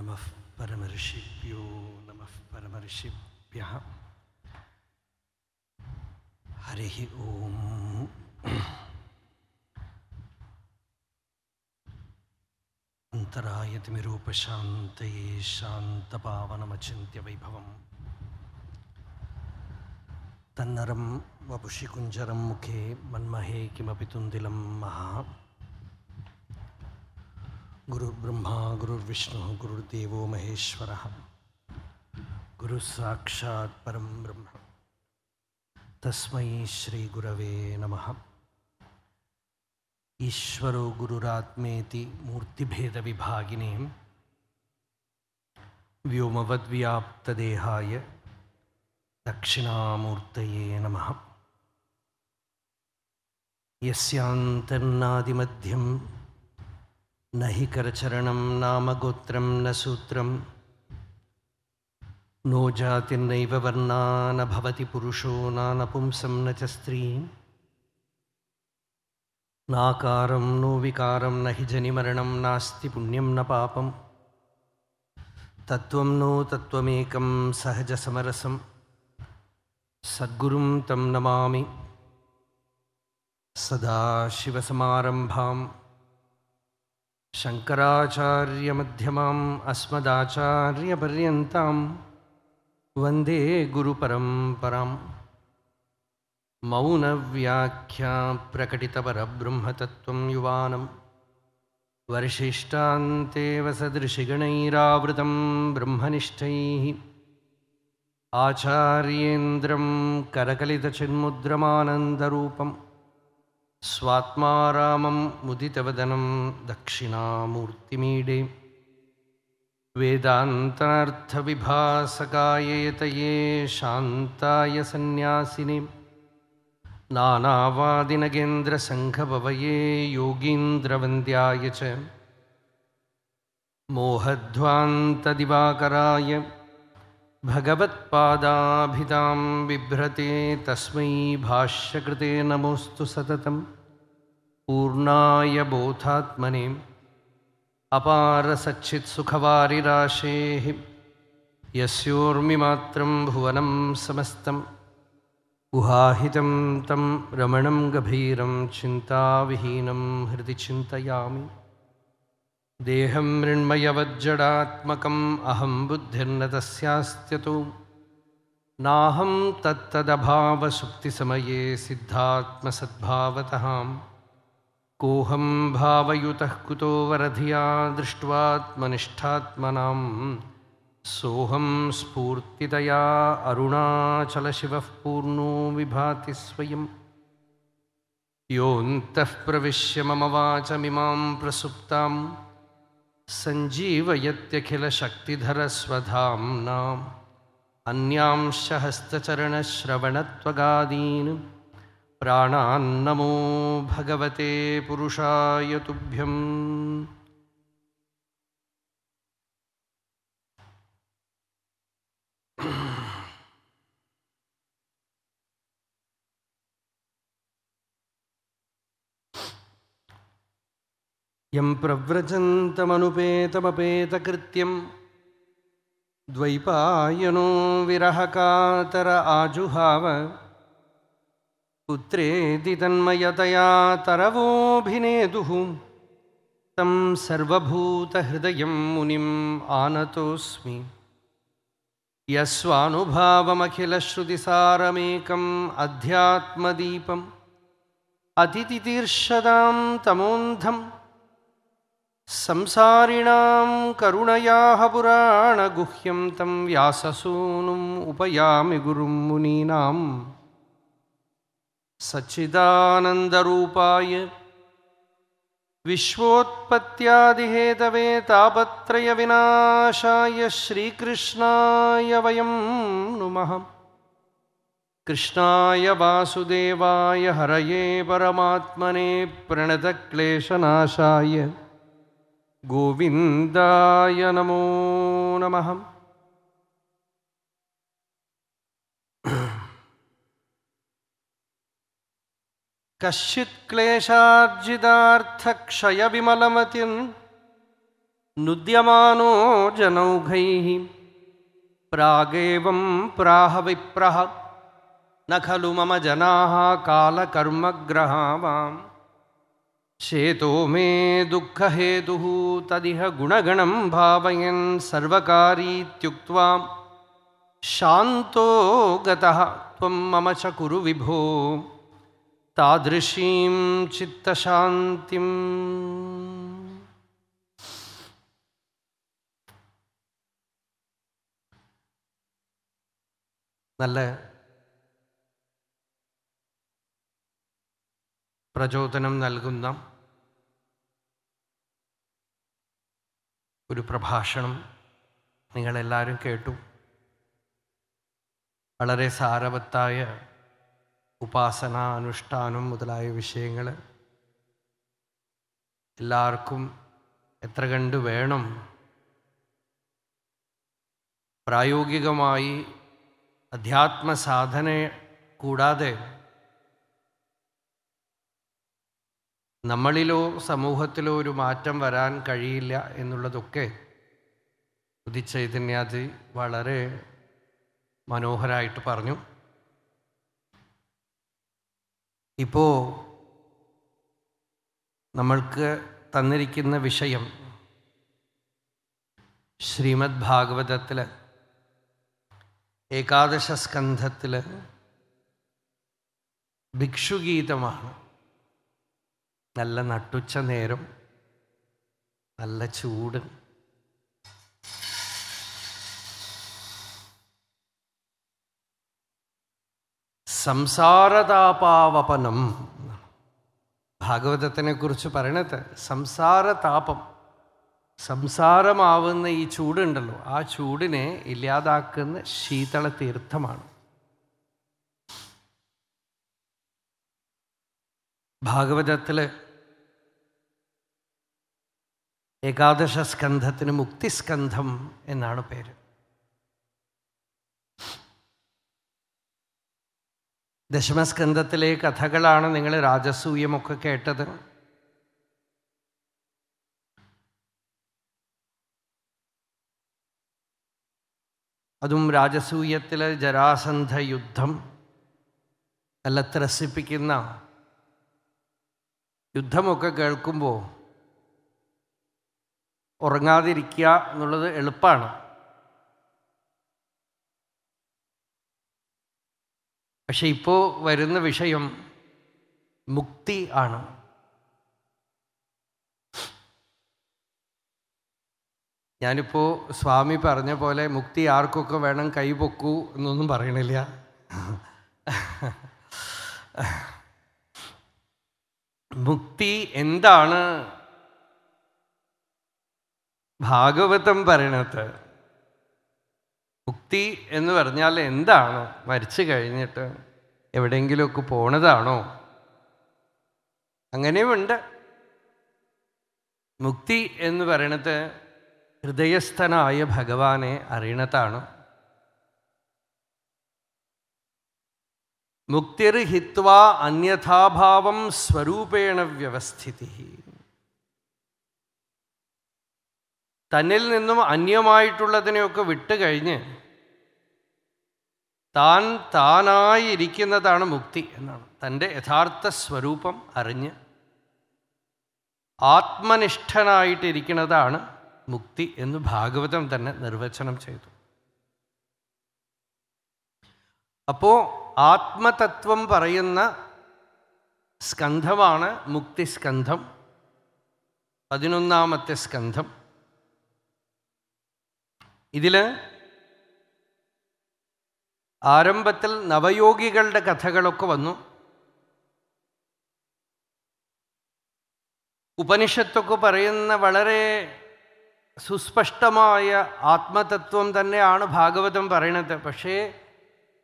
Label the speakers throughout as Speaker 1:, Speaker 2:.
Speaker 1: नमः परम परमऋषिभ्यो नमः परमऋषिभ्यः हरिः ओम अन्तरायतिमिरूपशान्तये शान्तपावनमचिन्त्यवैभवं तन्नरं वपुषिकुञ्जरं मुखे मन्महे किमपि तुन्दिलं महा गुरुर्ब्रह्मा गुरुर्विष्णुः गुरुर्देवो महेश्वरः गुरुस्साक्षात् परं ब्रह्म तस्मै श्रीगुरवे नमः ईश्वरो गुरुरात्मेति मूर्तिभेदविभागिनीं व्योमवद्व्याप्तदेहाय दक्षिणामूर्तये नमः यस्यान्तर्नादिमध्यं न हि करचरणं नामगोत्रं न सूत्र नो जातिर्नैव वर्णा न भवति पुरुषो न च स्त्री नाकारं नो विकार न हि नास्ति पुण्यं न पापम तत्त्वं नो तत्त्वमेकं सहजसमरसं तम नमा नमामि सदाशिवसमारम्भाम् शङ्कराचार्यमध्यमाम्
Speaker 2: अस्मदाचार्यपर्यन्तां वन्दे गुरुपरम्परां मौनव्याख्या प्रकटितपरब्रह्मतत्त्वं युवानं सदृशिगणैरावृतं ब्रह्मनिष्ठैः आचार्येन्द्रं करकलितचिन्मुद्रमानन्दरूपम् स्वात्मा रामं मुदितवदनं दक्षिणामूर्तिमीडे वेदान्तार्थविभासकायतये शान्ताय सन्न्यासिने नानावादिनगेन्द्रसङ्घभवये योगीन्द्रवन्द्याय च मोहध्वान्तदिवाकराय भगवत्पादाभितां बिभ्रते तस्मै भाष्यकृते नमोऽस्तु सततम् पूर्णाय बोधात्मने अपारसच्चित्सुखवारिराशेः यस्योर्मिमात्रं भुवनं समस्तम् गुहाहितं तं रमणं गभीरं चिन्ताविहीनं हृदि चिन्तयामि देहं मृण्मयवज्जडात्मकम् अहं बुद्धिर्न तस्यास्त्यतो नाहं तत्तदभावसुप्तिसमये सिद्धात्मसद्भावतः कोऽहं भावयुतः कुतो वरधिया दृष्ट्वात्मनिष्ठात्मनां सोऽहं स्फूर्तितया अरुणाचलशिवः पूर्णो विभाति स्वयं योऽन्तः प्रविश्य वाचमिमां प्रसुप्तां सञ्जीवयत्यखिलशक्तिधरस्वधाम्नाम् अन्यांश्च हस्तचरणश्रवणत्वगादीन् प्राणान्नमो भगवते पुरुषाय तुभ्यम् यं प्रव्रजन्तमनुपेतमपेतकृत्यं द्वैपायनो विरहकातर आजुहाव पुत्रेति तन्मयतया तरवोऽभिनेदुः तं सर्वभूतहृदयं मुनिम् आनतोऽस्मि यस्वानुभावमखिलश्रुतिसारमेकम् अध्यात्मदीपम् अतितितीर्षदां तमोन्धं संसारिणां करुणयाः पुराणगुह्यं तं व्याससूनुम् उपयामि गुरुं मुनीनाम् सच्चिदानन्दरूपाय विश्वोत्पत्यादिहेतवे तापत्रयविनाशाय श्रीकृष्णाय वयं नुमः कृष्णाय वासुदेवाय हरये परमात्मने प्रणतक्लेशनाशाय गोविन्दाय नमो नमः कश्चित् क्लेशार्जितार्थक्षयविमलमतिं नुद्यमानो जनौघैः प्रागेवं प्राहविप्रह न खलु मम जनाः कालकर्मग्रहावाम् शेतो मे दुःखहेतुः तदिह गुणगणं भावयन् सर्वकारीत्युक्त्वा शान्तो गतः त्वं मम च कुरु विभो താദൃശീം ചിത്തശാന്തിം നല്ല പ്രചോദനം നൽകുന്ന ഒരു പ്രഭാഷണം നിങ്ങളെല്ലാവരും കേട്ടു വളരെ സാരവത്തായ ഉപാസന അനുഷ്ഠാനം മുതലായ വിഷയങ്ങൾ എല്ലാവർക്കും എത്ര കണ്ട് വേണം പ്രായോഗികമായി അധ്യാത്മ സാധന കൂടാതെ നമ്മളിലോ സമൂഹത്തിലോ ഒരു മാറ്റം വരാൻ കഴിയില്ല എന്നുള്ളതൊക്കെ ബുദ്ധിചൈതന്യാദി വളരെ മനോഹരായിട്ട് പറഞ്ഞു ഇപ്പോൾ നമ്മൾക്ക് തന്നിരിക്കുന്ന വിഷയം ശ്രീമദ് ഭാഗവതത്തിൽ ഏകാദശ സ്കന്ധത്തിൽ ഭിക്ഷുഗീതമാണ് നല്ല നട്ടുച്ച നേരം നല്ല ചൂട് സംസാരതാപാവപനം കുറിച്ച് പറയണത് സംസാരതാപം സംസാരമാവുന്ന ഈ ചൂടുണ്ടല്ലോ ആ ചൂടിനെ ഇല്ലാതാക്കുന്ന ശീതള തീർത്ഥമാണ്
Speaker 1: ഭാഗവതത്തിൽ ഏകാദശ സ്കന്ധത്തിന്
Speaker 2: മുക്തിസ്കന്ധം എന്നാണ് പേര് ദശമസ്കന്ധത്തിലെ കഥകളാണ് നിങ്ങൾ രാജസൂയമൊക്കെ കേട്ടത് അതും രാജസൂയത്തിലെ ജരാസന്ധ യുദ്ധം നല്ല ത്രസിപ്പിക്കുന്ന യുദ്ധമൊക്കെ കേൾക്കുമ്പോൾ ഉറങ്ങാതിരിക്കുക എന്നുള്ളത് എളുപ്പമാണ് പക്ഷെ ഇപ്പോൾ വരുന്ന വിഷയം മുക്തി ആണ് ഞാനിപ്പോൾ സ്വാമി പറഞ്ഞ പോലെ മുക്തി ആർക്കൊക്കെ വേണം കൈ പൊക്കൂ എന്നൊന്നും പറയണില്ല മുക്തി എന്താണ് ഭാഗവതം പറയണത് മുക്തി എന്ന് പറഞ്ഞാൽ എന്താണോ മരിച്ചു കഴിഞ്ഞിട്ട് എവിടെയെങ്കിലുമൊക്കെ പോണതാണോ അങ്ങനെയുമുണ്ട് മുക്തി എന്ന് പറയണത് ഹൃദയസ്ഥനായ ഭഗവാനെ അറിയണതാണ് മുക്തിർഹിത്വ അന്യഥാഭാവം സ്വരൂപേണ വ്യവസ്ഥിതി തന്നിൽ നിന്നും അന്യമായിട്ടുള്ളതിനെയൊക്കെ വിട്ടുകഴിഞ്ഞ് താൻ താനായിരിക്കുന്നതാണ് മുക്തി എന്നാണ് തൻ്റെ യഥാർത്ഥ സ്വരൂപം അറിഞ്ഞ് ആത്മനിഷ്ഠനായിട്ടിരിക്കുന്നതാണ് മുക്തി എന്ന് ഭാഗവതം തന്നെ നിർവചനം ചെയ്തു അപ്പോൾ ആത്മതത്വം പറയുന്ന സ്കന്ധമാണ് മുക്തിസ്കന്ധം പതിനൊന്നാമത്തെ സ്കന്ധം ഇതിൽ ആരംഭത്തിൽ നവയോഗികളുടെ കഥകളൊക്കെ വന്നു ഉപനിഷത്തൊക്കെ പറയുന്ന വളരെ സുസ്പഷ്ടമായ ആത്മതത്വം തന്നെയാണ് ഭാഗവതം പറയണത് പക്ഷേ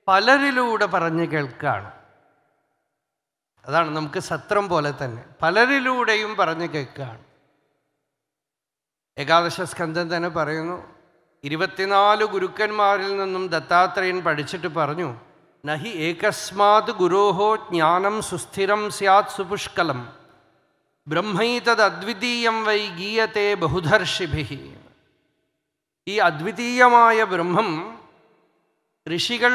Speaker 2: പലരിലൂടെ പറഞ്ഞു കേൾക്കുകയാണ് അതാണ് നമുക്ക് സത്രം പോലെ തന്നെ പലരിലൂടെയും പറഞ്ഞു കേൾക്കുകയാണ് ഏകാദശ സ്കന്ധം തന്നെ പറയുന്നു ഇരുപത്തിനാല് ഗുരുക്കന്മാരിൽ നിന്നും ദത്താത്രേയൻ പഠിച്ചിട്ട് പറഞ്ഞു നഹി ഏകസ്മാത് ഗുരോഹോ ജ്ഞാനം സുസ്ഥിരം സ്യാത് സുപുഷ്കലം ബ്രഹ്മൈതത് അദ്വിതീയം വൈ ഗീയത്തെ ബഹുധർഷിഭി ഈ അദ്വിതീയമായ ബ്രഹ്മം ഋഷികൾ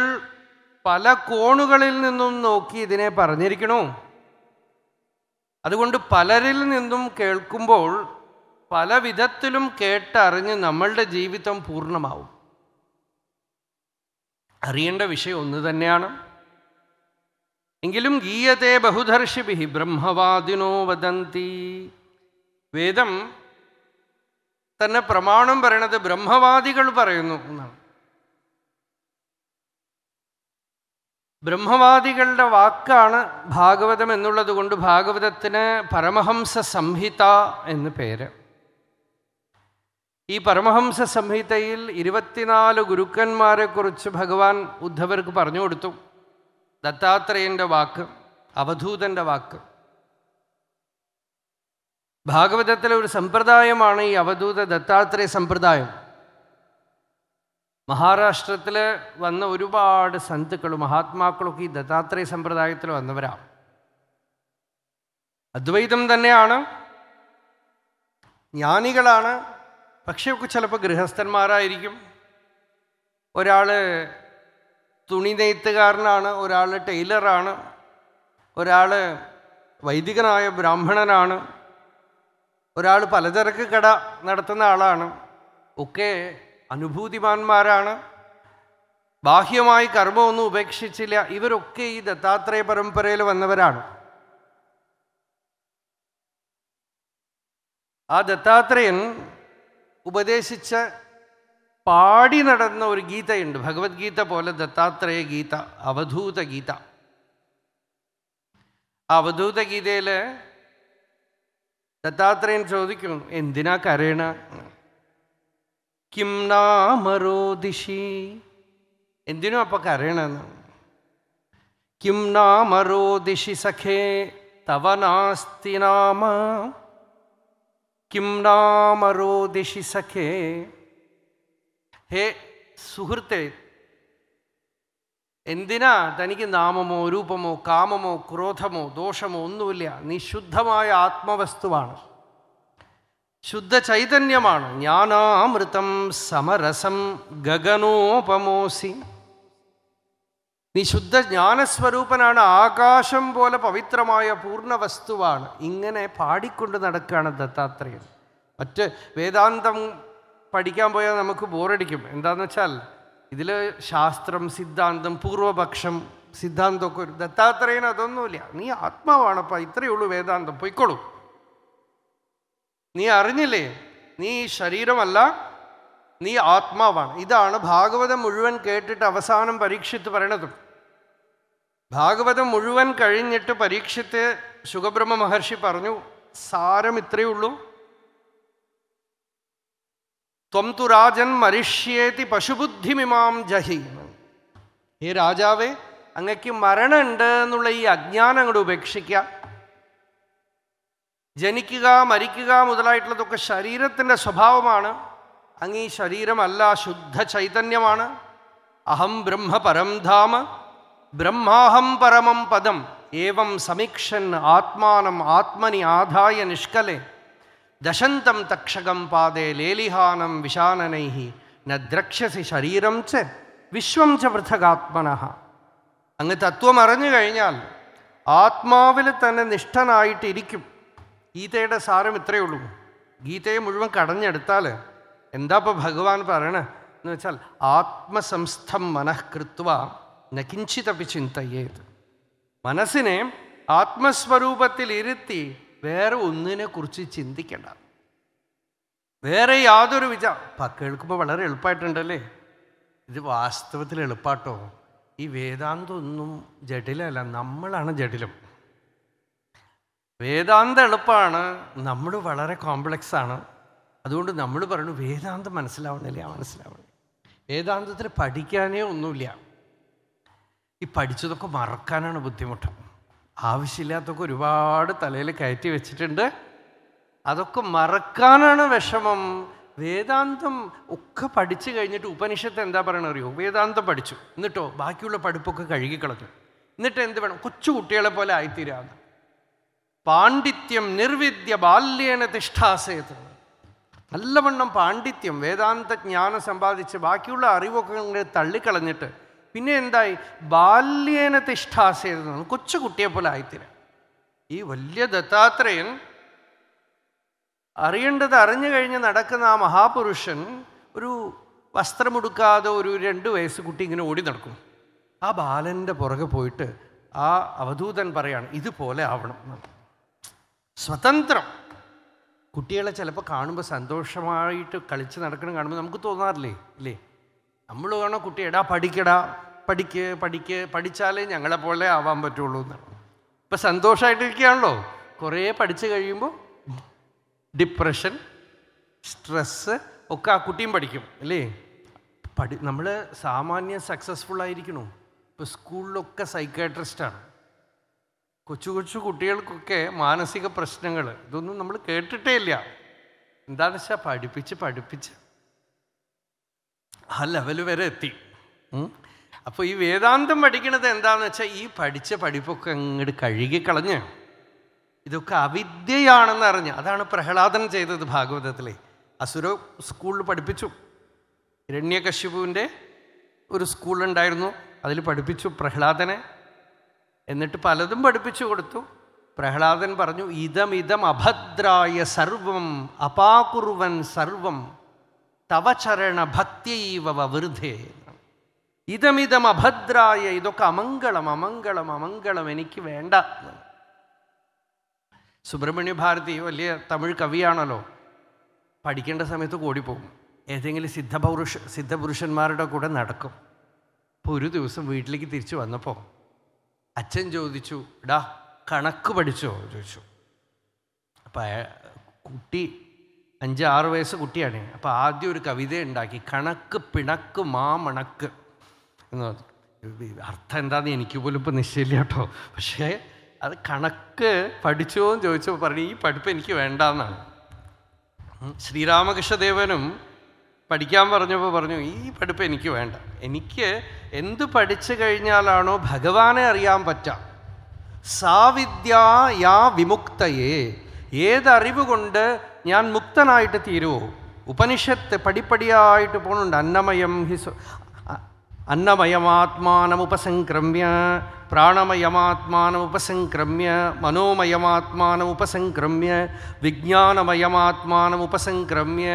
Speaker 2: പല കോണുകളിൽ നിന്നും നോക്കി ഇതിനെ പറഞ്ഞിരിക്കണോ അതുകൊണ്ട് പലരിൽ നിന്നും കേൾക്കുമ്പോൾ പല വിധത്തിലും കേട്ടറിഞ്ഞ് നമ്മളുടെ ജീവിതം പൂർണ്ണമാവും അറിയേണ്ട വിഷയം ഒന്ന് തന്നെയാണ് എങ്കിലും ഗീയത്തെ ബഹുദർശിഭി ബ്രഹ്മവാദിനോ വദന്തി വേദം തന്നെ പ്രമാണം പറയണത് ബ്രഹ്മവാദികൾ പറയുന്നു എന്നാണ് ബ്രഹ്മവാദികളുടെ വാക്കാണ് ഭാഗവതം എന്നുള്ളത് കൊണ്ട് ഭാഗവതത്തിന് പരമഹംസ സംഹിത എന്ന് പേര് ഈ പരമഹംസ സംഹിതയിൽ ഇരുപത്തിനാല് ഗുരുക്കന്മാരെക്കുറിച്ച് ഭഗവാൻ ഉദ്ധവർക്ക് പറഞ്ഞു കൊടുത്തു ദത്താത്രേയൻ്റെ വാക്ക് അവധൂതൻ്റെ വാക്ക് ഭാഗവതത്തിലെ ഒരു സമ്പ്രദായമാണ് ഈ അവധൂത ദത്താത്രേയ സമ്പ്രദായം മഹാരാഷ്ട്രത്തിൽ വന്ന ഒരുപാട് സന്തുക്കളും മഹാത്മാക്കളൊക്കെ ഈ ദത്താത്രേയ സമ്പ്രദായത്തിൽ വന്നവരാണ് അദ്വൈതം തന്നെയാണ് ജ്ഞാനികളാണ് പക്ഷേ ഒക്കെ ചിലപ്പോൾ ഗൃഹസ്ഥന്മാരായിരിക്കും ഒരാൾ തുണി നെയ്ത്തുകാരനാണ് ഒരാൾ ടൈലറാണ് ഒരാൾ വൈദികനായ ബ്രാഹ്മണനാണ് ഒരാൾ പലചരക്ക് കട നടത്തുന്ന ആളാണ് ഒക്കെ അനുഭൂതിമാന്മാരാണ് ബാഹ്യമായി കർമ്മമൊന്നും ഉപേക്ഷിച്ചില്ല ഇവരൊക്കെ ഈ ദത്താത്രേയ പരമ്പരയിൽ വന്നവരാണ് ആ ദത്താത്രേയൻ ഉപദേശിച്ച പാടി നടന്ന ഒരു ഗീതയുണ്ട് ഭഗവത്ഗീത പോലെ ദത്താത്രേയ ഗീത അവധൂത ഗീത ആ അവധൂത ഗീതയിൽ ദത്താത്രേയൻ ചോദിക്കും എന്തിനാ കരയണ കിം ദിശി എന്തിനും അപ്പം കരയണെന്ന് കിം ദിശി സഖേ തവ നാസ്തി നാമ കിം നാമരോ ദിശി സഖേ ഹേ സുഹൃത്തെ എന്തിനാ തനിക്ക് നാമമോ രൂപമോ കാമമോ ക്രോധമോ ദോഷമോ ഒന്നുമില്ല നീ ശുദ്ധമായ ആത്മവസ്തുവാണ് ശുദ്ധ ചൈതന്യമാണ് ജ്ഞാനാമൃതം സമരസം ഗഗനോപമോസി നീ ശുദ്ധ ജ്ഞാനസ്വരൂപനാണ് ആകാശം പോലെ പവിത്രമായ പൂർണ്ണ വസ്തുവാണ് ഇങ്ങനെ പാടിക്കൊണ്ട് നടക്കുകയാണ് ദത്താത്രേയൻ മറ്റ് വേദാന്തം പഠിക്കാൻ പോയാൽ നമുക്ക് ബോറടിക്കും എന്താണെന്ന് വെച്ചാൽ ഇതിൽ ശാസ്ത്രം സിദ്ധാന്തം പൂർവപക്ഷം സിദ്ധാന്തമൊക്കെ ഒരു ദത്താത്രേയൻ അതൊന്നുമില്ല നീ ആത്മാവാണപ്പ ഇത്രയേ ഉള്ളൂ വേദാന്തം പൊയ്ക്കോളൂ നീ അറിഞ്ഞില്ലേ നീ ശരീരമല്ല നീ ആത്മാവാണ് ഇതാണ് ഭാഗവതം മുഴുവൻ കേട്ടിട്ട് അവസാനം പരീക്ഷിത്ത് പറയണതും ഭാഗവതം മുഴുവൻ കഴിഞ്ഞിട്ട് പരീക്ഷിത്ത് സുഖബ്രഹ്മ മഹർഷി പറഞ്ഞു സാരം ഇത്രയേ ഉള്ളൂ ത്വം തു രാജൻ മരിഷ്യേതി പശുബുദ്ധിമിമാം ജഹി ഹേ രാജാവേ അങ്ങക്ക് മരണമുണ്ട് എന്നുള്ള ഈ അജ്ഞാനം അങ്ങോട്ട് ഉപേക്ഷിക്കുക ജനിക്കുക മരിക്കുക മുതലായിട്ടുള്ളതൊക്കെ ശരീരത്തിൻ്റെ സ്വഭാവമാണ് അങ്ങ് ഈ ശരീരമല്ല ശുദ്ധ ചൈതന്യമാണ് അഹം ബ്രഹ്മ പരം ധാമ ബ്രഹ്മാഹം പരമം പദം ഏവം സമീക്ഷൻ ആത്മാനം ആത്മനി ആധായ നിഷ്കലെ ദശന്തം തക്ഷകം പാതേ ലേലിഹാനം വിശാനനൈ നദ്രക്ഷ്യസി ശരീരം ച വിശ്വം ച പൃഥകാത്മന അങ്ങ് തത്വം അറിഞ്ഞു കഴിഞ്ഞാൽ ആത്മാവിൽ തന്നെ നിഷ്ഠനായിട്ടിരിക്കും ഗീതയുടെ സാരം ഇത്രയേ ഉള്ളൂ ഗീതയെ മുഴുവൻ കടഞ്ഞെടുത്താൽ എന്താ ഇപ്പൊ ഭഗവാൻ പറയണ എന്ന് വെച്ചാൽ ആത്മസംസ്ഥം മനഃകൃത്വ നകിഞ്ചിതപ്പി ചിന്തയേത് മനസ്സിനെ ആത്മസ്വരൂപത്തിൽ ഇരുത്തി വേറെ ഒന്നിനെ കുറിച്ച് ചിന്തിക്കേണ്ട വേറെ യാതൊരു വിചാ കേൾക്കുമ്പോൾ വളരെ എളുപ്പമായിട്ടുണ്ടല്ലേ ഇത് വാസ്തവത്തിൽ എളുപ്പാട്ടോ ഈ വേദാന്തമൊന്നും ജഡിലല്ല നമ്മളാണ് ജഡിലം വേദാന്ത എളുപ്പമാണ് നമ്മൾ വളരെ കോംപ്ലക്സ് ആണ് അതുകൊണ്ട് നമ്മൾ പറഞ്ഞു വേദാന്തം മനസ്സിലാവണില്ല മനസ്സിലാവണം വേദാന്തത്തിൽ പഠിക്കാനേ ഒന്നുമില്ല ഈ പഠിച്ചതൊക്കെ മറക്കാനാണ് ബുദ്ധിമുട്ട് ആവശ്യമില്ലാത്തൊക്കെ ഒരുപാട് തലയിൽ കയറ്റി വെച്ചിട്ടുണ്ട് അതൊക്കെ മറക്കാനാണ് വിഷമം വേദാന്തം ഒക്കെ പഠിച്ചു കഴിഞ്ഞിട്ട് ഉപനിഷത്ത് എന്താ പറയണ അറിയോ വേദാന്തം പഠിച്ചു എന്നിട്ടോ ബാക്കിയുള്ള പഠിപ്പൊക്കെ കഴുകിക്കളഞ്ഞു എന്നിട്ട് എന്ത് വേണം കൊച്ചു കുട്ടികളെ പോലെ ആയിത്തീരാന്ന് പാണ്ഡിത്യം നിർവിദ്യ ബാല്യേന തിഷ്ഠാസയത്തിന് നല്ലവണ്ണം പാണ്ഡിത്യം വേദാന്ത ജ്ഞാനം സമ്പാദിച്ച് ബാക്കിയുള്ള അറിവൊക്കെ അങ്ങ് തള്ളിക്കളഞ്ഞിട്ട് പിന്നെ എന്തായി ബാല്യേന തിഷ്ഠാസേതെന്ന് കൊച്ചു കുട്ടിയെ പോലെ ആയിത്തീരാ ഈ വലിയ ദത്താത്രേയൻ അറിയേണ്ടത് അറിഞ്ഞു കഴിഞ്ഞ് നടക്കുന്ന ആ മഹാപുരുഷൻ ഒരു വസ്ത്രമെടുക്കാതെ ഒരു രണ്ട് വയസ്സ് കുട്ടി ഇങ്ങനെ ഓടി നടക്കും ആ ബാലൻ്റെ പുറകെ പോയിട്ട് ആ അവധൂതൻ പറയാണ് ഇതുപോലെ ആവണം സ്വതന്ത്രം കുട്ടികളെ ചിലപ്പോൾ കാണുമ്പോൾ സന്തോഷമായിട്ട് കളിച്ച് നടക്കണം കാണുമ്പോൾ നമുക്ക് തോന്നാറില്ലേ ഇല്ലേ നമ്മൾ വേണം കുട്ടി എടാ പഠിക്കടാ പഠിക്ക് പഠിക്ക് പഠിച്ചാലേ ഞങ്ങളെ പോലെ ആവാൻ പറ്റുള്ളൂ എന്ന് ഇപ്പം സന്തോഷമായിട്ടിരിക്കുകയാണല്ലോ കുറേ പഠിച്ചു കഴിയുമ്പോൾ ഡിപ്രഷൻ സ്ട്രെസ്സ് ഒക്കെ ആ കുട്ടിയും പഠിക്കും അല്ലേ പഠി നമ്മൾ സാമാന്യം സക്സസ്ഫുൾ ആയിരിക്കണു ഇപ്പോൾ സ്കൂളിലൊക്കെ സൈക്കാട്രിസ്റ്റാണ് കൊച്ചു കൊച്ചു കുട്ടികൾക്കൊക്കെ മാനസിക പ്രശ്നങ്ങൾ ഇതൊന്നും നമ്മൾ കേട്ടിട്ടേ ഇല്ല എന്താണെന്ന് വെച്ചാൽ പഠിപ്പിച്ച് പഠിപ്പിച്ച് ആ ലെവൽ വരെ എത്തി അപ്പോൾ ഈ വേദാന്തം പഠിക്കുന്നത് എന്താണെന്ന് വെച്ചാൽ ഈ പഠിച്ച പഠിപ്പൊക്കെ അങ്ങോട്ട് കഴുകിക്കളഞ്ഞ് ഇതൊക്കെ അവിദ്യയാണെന്ന് അറിഞ്ഞ് അതാണ് പ്രഹ്ലാദൻ ചെയ്തത് ഭാഗവതത്തിലെ അസുര സ്കൂളിൽ പഠിപ്പിച്ചു രണ്യകശ്യപുവിൻ്റെ ഒരു സ്കൂളുണ്ടായിരുന്നു അതിൽ പഠിപ്പിച്ചു പ്രഹ്ലാദനെ എന്നിട്ട് പലതും പഠിപ്പിച്ചു കൊടുത്തു പ്രഹ്ലാദൻ പറഞ്ഞു ഇതം ഇതം അഭദ്രായ സർവം അപാകുറുവൻ സർവം തവചരണ ഭക്തിയവ വവൃധേ ഇതമിതം അഭദ്രായ ഇതൊക്കെ അമംഗളം അമംഗളം അമംഗളം എനിക്ക് വേണ്ട സുബ്രഹ്മണ്യ ഭാരതി വലിയ തമിഴ് കവിയാണല്ലോ പഠിക്കേണ്ട സമയത്ത് കൂടിപ്പോകും ഏതെങ്കിലും സിദ്ധപൗരുഷ സിദ്ധപുരുഷന്മാരുടെ കൂടെ നടക്കും അപ്പോൾ ഒരു ദിവസം വീട്ടിലേക്ക് തിരിച്ചു വന്നപ്പോൾ അച്ഛൻ ചോദിച്ചു ഡാ കണക്ക് പഠിച്ചോ ചോദിച്ചു അപ്പം കുട്ടി അഞ്ച് ആറ് വയസ്സ് കുട്ടിയാണ് അപ്പോൾ ആദ്യം ഒരു കവിത ഉണ്ടാക്കി കണക്ക് പിണക്ക് മാമണക്ക് എന്ന് അർത്ഥം എന്താണെന്ന് എനിക്ക് പോലും ഇപ്പോൾ നിശ്ചയില്ല കേട്ടോ പക്ഷേ അത് കണക്ക് പഠിച്ചോ എന്ന് ചോദിച്ചപ്പോൾ പറഞ്ഞു ഈ പഠിപ്പ് എനിക്ക് വേണ്ടെന്നാണ് ശ്രീരാമകൃഷ്ണദേവനും പഠിക്കാൻ പറഞ്ഞപ്പോൾ പറഞ്ഞു ഈ പഠിപ്പ് എനിക്ക് വേണ്ട എനിക്ക് എന്ത് പഠിച്ചു കഴിഞ്ഞാലാണോ ഭഗവാനെ അറിയാൻ പറ്റുക സാവിദ്യ യാ വിമുക്തയെ ഏതറിവ് കൊണ്ട് ഞാൻ മുക്തനായിട്ട് തീരുവോ ഉപനിഷത്ത് പടിപ്പടിയായിട്ട് പോകുന്നുണ്ട് അന്നമയം ഹി അന്നമയമാത്മാനമുപസംക്രമ്യ പ്രാണമയമാത്മാനമുപസംക്രമ്യ മനോമയമാത്മാനമുപസംക്രമ്യ വിജ്ഞാനമയമാത്മാനമുപസംക്രമ്യ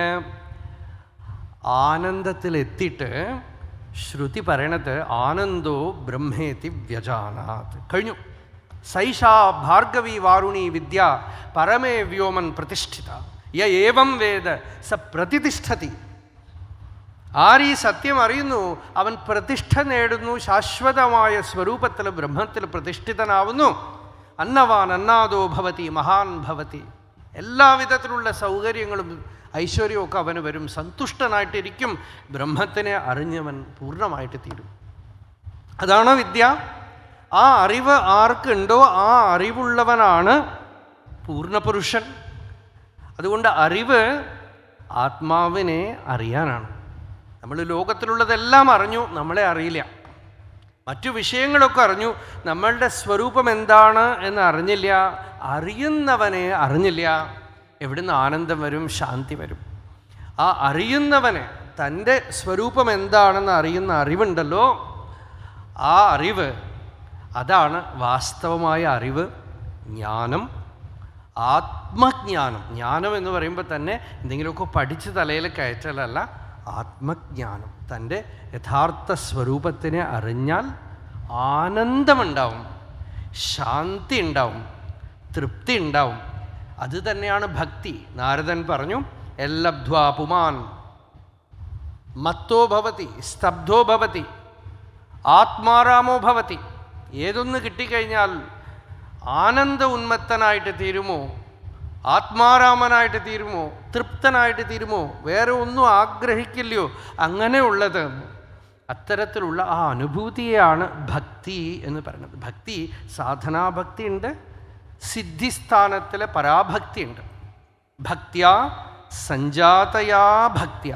Speaker 2: ആനന്ദത്തിലെത്തിയിട്ട് ശ്രുതി പറയണത് ആനന്ദോ ബ്രഹ്മേതി വ്യജാനാത് കഴിഞ്ഞു സൈഷാ ഭാർഗവി വാരുണി വിദ്യ പരമേ വ്യോമൻ പ്രതിഷ്ഠിത യ ഏവം വേദ സ പ്രതിഷ്ഠതി ആരീ സത്യം അറിയുന്നു അവൻ പ്രതിഷ്ഠ നേടുന്നു ശാശ്വതമായ സ്വരൂപത്തിൽ ബ്രഹ്മത്തിൽ പ്രതിഷ്ഠിതനാവുന്നു അന്നവാൻ അന്നാദോ ഭവതി മഹാൻ ഭവതി എല്ലാവിധത്തിലുള്ള സൗകര്യങ്ങളും ഐശ്വര്യമൊക്കെ അവന് വരും സന്തുഷ്ടനായിട്ടിരിക്കും ബ്രഹ്മത്തിനെ അറിഞ്ഞവൻ പൂർണ്ണമായിട്ട് തീരും അതാണ് വിദ്യ ആ അറിവ് ആർക്കുണ്ടോ ആ അറിവുള്ളവനാണ് പൂർണ്ണപുരുഷൻ അതുകൊണ്ട് അറിവ് ആത്മാവിനെ അറിയാനാണ് നമ്മൾ ലോകത്തിലുള്ളതെല്ലാം അറിഞ്ഞു നമ്മളെ അറിയില്ല മറ്റു വിഷയങ്ങളൊക്കെ അറിഞ്ഞു നമ്മളുടെ സ്വരൂപം എന്താണ് എന്ന് അറിഞ്ഞില്ല അറിയുന്നവനെ അറിഞ്ഞില്ല എവിടുന്ന് ആനന്ദം വരും ശാന്തി വരും ആ അറിയുന്നവനെ തൻ്റെ സ്വരൂപം എന്താണെന്ന് അറിയുന്ന അറിവുണ്ടല്ലോ ആ അറിവ് അതാണ് വാസ്തവമായ അറിവ് ജ്ഞാനം ആത്മജ്ഞാനം ജ്ഞാനം എന്ന് പറയുമ്പോൾ തന്നെ എന്തെങ്കിലുമൊക്കെ പഠിച്ച് തലയിൽ കയറ്റലല്ല ആത്മജ്ഞാനം തൻ്റെ യഥാർത്ഥ സ്വരൂപത്തിനെ അറിഞ്ഞാൽ ആനന്ദമുണ്ടാവും ശാന്തി ഉണ്ടാവും തൃപ്തി ഉണ്ടാവും അത് തന്നെയാണ് ഭക്തി നാരദൻ പറഞ്ഞു എല്ലബ്ധ്വാ പുമാൻ മത്തോ ഭവതി സ്തബ്ധോ ഭവതി ആത്മാരാമോ ഭവതി ഏതൊന്ന് കിട്ടിക്കഴിഞ്ഞാൽ ആനന്ദ ഉന്മത്തനായിട്ട് തീരുമോ ആത്മാരാമനായിട്ട് തീരുമോ തൃപ്തനായിട്ട് തീരുമോ വേറെ ഒന്നും ആഗ്രഹിക്കില്ലയോ അങ്ങനെയുള്ളത് അത്തരത്തിലുള്ള ആ അനുഭൂതിയാണ് ഭക്തി എന്ന് പറയുന്നത് ഭക്തി സാധനാഭക്തി ഉണ്ട് സിദ്ധിസ്ഥാനത്തിലെ പരാഭക്തി ഉണ്ട് ഭക്തിയ സഞ്ജാതയാ ഭക്തിയ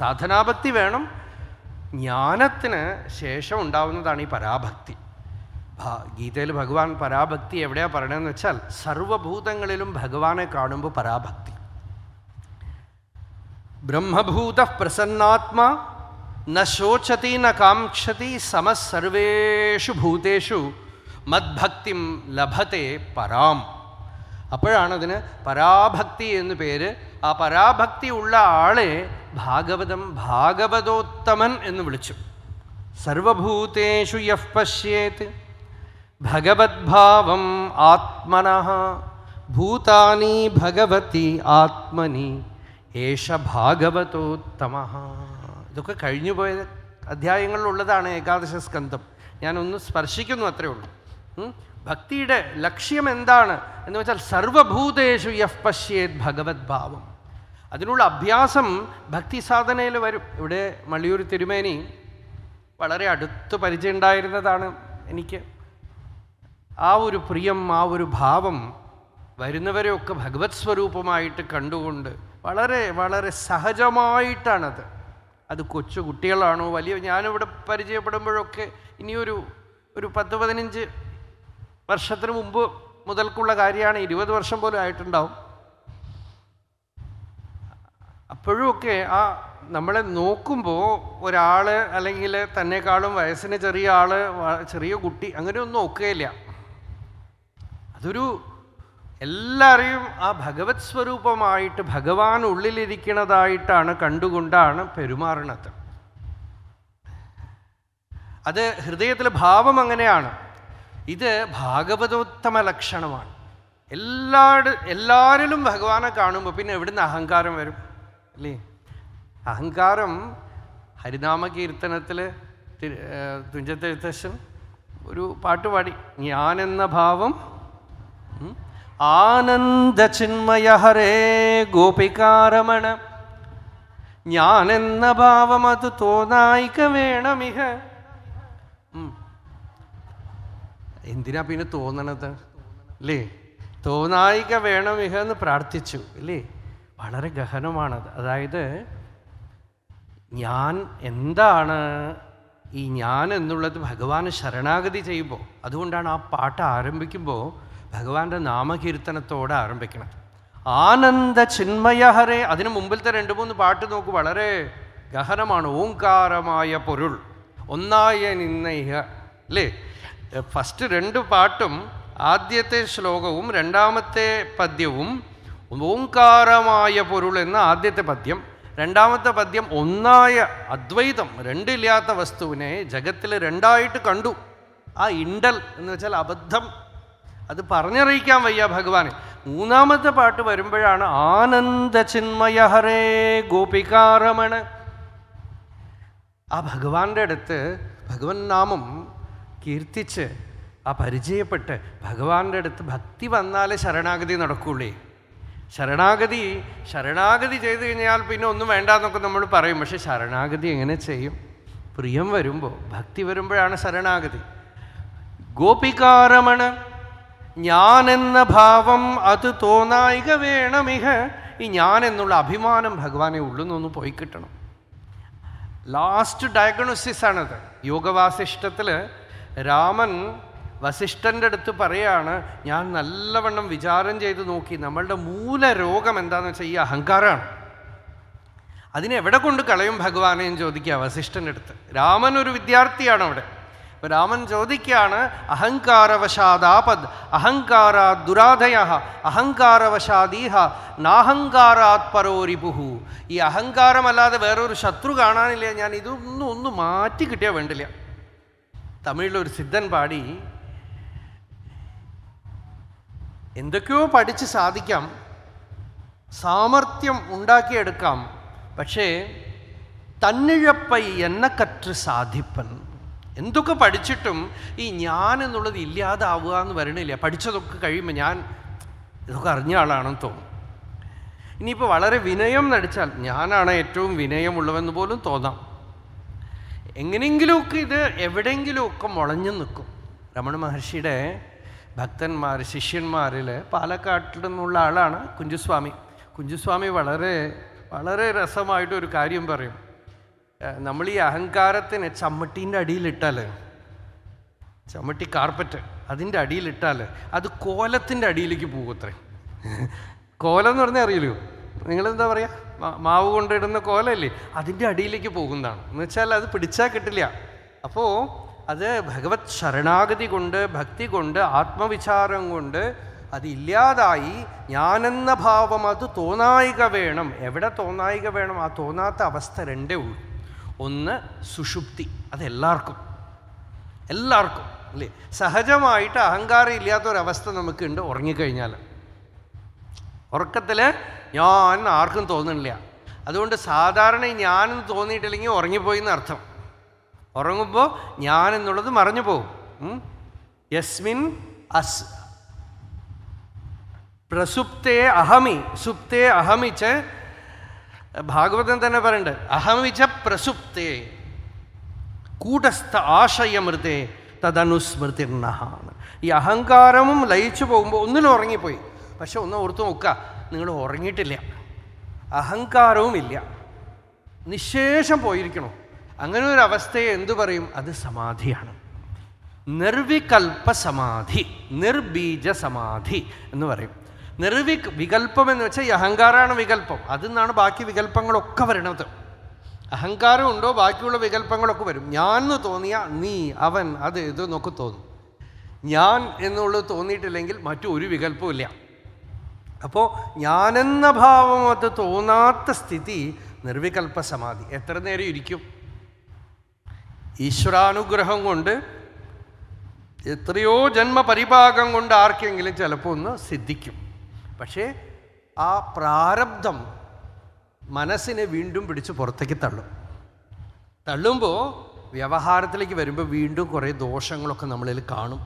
Speaker 2: സാധനാഭക്തി വേണം ജ്ഞാനത്തിന് ശേഷം ഉണ്ടാവുന്നതാണ് ഈ പരാഭക്തി ഗീതയിൽ ഭഗവാൻ പരാഭക്തി എവിടെയാണ് പറയണതെന്ന് വെച്ചാൽ സർവഭൂതങ്ങളിലും ഭഗവാനെ കാണുമ്പോൾ പരാഭക്തി ബ്രഹ്മഭൂത പ്രസന്നാത്മാ ന ശോചതി ന കാക്ഷതി സമസർവേഷു ഭൂതേഷു മദ്ഭക്തിം ലഭത്തെ പരാം അപ്പോഴാണ് അതിന് പരാഭക്തി എന്നു പേര് ആ പരാഭക്തി ഉള്ള ആളെ ഭാഗവതം ഭാഗവതോത്തമൻ എന്ന് വിളിച്ചു സർവഭൂതേഷു യഃ പശ്യേത് ഭഗവത്ഭാവം ആത്മന ഭൂതാനി ഭഗവതി ആത്മനി ഏഷ ഭാഗവതോത്തമ ഇതൊക്കെ കഴിഞ്ഞു പോയ അധ്യായങ്ങളിലുള്ളതാണ് ഏകാദശ സ്കന്ധം ഞാനൊന്ന് സ്പർശിക്കുന്നു അത്രേ ഉള്ളൂ ഭക്തിയുടെ ലക്ഷ്യം എന്താണ് എന്ന് വെച്ചാൽ സർവഭൂതേഷു യഹ് പശ്യേത് ഭഗവത്ഭാവം ഭാവം അതിനുള്ള അഭ്യാസം ഭക്തി സാധനയിൽ വരും ഇവിടെ മള്ളിയൂർ തിരുമേനി വളരെ അടുത്ത് പരിചയം ഉണ്ടായിരുന്നതാണ് എനിക്ക് ആ ഒരു പ്രിയം ആ ഒരു ഭാവം വരുന്നവരെയൊക്കെ ഭഗവത് സ്വരൂപമായിട്ട് കണ്ടുകൊണ്ട് വളരെ വളരെ സഹജമായിട്ടാണത് അത് കൊച്ചു കുട്ടികളാണോ വലിയ ഞാനിവിടെ പരിചയപ്പെടുമ്പോഴൊക്കെ ഇനിയൊരു ഒരു പത്ത് പതിനഞ്ച് വർഷത്തിന് മുമ്പ് മുതൽക്കുള്ള കാര്യമാണ് ഇരുപത് വർഷം പോലും ആയിട്ടുണ്ടാവും അപ്പോഴുമൊക്കെ ആ നമ്മളെ നോക്കുമ്പോൾ ഒരാൾ അല്ലെങ്കിൽ തന്നെക്കാളും വയസ്സിന് ചെറിയ ആൾ ചെറിയ കുട്ടി അങ്ങനെയൊന്നും നോക്കുകയില്ല അതൊരു എല്ലാവരെയും ആ ഭഗവത് സ്വരൂപമായിട്ട് ഭഗവാൻ ഉള്ളിലിരിക്കുന്നതായിട്ടാണ് കണ്ടുകൊണ്ടാണ് പെരുമാറണത് അത് ഹൃദയത്തിൽ ഭാവം അങ്ങനെയാണ് ഇത് ഭാഗവതോത്തമ ലക്ഷണമാണ് എല്ലായിട എല്ലാവരിലും ഭഗവാനെ കാണുമ്പോൾ പിന്നെ എവിടുന്ന് അഹങ്കാരം വരും അല്ലേ അഹങ്കാരം ഹരിനാമ കീർത്തനത്തിൽ തുഞ്ചത്തെഴുത്തച്ഛൻ ഒരു പാട്ടുപാടി ഞാനെന്ന ഭാവം ചിന്മയ ഹരേ ഗോപികാരമണ ഞാനെന്ന ഭാവം അത് തോന്നായിക്ക വേണമിഹ എന്തിനാ പിന്നെ തോന്നണത് അല്ലേ തോന്നായിക്ക വേണമിഹ എന്ന് പ്രാർത്ഥിച്ചു അല്ലേ വളരെ ഗഹനമാണത് അതായത് ഞാൻ എന്താണ് ഈ ഞാൻ എന്നുള്ളത് ഭഗവാന് ശരണാഗതി ചെയ്യുമ്പോൾ അതുകൊണ്ടാണ് ആ പാട്ട് ആരംഭിക്കുമ്പോൾ ഭഗവാന്റെ നാമകീർത്തനത്തോടെ ആരംഭിക്കണം ആനന്ദ ഹരേ അതിനു മുമ്പിലത്തെ രണ്ട് മൂന്ന് പാട്ട് നോക്ക് വളരെ ഗഹനമാണ് ഓങ്കാരമായ പൊരുൾ ഒന്നായ നിന്നയ്യ അല്ലേ ഫസ്റ്റ് രണ്ട് പാട്ടും ആദ്യത്തെ ശ്ലോകവും രണ്ടാമത്തെ പദ്യവും ഓങ്കാരമായ പൊരുൾ എന്ന ആദ്യത്തെ പദ്യം രണ്ടാമത്തെ പദ്യം ഒന്നായ അദ്വൈതം രണ്ടില്ലാത്ത വസ്തുവിനെ ജഗത്തിൽ രണ്ടായിട്ട് കണ്ടു ആ ഇണ്ടൽ എന്ന് വെച്ചാൽ അബദ്ധം അത് പറഞ്ഞറിയിക്കാൻ വയ്യ ഭഗവാൻ മൂന്നാമത്തെ പാട്ട് വരുമ്പോഴാണ് ആനന്ദ ചിന്മയ ഹരേ ഗോപികാരമണ് ആ ഭഗവാന്റെ അടുത്ത് ഭഗവൻ നാമം കീർത്തിച്ച് ആ പരിചയപ്പെട്ട് ഭഗവാന്റെ അടുത്ത് ഭക്തി വന്നാലേ ശരണാഗതി നടക്കുകയുള്ളേ ശരണാഗതി ശരണാഗതി ചെയ്തു കഴിഞ്ഞാൽ പിന്നെ ഒന്നും വേണ്ട എന്നൊക്കെ നമ്മൾ പറയും പക്ഷെ ശരണാഗതി എങ്ങനെ ചെയ്യും പ്രിയം വരുമ്പോൾ ഭക്തി വരുമ്പോഴാണ് ശരണാഗതി ഗോപികാരമണ് ഞാൻ എന്ന ഭാവം അത് തോന്നായിക വേണമിക ഈ ഞാൻ എന്നുള്ള അഭിമാനം ഭഗവാനെ ഉള്ളു നിന്ന് പോയി കിട്ടണം ലാസ്റ്റ് ഡയഗ്നോസിസ് ആണത് യോഗവാസിഷ്ടത്തിൽ രാമൻ വസിഷ്ഠൻ്റെ അടുത്ത് പറയാണ് ഞാൻ നല്ലവണ്ണം വിചാരം ചെയ്ത് നോക്കി നമ്മളുടെ മൂലരോഗം എന്താണെന്ന് വെച്ചാൽ ഈ അഹങ്കാരമാണ് അതിനെ എവിടെ കൊണ്ട് കളയും ഭഗവാനെയും ചോദിക്കുക വസിഷ്ഠൻ്റെ അടുത്ത് രാമൻ ഒരു വിദ്യാർത്ഥിയാണ് അവിടെ അപ്പം രാമൻ ചോദിക്കുകയാണ് അഹങ്കാരവശാദാപദ് അഹങ്കാരാ ദുരാധയ അഹങ്കാരവശാദീഹ നാഹങ്കാരാത് പരോരിപുഹു ഈ അഹങ്കാരമല്ലാതെ വേറൊരു ശത്രു കാണാനില്ല ഞാൻ ഇതൊന്നും ഒന്ന് മാറ്റി കിട്ടിയാൽ വേണ്ടില്ല തമിഴിലൊരു സിദ്ധൻ പാടി എന്തൊക്കെയോ പഠിച്ച് സാധിക്കാം സാമർഥ്യം ഉണ്ടാക്കിയെടുക്കാം പക്ഷേ തന്നിഴപ്പൈ എന്ന കറ്റ് സാധിപ്പൻ എന്തൊക്കെ പഠിച്ചിട്ടും ഈ ഞാൻ എന്നുള്ളത് ഇല്ലാതാവുക എന്ന് വരണില്ല പഠിച്ചതൊക്കെ കഴിയുമ്പോൾ ഞാൻ ഇതൊക്കെ അറിഞ്ഞ ആളാണെന്ന് തോന്നും ഇനിയിപ്പോൾ വളരെ വിനയം നടിച്ചാൽ ഞാനാണ് ഏറ്റവും വിനയമുള്ളവെന്ന് പോലും തോന്നാം എങ്ങനെയെങ്കിലുമൊക്കെ ഇത് എവിടെയെങ്കിലുമൊക്കെ മുളഞ്ഞു നിൽക്കും രമണ മഹർഷിയുടെ ഭക്തന്മാർ ശിഷ്യന്മാരിൽ പാലക്കാട്ടിൽ നിന്നുള്ള ആളാണ് കുഞ്ചുസ്വാമി കുഞ്ചുസ്വാമി വളരെ വളരെ രസമായിട്ട് ഒരു കാര്യം പറയും നമ്മൾ ഈ അഹങ്കാരത്തിനെ ചമ്മട്ടീൻ്റെ അടിയിലിട്ടാൽ ചമ്മട്ടി കാർപ്പറ്റ് അതിൻ്റെ അടിയിലിട്ടാൽ അത് കോലത്തിൻ്റെ അടിയിലേക്ക് പോകുമത്രേ കോലം എന്ന് പറഞ്ഞാൽ അറിയില്ലോ നിങ്ങളെന്താ പറയുക മാവ് കൊണ്ടിടുന്ന കോലല്ലേ അതിൻ്റെ അടിയിലേക്ക് പോകുന്നതാണ് എന്ന് വെച്ചാൽ അത് പിടിച്ചാൽ കിട്ടില്ല അപ്പോൾ അത് ഭഗവത് ശരണാഗതി കൊണ്ട് ഭക്തി കൊണ്ട് ആത്മവിചാരം കൊണ്ട് അത് ഇല്ലാതായി ഞാനെന്ന ഭാവം അത് തോന്നായിക വേണം എവിടെ തോന്നായിക വേണം ആ തോന്നാത്ത അവസ്ഥ രണ്ടേ ഉള്ളൂ ഒന്ന് സുഷുപ്തി അതെല്ലാവർക്കും എല്ലാവർക്കും അല്ലേ സഹജമായിട്ട് അഹങ്കാരം ഇല്ലാത്തൊരവസ്ഥ നമുക്കുണ്ട് ഉറങ്ങിക്കഴിഞ്ഞാൽ ഉറക്കത്തിൽ ഞാൻ ആർക്കും തോന്നുന്നില്ല അതുകൊണ്ട് സാധാരണ ഞാനെന്ന് തോന്നിയിട്ടില്ലെങ്കിൽ ഉറങ്ങിപ്പോയി എന്നർത്ഥം ഉറങ്ങുമ്പോൾ ഞാൻ എന്നുള്ളത് മറഞ്ഞു പോകും യസ്മിൻ അസ് പ്രസുപ്തേ അഹമി സുപ്തേ അഹമിച്ച് ഭാഗവതം തന്നെ പറയണ്ട് അഹമിജ പ്രസുപ്തേ കൂടസ്ഥ ആശയമൃതേ
Speaker 1: തദനുസ്മൃതിർണഹാണ്
Speaker 2: ഈ അഹങ്കാരവും ലയിച്ചു പോകുമ്പോൾ ഒന്നിലും ഉറങ്ങിപ്പോയി പക്ഷെ ഒന്ന് ഓർത്ത് നോക്കുക നിങ്ങൾ ഉറങ്ങിയിട്ടില്ല അഹങ്കാരവും ഇല്ല നിശേഷം പോയിരിക്കണോ അങ്ങനെ ഒരു അവസ്ഥയെ എന്തു പറയും അത് സമാധിയാണ് നിർവികൽപ്പ സമാധി നിർബീജ സമാധി എന്ന് പറയും നിർവിക് വികല്പം എന്ന് വെച്ചാൽ ഈ അഹങ്കാരമാണ് വികല്പം അതിൽ നിന്നാണ് ബാക്കി വികല്പങ്ങളൊക്കെ വരണത് അഹങ്കാരം ഉണ്ടോ ബാക്കിയുള്ള വികല്പങ്ങളൊക്കെ വരും ഞാൻ എന്ന് തോന്നിയ നീ അവൻ അത് ഇത് നോക്കി തോന്നും ഞാൻ എന്നുള്ളത് തോന്നിയിട്ടില്ലെങ്കിൽ മറ്റു ഒരു വികല്പവും ഇല്ല അപ്പോൾ ഞാനെന്ന ഭാവം അത് തോന്നാത്ത സ്ഥിതി നിർവികൽപ്പ സമാധി എത്ര നേരം ഇരിക്കും ഈശ്വരാനുഗ്രഹം കൊണ്ട് എത്രയോ പരിഭാഗം കൊണ്ട് ആർക്കെങ്കിലും ചിലപ്പോൾ ഒന്ന് സിദ്ധിക്കും പക്ഷേ ആ പ്രാരബ്ധം മനസ്സിനെ വീണ്ടും പിടിച്ച് പുറത്തേക്ക് തള്ളും തള്ളുമ്പോൾ വ്യവഹാരത്തിലേക്ക് വരുമ്പോൾ വീണ്ടും കുറേ ദോഷങ്ങളൊക്കെ നമ്മളിൽ കാണും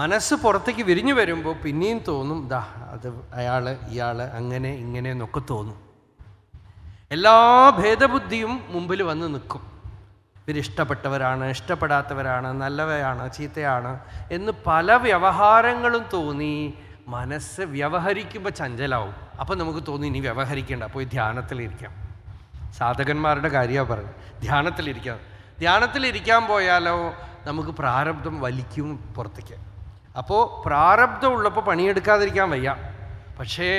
Speaker 2: മനസ്സ് പുറത്തേക്ക് വിരിഞ്ഞു വരുമ്പോൾ പിന്നെയും തോന്നും ദാ അത് അയാൾ ഇയാൾ അങ്ങനെ ഇങ്ങനെ എന്നൊക്കെ തോന്നും എല്ലാ ഭേദബുദ്ധിയും മുമ്പിൽ വന്ന് നിൽക്കും ഇവരിഷ്ടപ്പെട്ടവരാണ് ഇഷ്ടപ്പെടാത്തവരാണ് നല്ലവയാണ് ചീത്തയാണ് എന്ന് പല വ്യവഹാരങ്ങളും തോന്നി മനസ്സ് വ്യവഹരിക്കുമ്പോൾ ചഞ്ചലാവും അപ്പം നമുക്ക് തോന്നി ഇനി വ്യവഹരിക്കേണ്ട പോയി ധ്യാനത്തിലിരിക്കാം സാധകന്മാരുടെ കാര്യമാണ് പറഞ്ഞു ധ്യാനത്തിലിരിക്കാം ധ്യാനത്തിലിരിക്കാൻ പോയാലോ നമുക്ക് പ്രാരബ്ധം വലിക്കും പുറത്തേക്ക് അപ്പോൾ പ്രാരബ്ധം ഉള്ളപ്പോൾ പണിയെടുക്കാതിരിക്കാൻ വയ്യ പക്ഷേ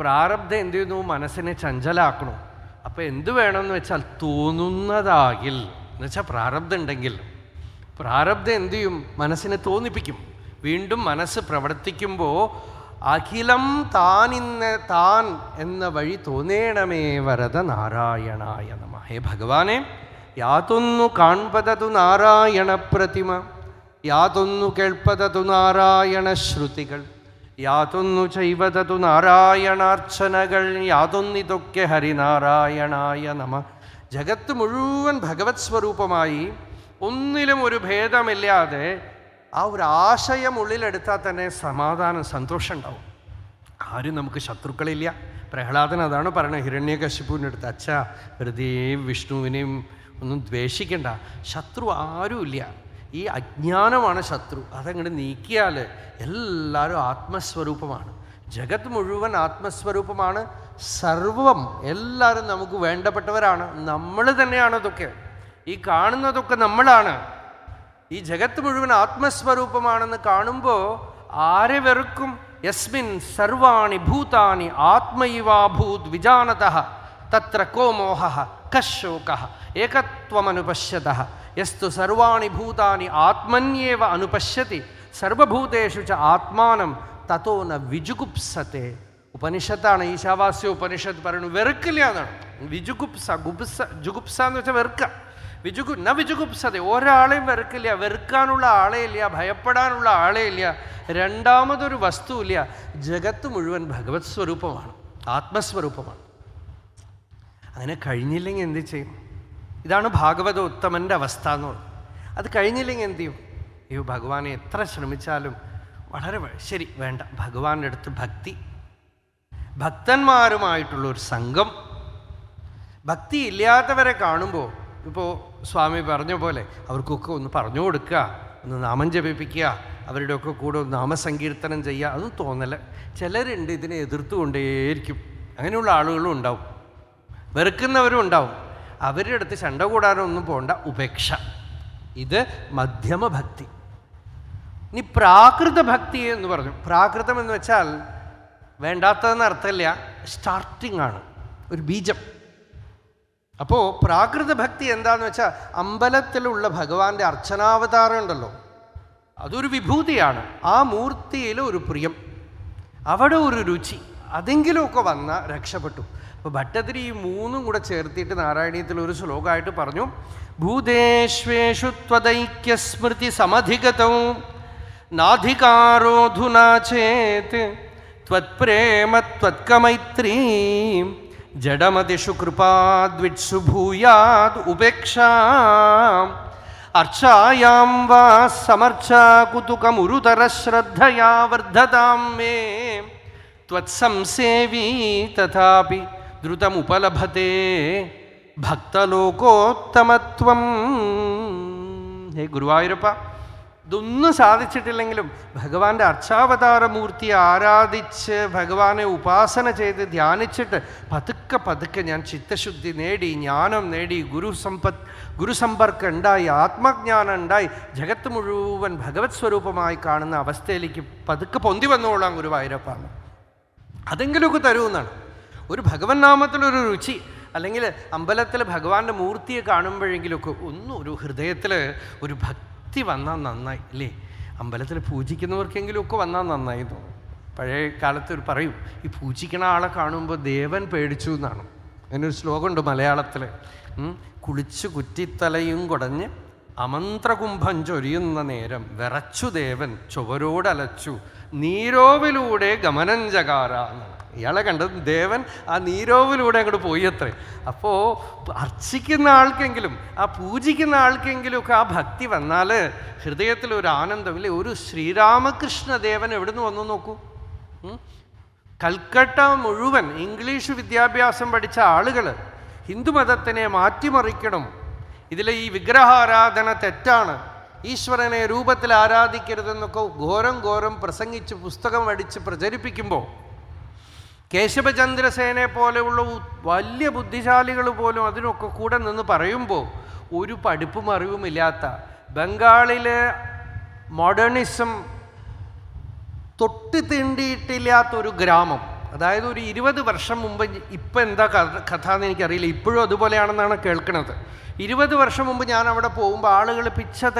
Speaker 2: പ്രാരബ്ധം എന്ത് ചെയ്യുന്നു മനസ്സിനെ ചഞ്ചലാക്കണം അപ്പോൾ എന്ത് വേണമെന്ന് വെച്ചാൽ തോന്നുന്നതാകിൽ എന്നുവെച്ചാൽ പ്രാരബ്ധം ഉണ്ടെങ്കിൽ പ്രാരബ്ധം എന്ത് ചെയ്യും മനസ്സിനെ തോന്നിപ്പിക്കും വീണ്ടും മനസ്സ് പ്രവർത്തിക്കുമ്പോൾ അഖിലം ഇന്ന് താൻ എന്ന വഴി തോന്നേണമേ വരത നാരായണായ നമ ഹേ ഭഗവാനെ യാതൊന്നു കാൺപതതു നാരായണ പ്രതിമ യാതൊന്നു കേൾപ്പതതു നാരായണ ശ്രുതികൾ യാതൊന്നു ചെയ്വതതു നാരായണാർച്ചനകൾ യാതൊന്നിതൊക്കെ ഹരിനാരായണായ നമ ജഗത്ത് മുഴുവൻ ഭഗവത് സ്വരൂപമായി ഒന്നിലും ഒരു ഭേദമില്ലാതെ ആ ഒരു ആശയം ഉള്ളിലെടുത്താൽ തന്നെ സമാധാനം സന്തോഷം ഉണ്ടാവും ആരും നമുക്ക് ശത്രുക്കളില്ല പ്രഹ്ലാദൻ അതാണ് പറയുന്നത് ഹിരണ്യകശിപുവിൻ്റെ അടുത്ത് അച്ഛ വെറുതെയും വിഷ്ണുവിനെയും ഒന്നും ദ്വേഷിക്കണ്ട ശത്രു ആരുമില്ല ഈ അജ്ഞാനമാണ് ശത്രു അതങ്ങോട്ട് നീക്കിയാൽ എല്ലാവരും ആത്മസ്വരൂപമാണ് ജഗത് മുഴുവൻ ആത്മസ്വരൂപമാണ് സർവം എല്ലാവരും നമുക്ക് വേണ്ടപ്പെട്ടവരാണ് നമ്മൾ തന്നെയാണ് അതൊക്കെ ഈ കാണുന്നതൊക്കെ നമ്മളാണ് ഈ ജഗത്ത് മുഴുവൻ ആത്മസ്വരൂപമാണെന്ന് കാണുമ്പോൾ ആരെവർക്കും യസ്മിൻ സർവാണി ഭൂതാനി ആത്മൈവാഭൂത് വിജാനത തത്ര കോമോഹ കശോക ഏകത്വമനുപശ്യത യസ്തു സർവാണി ഭൂതാനി ആത്മന്യേവ അനുപശ്യതി സർവഭൂതേഷു ച ആത്മാനം തത്തോ ന വിജുഗുപ്സത്തെ ഉപനിഷത്താണ് ഈശാവാസ്യ ഉപനിഷത്ത് പറയുന്നത് വെറുക്കില്ല എന്നാണ് വിജുഗുപ്സ ഗുപ്സ ജുഗുപ്സ എന്ന് വെച്ചാൽ വെറുക്കുക വിജുഗു ന വിജുഗുപ്സത ഒരാളെയും വെറുക്കില്ല വെറുക്കാനുള്ള ആളെ ഇല്ല ഭയപ്പെടാനുള്ള ആളെ ഇല്ല രണ്ടാമതൊരു വസ്തുവില്ല ജഗത്ത് മുഴുവൻ ഭഗവത് സ്വരൂപമാണ് ആത്മസ്വരൂപമാണ്
Speaker 1: അങ്ങനെ കഴിഞ്ഞില്ലെങ്കിൽ
Speaker 2: എന്ത് ചെയ്യും ഇതാണ് ഭാഗവത ഉത്തമൻ്റെ അവസ്ഥ എന്ന് പറഞ്ഞു അത് കഴിഞ്ഞില്ലെങ്കിൽ എന്ത് ചെയ്യും അയ്യോ ഭഗവാനെ എത്ര ശ്രമിച്ചാലും വളരെ ശരി വേണ്ട ഭഗവാന്റെ അടുത്ത് ഭക്തി ഭക്തന്മാരുമായിട്ടുള്ളൊരു സംഘം ഭക്തി ഇല്ലാത്തവരെ കാണുമ്പോൾ ഇപ്പോൾ സ്വാമി പറഞ്ഞ പോലെ അവർക്കൊക്കെ ഒന്ന് പറഞ്ഞു കൊടുക്കുക ഒന്ന് നാമം ജപിപ്പിക്കുക അവരുടെയൊക്കെ കൂടെ ഒന്ന് നാമസങ്കീർത്തനം ചെയ്യുക അതും തോന്നല ചിലരുണ്ട് ഇതിനെ എതിർത്തുകൊണ്ടേയിരിക്കും അങ്ങനെയുള്ള ആളുകളും ഉണ്ടാവും വെറുക്കുന്നവരും ഉണ്ടാവും അവരുടെ അടുത്ത് ചണ്ട കൂടാനൊന്നും പോകണ്ട ഉപേക്ഷ ഇത് മധ്യമ ഭക്തി ഇനി പ്രാകൃത ഭക്തി എന്ന് പറഞ്ഞു പ്രാകൃതം എന്ന് വെച്ചാൽ വേണ്ടാത്തതെന്ന് അർത്ഥമില്ല സ്റ്റാർട്ടിംഗ് ആണ് ഒരു ബീജം അപ്പോൾ പ്രാകൃത ഭക്തി എന്താന്ന് വെച്ചാൽ അമ്പലത്തിലുള്ള ഭഗവാന്റെ അർച്ചനാവതാരം ഉണ്ടല്ലോ അതൊരു വിഭൂതിയാണ് ആ മൂർത്തിയിൽ ഒരു പ്രിയം അവിടെ ഒരു രുചി അതെങ്കിലുമൊക്കെ വന്ന രക്ഷപ്പെട്ടു അപ്പോൾ ഭട്ടതിരി ഈ മൂന്നും കൂടെ ചേർത്തിട്ട് നാരായണീയത്തിൽ ഒരു ശ്ലോകമായിട്ട് പറഞ്ഞു ഭൂതേഷ്വേഷു ത്വദൈക്യസ്മൃതി സമധിഗതവും നാധികാരോധുനാ ചേത് ത്വത്പ്രേമ ത്വത്കമൈത്രീം जडमदिषु कृपाद्वित्सु भूयात् उपेक्षा अर्चायां वा समर्चा समर्चाकुतुकमुरुतरश्रद्धया वर्धतां मे त्वत्संसेवी तथापि द्रुतमुपलभते भक्तलोकोत्तमत्वं हे ಗುರುವಾಯೂರಪ್ಪ ഇതൊന്നും സാധിച്ചിട്ടില്ലെങ്കിലും ഭഗവാന്റെ അർച്ചാവതാരമൂർത്തി ആരാധിച്ച് ഭഗവാനെ ഉപാസന ചെയ്ത് ധ്യാനിച്ചിട്ട് പതുക്കെ പതുക്കെ ഞാൻ ചിത്തശുദ്ധി നേടി ജ്ഞാനം നേടി ഗുരുസമ്പത്ത് ഗുരുസമ്പർക്കം ഉണ്ടായി ആത്മജ്ഞാനം ഉണ്ടായി ജഗത്ത് മുഴുവൻ ഭഗവത് സ്വരൂപമായി കാണുന്ന അവസ്ഥയിലേക്ക് പതുക്കെ പൊന്തി വന്നോളാം ഗുരുവായൂരപ്പാണ് അതെങ്കിലുമൊക്കെ തരുമെന്നാണ് ഒരു ഭഗവൻ നാമത്തിലൊരു രുചി അല്ലെങ്കിൽ അമ്പലത്തിൽ ഭഗവാന്റെ മൂർത്തിയെ കാണുമ്പോഴെങ്കിലൊക്കെ ഒന്നും ഒരു ഹൃദയത്തിൽ ഒരു ഭക്തി ഭക്തി വന്നാൽ നന്നായി അല്ലേ അമ്പലത്തിൽ പൂജിക്കുന്നവർക്കെങ്കിലും ഒക്കെ വന്നാൽ നന്നായി തോന്നും പഴയ കാലത്ത് ഒരു പറയും ഈ പൂജിക്കണ ആളെ കാണുമ്പോൾ ദേവൻ പേടിച്ചു എന്നാണ് അങ്ങനൊരു ശ്ലോകമുണ്ട് മലയാളത്തിൽ കുളിച്ചു കുറ്റിത്തലയും കുടഞ്ഞ് അമന്ത്രകുംഭം ചൊരിയുന്ന നേരം വിറച്ചു ദേവൻ ചുവരോടലച്ചു നീരോവിലൂടെ ഗമനം ജകാര ഇയാളെ കണ്ടത് ദേവൻ ആ നീരോവിലൂടെ അങ്ങോട്ട് പോയി അത്രേ അപ്പോൾ അർച്ചിക്കുന്ന ആൾക്കെങ്കിലും ആ പൂജിക്കുന്ന ആൾക്കെങ്കിലും ഒക്കെ ആ ഭക്തി വന്നാൽ ഹൃദയത്തിൽ ഒരു ആനന്ദം ഇല്ലേ ഒരു ശ്രീരാമകൃഷ്ണ ദേവൻ എവിടുന്ന് വന്നു നോക്കൂ കൽക്കട്ട മുഴുവൻ ഇംഗ്ലീഷ് വിദ്യാഭ്യാസം പഠിച്ച ആളുകൾ ഹിന്ദുമതത്തിനെ മാറ്റിമറിക്കണം ഇതിലെ ഈ വിഗ്രഹാരാധന തെറ്റാണ് ഈശ്വരനെ രൂപത്തിൽ ആരാധിക്കരുതെന്നൊക്കെ ഘോരം ഘോരം പ്രസംഗിച്ച് പുസ്തകം അടിച്ച് പ്രചരിപ്പിക്കുമ്പോൾ കേശവചന്ദ്രസേനെ പോലെയുള്ള വലിയ ബുദ്ധിശാലികൾ പോലും അതിനൊക്കെ കൂടെ നിന്ന് പറയുമ്പോൾ ഒരു പഠിപ്പും അറിവുമില്ലാത്ത ബംഗാളിലെ മോഡേണിസം തൊട്ട് തീണ്ടിയിട്ടില്ലാത്തൊരു ഗ്രാമം അതായത് ഒരു ഇരുപത് വർഷം മുമ്പ് ഇപ്പം എന്താ കഥ എന്ന് എനിക്കറിയില്ല ഇപ്പോഴും അതുപോലെയാണെന്നാണ് കേൾക്കുന്നത് ഇരുപത് വർഷം മുമ്പ് ഞാൻ അവിടെ പോകുമ്പോൾ ആളുകൾ പിച്ച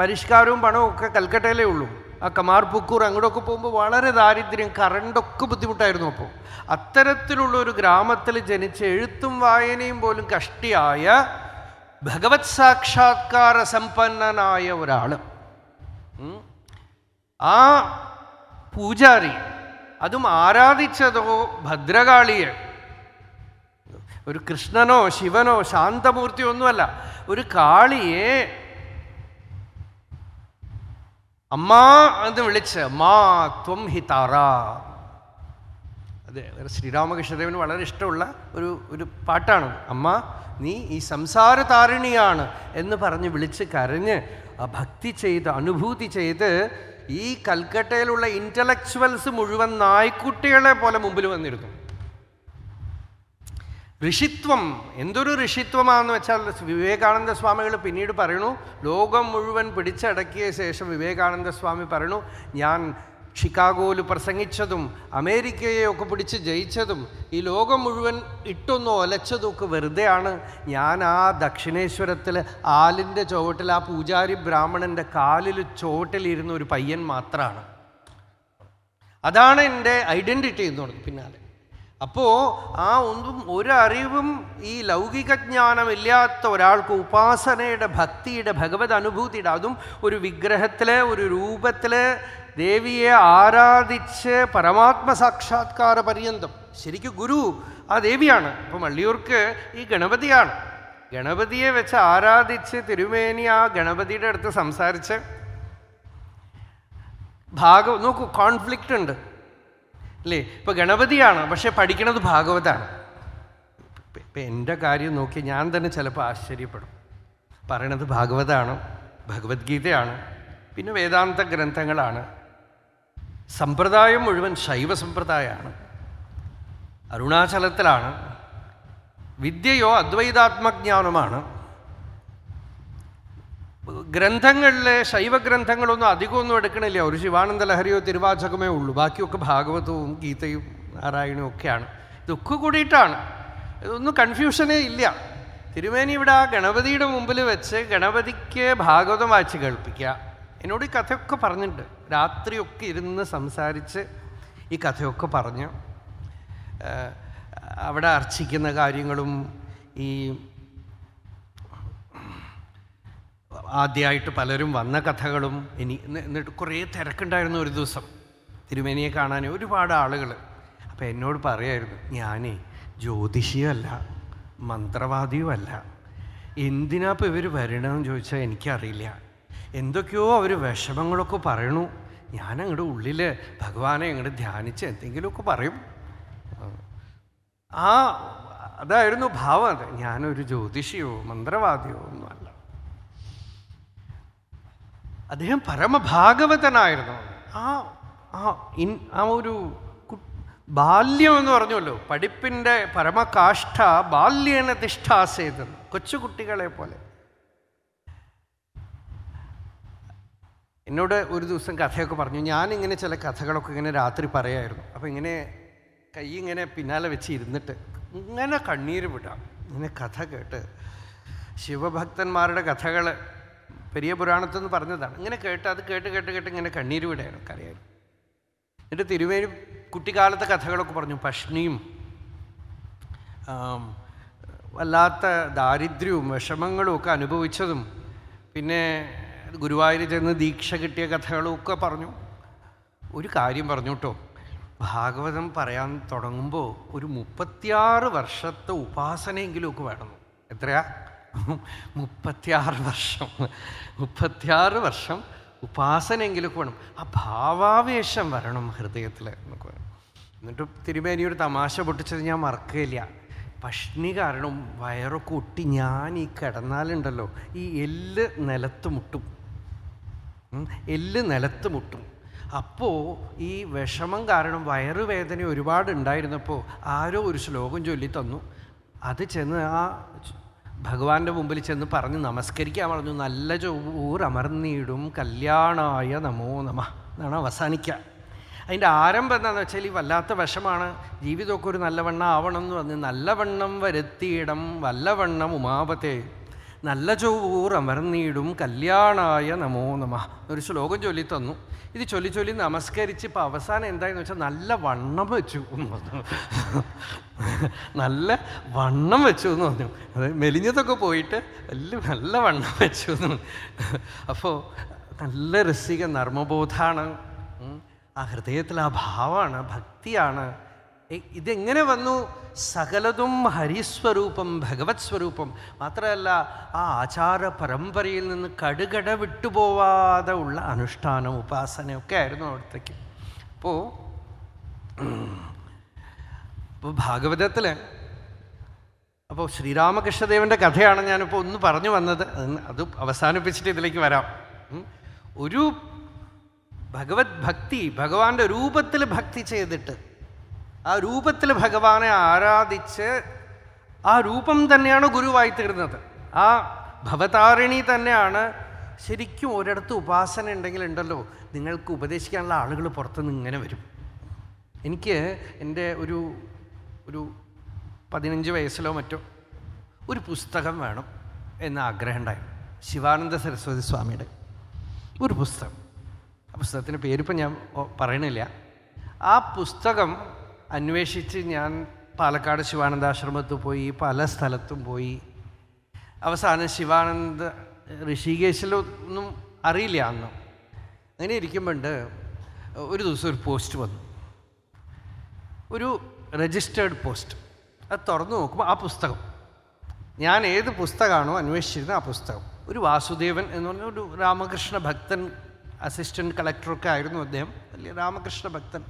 Speaker 2: പരിഷ്കാരവും പണവും ഒക്കെ കൽക്കട്ടയിലേ ഉള്ളൂ ആ കമാർ പുക്കൂർ അങ്ങോട്ടൊക്കെ പോകുമ്പോൾ വളരെ ദാരിദ്ര്യം കറണ്ടൊക്കെ ബുദ്ധിമുട്ടായിരുന്നു അപ്പോൾ അത്തരത്തിലുള്ള ഒരു ഗ്രാമത്തിൽ ജനിച്ച എഴുത്തും വായനയും പോലും കഷ്ടിയായ ഭഗവത് സാക്ഷാത്കാര സമ്പന്നനായ ഒരാൾ ആ പൂജാരി അതും ആരാധിച്ചതോ ഭദ്രകാളിയെ ഒരു കൃഷ്ണനോ ശിവനോ ശാന്തമൂർത്തിയോ ഒന്നുമല്ല ഒരു കാളിയെ അമ്മാ എന്ന് വിളിച്ച് മാ ത്വം ഹി താറ അതെ ശ്രീരാമകൃഷ്ണദേവന് വളരെ ഇഷ്ടമുള്ള ഒരു ഒരു പാട്ടാണ് അമ്മ നീ ഈ സംസാര താരിണിയാണ് എന്ന് പറഞ്ഞ് വിളിച്ച് കരഞ്ഞ് ഭക്തി ചെയ്ത് അനുഭൂതി ചെയ്ത് ഈ കൽക്കട്ടയിലുള്ള ഇൻ്റലക്ച്വൽസ് മുഴുവൻ നായ്ക്കുട്ടികളെ പോലെ മുമ്പിൽ വന്നിരുന്നു ഋഷിത്വം എന്തൊരു ഋഷിത്വമാണെന്ന് വെച്ചാൽ വിവേകാനന്ദ സ്വാമികൾ പിന്നീട് പറയണു ലോകം മുഴുവൻ പിടിച്ചടക്കിയ ശേഷം വിവേകാനന്ദ സ്വാമി പറയണു ഞാൻ ഷിക്കാഗോയിൽ പ്രസംഗിച്ചതും അമേരിക്കയെയൊക്കെ പിടിച്ച് ജയിച്ചതും ഈ ലോകം മുഴുവൻ ഇട്ടൊന്നും ഒലച്ചതും ഒക്കെ വെറുതെയാണ് ഞാൻ ആ ദക്ഷിണേശ്വരത്തിൽ ആലിൻ്റെ ചുവട്ടിൽ ആ പൂജാരി ബ്രാഹ്മണൻ്റെ കാലിൽ ചുവട്ടിലിരുന്ന ഒരു പയ്യൻ മാത്രമാണ് അതാണ് എൻ്റെ ഐഡൻറ്റിറ്റി എന്ന് പറഞ്ഞു പിന്നാലെ അപ്പോ ആ ഒന്നും ഒരറിവും ഈ ലൗകിക ജ്ഞാനമില്ലാത്ത ഒരാൾക്ക് ഉപാസനയുടെ ഭക്തിയുടെ ഭഗവത് അനുഭൂതിയുടെ അതും ഒരു വിഗ്രഹത്തിലെ ഒരു രൂപത്തിൽ ദേവിയെ ആരാധിച്ച് പരമാത്മ സാക്ഷാത്കാര പര്യന്തം ശരിക്കും ഗുരു ആ ദേവിയാണ് അപ്പോൾ വള്ളിയൂർക്ക് ഈ ഗണപതിയാണ് ഗണപതിയെ വെച്ച് ആരാധിച്ച് തിരുമേനി ആ ഗണപതിയുടെ അടുത്ത് സംസാരിച്ച് ഭാഗം നോക്കൂ കോൺഫ്ലിക്റ്റ് ഉണ്ട് അല്ലേ ഇപ്പൊ ഗണപതിയാണ് പക്ഷെ പഠിക്കണത് ഭാഗവതാണ് ഇപ്പൊ എൻ്റെ കാര്യം നോക്കി ഞാൻ തന്നെ ചിലപ്പോൾ ആശ്ചര്യപ്പെടും പറയണത് ഭാഗവതാണ് ഭഗവത്ഗീതയാണ് പിന്നെ വേദാന്ത ഗ്രന്ഥങ്ങളാണ് സമ്പ്രദായം മുഴുവൻ ശൈവ സമ്പ്രദായമാണ് അരുണാചലത്തിലാണ് വിദ്യയോ അദ്വൈതാത്മജ്ഞാനമാണ് ഗ്രന്ഥങ്ങളിലെ ശൈവഗ്രന്ഥങ്ങളൊന്നും അധികമൊന്നും എടുക്കണില്ല ഒരു ശിവാനന്ദ ലഹരിയോ തിരുവാചകമേ ഉള്ളൂ ബാക്കിയൊക്കെ ഭാഗവതവും ഗീതയും നാരായണവും ഒക്കെയാണ് ഇതൊക്കെ കൂടിയിട്ടാണ് ഇതൊന്നും കൺഫ്യൂഷനേ ഇല്ല തിരുമേനി ഇവിടെ ആ ഗണപതിയുടെ മുമ്പിൽ വെച്ച് ഗണപതിക്ക് ഭാഗവതം വായിച്ച് കേൾപ്പിക്കുക എന്നോട് ഈ കഥയൊക്കെ പറഞ്ഞിട്ടുണ്ട് രാത്രിയൊക്കെ ഇരുന്ന് സംസാരിച്ച് ഈ കഥയൊക്കെ പറഞ്ഞു അവിടെ അർച്ചിക്കുന്ന കാര്യങ്ങളും ഈ ആദ്യമായിട്ട് പലരും വന്ന കഥകളും ഇനി എന്നിട്ട് കുറേ തിരക്കുണ്ടായിരുന്നു ഒരു ദിവസം തിരുമേനിയെ കാണാൻ ഒരുപാട് ആളുകൾ അപ്പോൾ എന്നോട് പറയായിരുന്നു ഞാനേ
Speaker 1: ജ്യോതിഷിയല്ല
Speaker 2: മന്ത്രവാദിയുമല്ല എന്തിനാ ഇപ്പോൾ ഇവർ വരണമെന്ന് ചോദിച്ചാൽ എനിക്കറിയില്ല എന്തൊക്കെയോ അവർ വിഷമങ്ങളൊക്കെ പറയണു ഞാൻ അങ്ങോട്ട് ഉള്ളിൽ ഭഗവാനെ അങ്ങോട്ട് ധ്യാനിച്ച് എന്തെങ്കിലുമൊക്കെ പറയും ആ അതായിരുന്നു ഭാവം അത് ഞാനൊരു ജ്യോതിഷിയോ മന്ത്രവാദിയോ ഒന്നും അദ്ദേഹം പരമഭാഗവതനായിരുന്നു ആ ആ ഇൻ ആ ഒരു ബാല്യം എന്ന് പറഞ്ഞല്ലോ പഠിപ്പിൻ്റെ പരമകാഷ്ഠ ബാല്യേന തിഷ്ഠാസേതെന്ന് കൊച്ചുകുട്ടികളെ പോലെ എന്നോട് ഒരു ദിവസം കഥയൊക്കെ പറഞ്ഞു ഞാനിങ്ങനെ ചില കഥകളൊക്കെ ഇങ്ങനെ രാത്രി പറയായിരുന്നു അപ്പോൾ ഇങ്ങനെ കൈ ഇങ്ങനെ പിന്നാലെ വെച്ച് ഇരുന്നിട്ട് ഇങ്ങനെ കണ്ണീര് വിടാം ഇങ്ങനെ കഥ കേട്ട് ശിവഭക്തന്മാരുടെ കഥകൾ പെരിയ പുരാണത്തിൽ നിന്ന് പറഞ്ഞതാണ് ഇങ്ങനെ കേട്ട് അത് കേട്ട് കേട്ട് കേട്ട് ഇങ്ങനെ കണ്ണീര് വിടുകയാണ് കരയാൻ എന്നിട്ട് തിരുവേലി കുട്ടിക്കാലത്തെ കഥകളൊക്കെ പറഞ്ഞു പഷ്ണിയും വല്ലാത്ത ദാരിദ്ര്യവും വിഷമങ്ങളും ഒക്കെ അനുഭവിച്ചതും പിന്നെ ഗുരുവായൂർ ചെന്ന് ദീക്ഷ കിട്ടിയ കഥകളും ഒക്കെ പറഞ്ഞു ഒരു കാര്യം പറഞ്ഞു കേട്ടോ ഭാഗവതം പറയാൻ തുടങ്ങുമ്പോൾ ഒരു മുപ്പത്തിയാറ് വർഷത്തെ ഉപാസനയെങ്കിലുമൊക്കെ വേണം എത്രയാണ് മുപ്പത്തിയാറ് വർഷം മുപ്പത്തിയാറ് വർഷം ഉപാസനെങ്കിലും വേണം ആ ഭാവാവേശം വരണം ഹൃദയത്തിൽ എന്നൊക്കെ വേണം എന്നിട്ട് തിരുമേനി ഒരു തമാശ പൊട്ടിച്ചത് ഞാൻ മറക്കുകയില്ല പഷ്ണി കാരണം വയറൊക്കെ ഒട്ടി ഞാൻ ഈ കിടന്നാലുണ്ടല്ലോ ഈ എല്ല് നിലത്ത് മുട്ടും എല്ല് നിലത്ത് മുട്ടും അപ്പോൾ ഈ വിഷമം കാരണം വയറുവേദന ഒരുപാട് ഉണ്ടായിരുന്നപ്പോൾ ആരോ ഒരു ശ്ലോകം ചൊല്ലി തന്നു അത് ചെന്ന് ആ ഭഗവാന്റെ മുമ്പിൽ ചെന്ന് പറഞ്ഞ് നമസ്കരിക്കാൻ പറഞ്ഞു നല്ല ചൊവ്വൂർ അമർന്നിടും കല്യാണായ നമോ നമ എന്നാണ് അവസാനിക്കുക അതിൻ്റെ ആരംഭം എന്താണെന്ന് വെച്ചാൽ ഈ വല്ലാത്ത വശമാണ് ജീവിതമൊക്കെ ഒരു നല്ലവണ്ണം ആവണം എന്ന് പറഞ്ഞ് നല്ലവണ്ണം വരുത്തിയിടം വല്ലവണ്ണം ഉമാപത്തെ നല്ല ചൊവ്വൂർ അമർന്നിടും കല്യാണായ നമോ നമ ഒരു ശ്ലോകം ചൊല്ലി തന്നു ഇത് ചൊല്ലി ചൊല്ലി നമസ്കരിച്ച് ഇപ്പം അവസാനം എന്തായെന്ന് വെച്ചാൽ നല്ല വണ്ണം വെച്ചു എന്ന് പറഞ്ഞു നല്ല വണ്ണം വെച്ചു എന്ന് പറഞ്ഞു അത് മെലിഞ്ഞതൊക്കെ പോയിട്ട് എല്ലാം നല്ല വണ്ണം വെച്ചു എന്ന് അപ്പോൾ നല്ല രസിക നർമ്മബോധമാണ് ആ ഹൃദയത്തിൽ ആ ഭാവമാണ് ഭക്തിയാണ് ഇതെങ്ങനെ വന്നു സകലതും ഹരിസ്വരൂപം ഭഗവത് സ്വരൂപം മാത്രമല്ല ആ ആചാര പരമ്പരയിൽ നിന്ന് കടുകട വിട്ടുപോവാതെ ഉള്ള അനുഷ്ഠാനം ഉപാസനയൊക്കെ ആയിരുന്നു അവിടത്തേക്ക് അപ്പോൾ അപ്പോൾ ഭാഗവതത്തിൽ അപ്പോൾ ശ്രീരാമകൃഷ്ണദേവൻ്റെ കഥയാണ് ഞാനിപ്പോൾ ഒന്ന് പറഞ്ഞു വന്നത് അത് അവസാനിപ്പിച്ചിട്ട് ഇതിലേക്ക് വരാം ഒരു ഭഗവത് ഭക്തി ഭഗവാന്റെ രൂപത്തിൽ ഭക്തി ചെയ്തിട്ട് ആ രൂപത്തിൽ ഭഗവാനെ ആരാധിച്ച് ആ രൂപം തന്നെയാണ് ഗുരുവായി തീർന്നത് ആ ഭവതാരിണി തന്നെയാണ് ശരിക്കും ഒരിടത്ത് ഉപാസന ഉണ്ടെങ്കിൽ ഉണ്ടല്ലോ നിങ്ങൾക്ക് ഉപദേശിക്കാനുള്ള ആളുകൾ പുറത്തുനിന്ന് ഇങ്ങനെ വരും എനിക്ക് എൻ്റെ ഒരു ഒരു പതിനഞ്ച് വയസ്സിലോ മറ്റോ ഒരു പുസ്തകം വേണം എന്ന ആഗ്രഹം ഉണ്ടായി ശിവാനന്ദ സരസ്വതി സ്വാമിയുടെ ഒരു പുസ്തകം ആ പുസ്തകത്തിൻ്റെ പേരിപ്പം ഞാൻ പറയണില്ല ആ പുസ്തകം അന്വേഷിച്ച് ഞാൻ പാലക്കാട് ശിവാനന്ദാശ്രമത്ത് പോയി പല സ്ഥലത്തും പോയി അവസാനം ശിവാനന്ദ ഋഷികേശിലൊന്നും അറിയില്ല അന്ന് അങ്ങനെ ഇരിക്കുമ്പോണ്ട് ഒരു ദിവസം ഒരു പോസ്റ്റ് വന്നു ഒരു രജിസ്റ്റേർഡ് പോസ്റ്റ് അത് തുറന്നു നോക്കുമ്പോൾ ആ പുസ്തകം ഞാൻ ഏത് പുസ്തകമാണോ അന്വേഷിച്ചിരുന്നത് ആ പുസ്തകം ഒരു വാസുദേവൻ എന്ന് പറഞ്ഞ ഒരു രാമകൃഷ്ണ ഭക്തൻ അസിസ്റ്റൻ്റ് കളക്ടറൊക്കെ ആയിരുന്നു അദ്ദേഹം വലിയ രാമകൃഷ്ണ ഭക്തൻ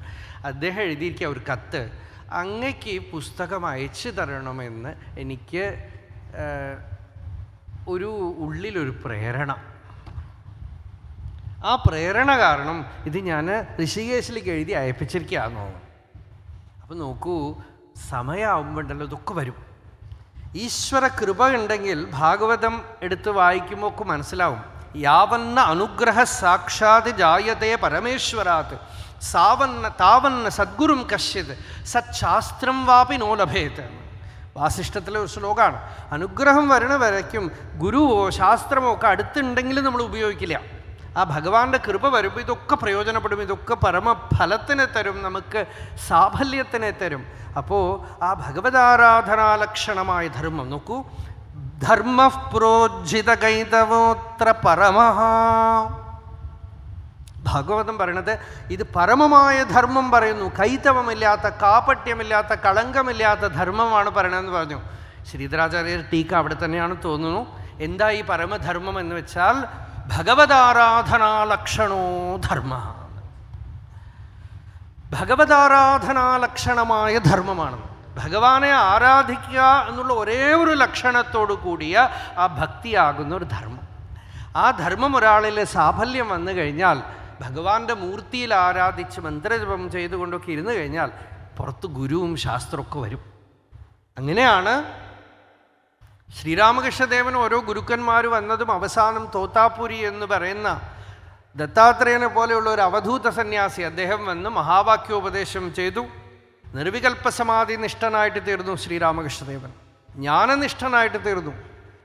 Speaker 2: അദ്ദേഹം എഴുതിയിരിക്കുക ഒരു കത്ത് അങ്ങയ്ക്ക് ഈ പുസ്തകം അയച്ചു തരണമെന്ന് എനിക്ക് ഒരു ഉള്ളിലൊരു പ്രേരണ ആ പ്രേരണ കാരണം ഇത് ഞാൻ ഋഷികേശിലേക്ക് എഴുതി അയപ്പിച്ചിരിക്കുകയാണ് അപ്പോൾ അപ്പം നോക്കൂ സമയമാകുമ്പോണ്ടല്ലോ ഇതൊക്കെ വരും ഈശ്വര കൃപ ഉണ്ടെങ്കിൽ ഭാഗവതം എടുത്ത് വായിക്കുമ്പോൾ ഒക്കെ മനസ്സിലാവും യാവന്ന അനുഗ്രഹ സാക്ഷാത് ജായതേ പരമേശ്വരാത് സാവന്ന താവന്ന സദ്ഗുരും കശ്യത് സച്ഛാസ്ത്രം വാപി നോ ലഭേത് വാസിഷ്ടത്തിലെ ഒരു ശ്ലോകമാണ് അനുഗ്രഹം വരണ വരയ്ക്കും ഗുരുവോ ശാസ്ത്രമോ ഒക്കെ അടുത്തുണ്ടെങ്കിൽ നമ്മൾ ഉപയോഗിക്കില്ല ആ ഭഗവാന്റെ കൃപ വരുമ്പോൾ ഇതൊക്കെ പ്രയോജനപ്പെടും ഇതൊക്കെ പരമഫലത്തിനെ തരും നമുക്ക് സാഫല്യത്തിനെ തരും അപ്പോൾ ആ ഭഗവതാരാധനാലക്ഷണമായ ധർമ്മം നോക്കൂ ധർമ്മ പ്രോജ്ജിതകൈതവോത്ര പരമഹ ഭാഗവതം പറയണത് ഇത് പരമമായ ധർമ്മം പറയുന്നു കൈതവമില്ലാത്ത കാപട്യമില്ലാത്ത കളങ്കമില്ലാത്ത ധർമ്മമാണ് പറയണതെന്ന് പറഞ്ഞു ശ്രീധരാചാര്യർ ടീക്ക അവിടെ തന്നെയാണ് തോന്നുന്നു എന്താ ഈ പരമധർമ്മം എന്ന് വെച്ചാൽ ഭഗവതാരാധനാലക്ഷണോ ധർമ്മ ഭഗവതാരാധനാലക്ഷണമായ ധർമ്മമാണെന്ന് ഭഗവാനെ ആരാധിക്കുക എന്നുള്ള ഒരേ ഒരു ലക്ഷണത്തോടു കൂടിയ ആ ഭക്തിയാകുന്ന ഒരു ധർമ്മം ആ ധർമ്മം ഒരാളിൽ സാഫല്യം വന്നു കഴിഞ്ഞാൽ ഭഗവാന്റെ മൂർത്തിയിൽ ആരാധിച്ച് മന്ത്രജപം ചെയ്തുകൊണ്ടൊക്കെ ഇരുന്ന് കഴിഞ്ഞാൽ പുറത്ത് ഗുരുവും ശാസ്ത്രമൊക്കെ വരും അങ്ങനെയാണ് ശ്രീരാമകൃഷ്ണദേവൻ ഓരോ ഗുരുക്കന്മാർ വന്നതും അവസാനം തോത്താപുരി എന്ന് പറയുന്ന ദത്താത്രേയനെ പോലെയുള്ള ഒരു അവധൂത സന്യാസി അദ്ദേഹം വന്ന് മഹാവാക്യോപദേശം ചെയ്തു നിർവികൽപ്പ സമാധി നിഷ്ഠനായിട്ട് തീർന്നു ശ്രീരാമകൃഷ്ണദേവൻ ജ്ഞാനനിഷ്ഠനായിട്ട് തീർന്നു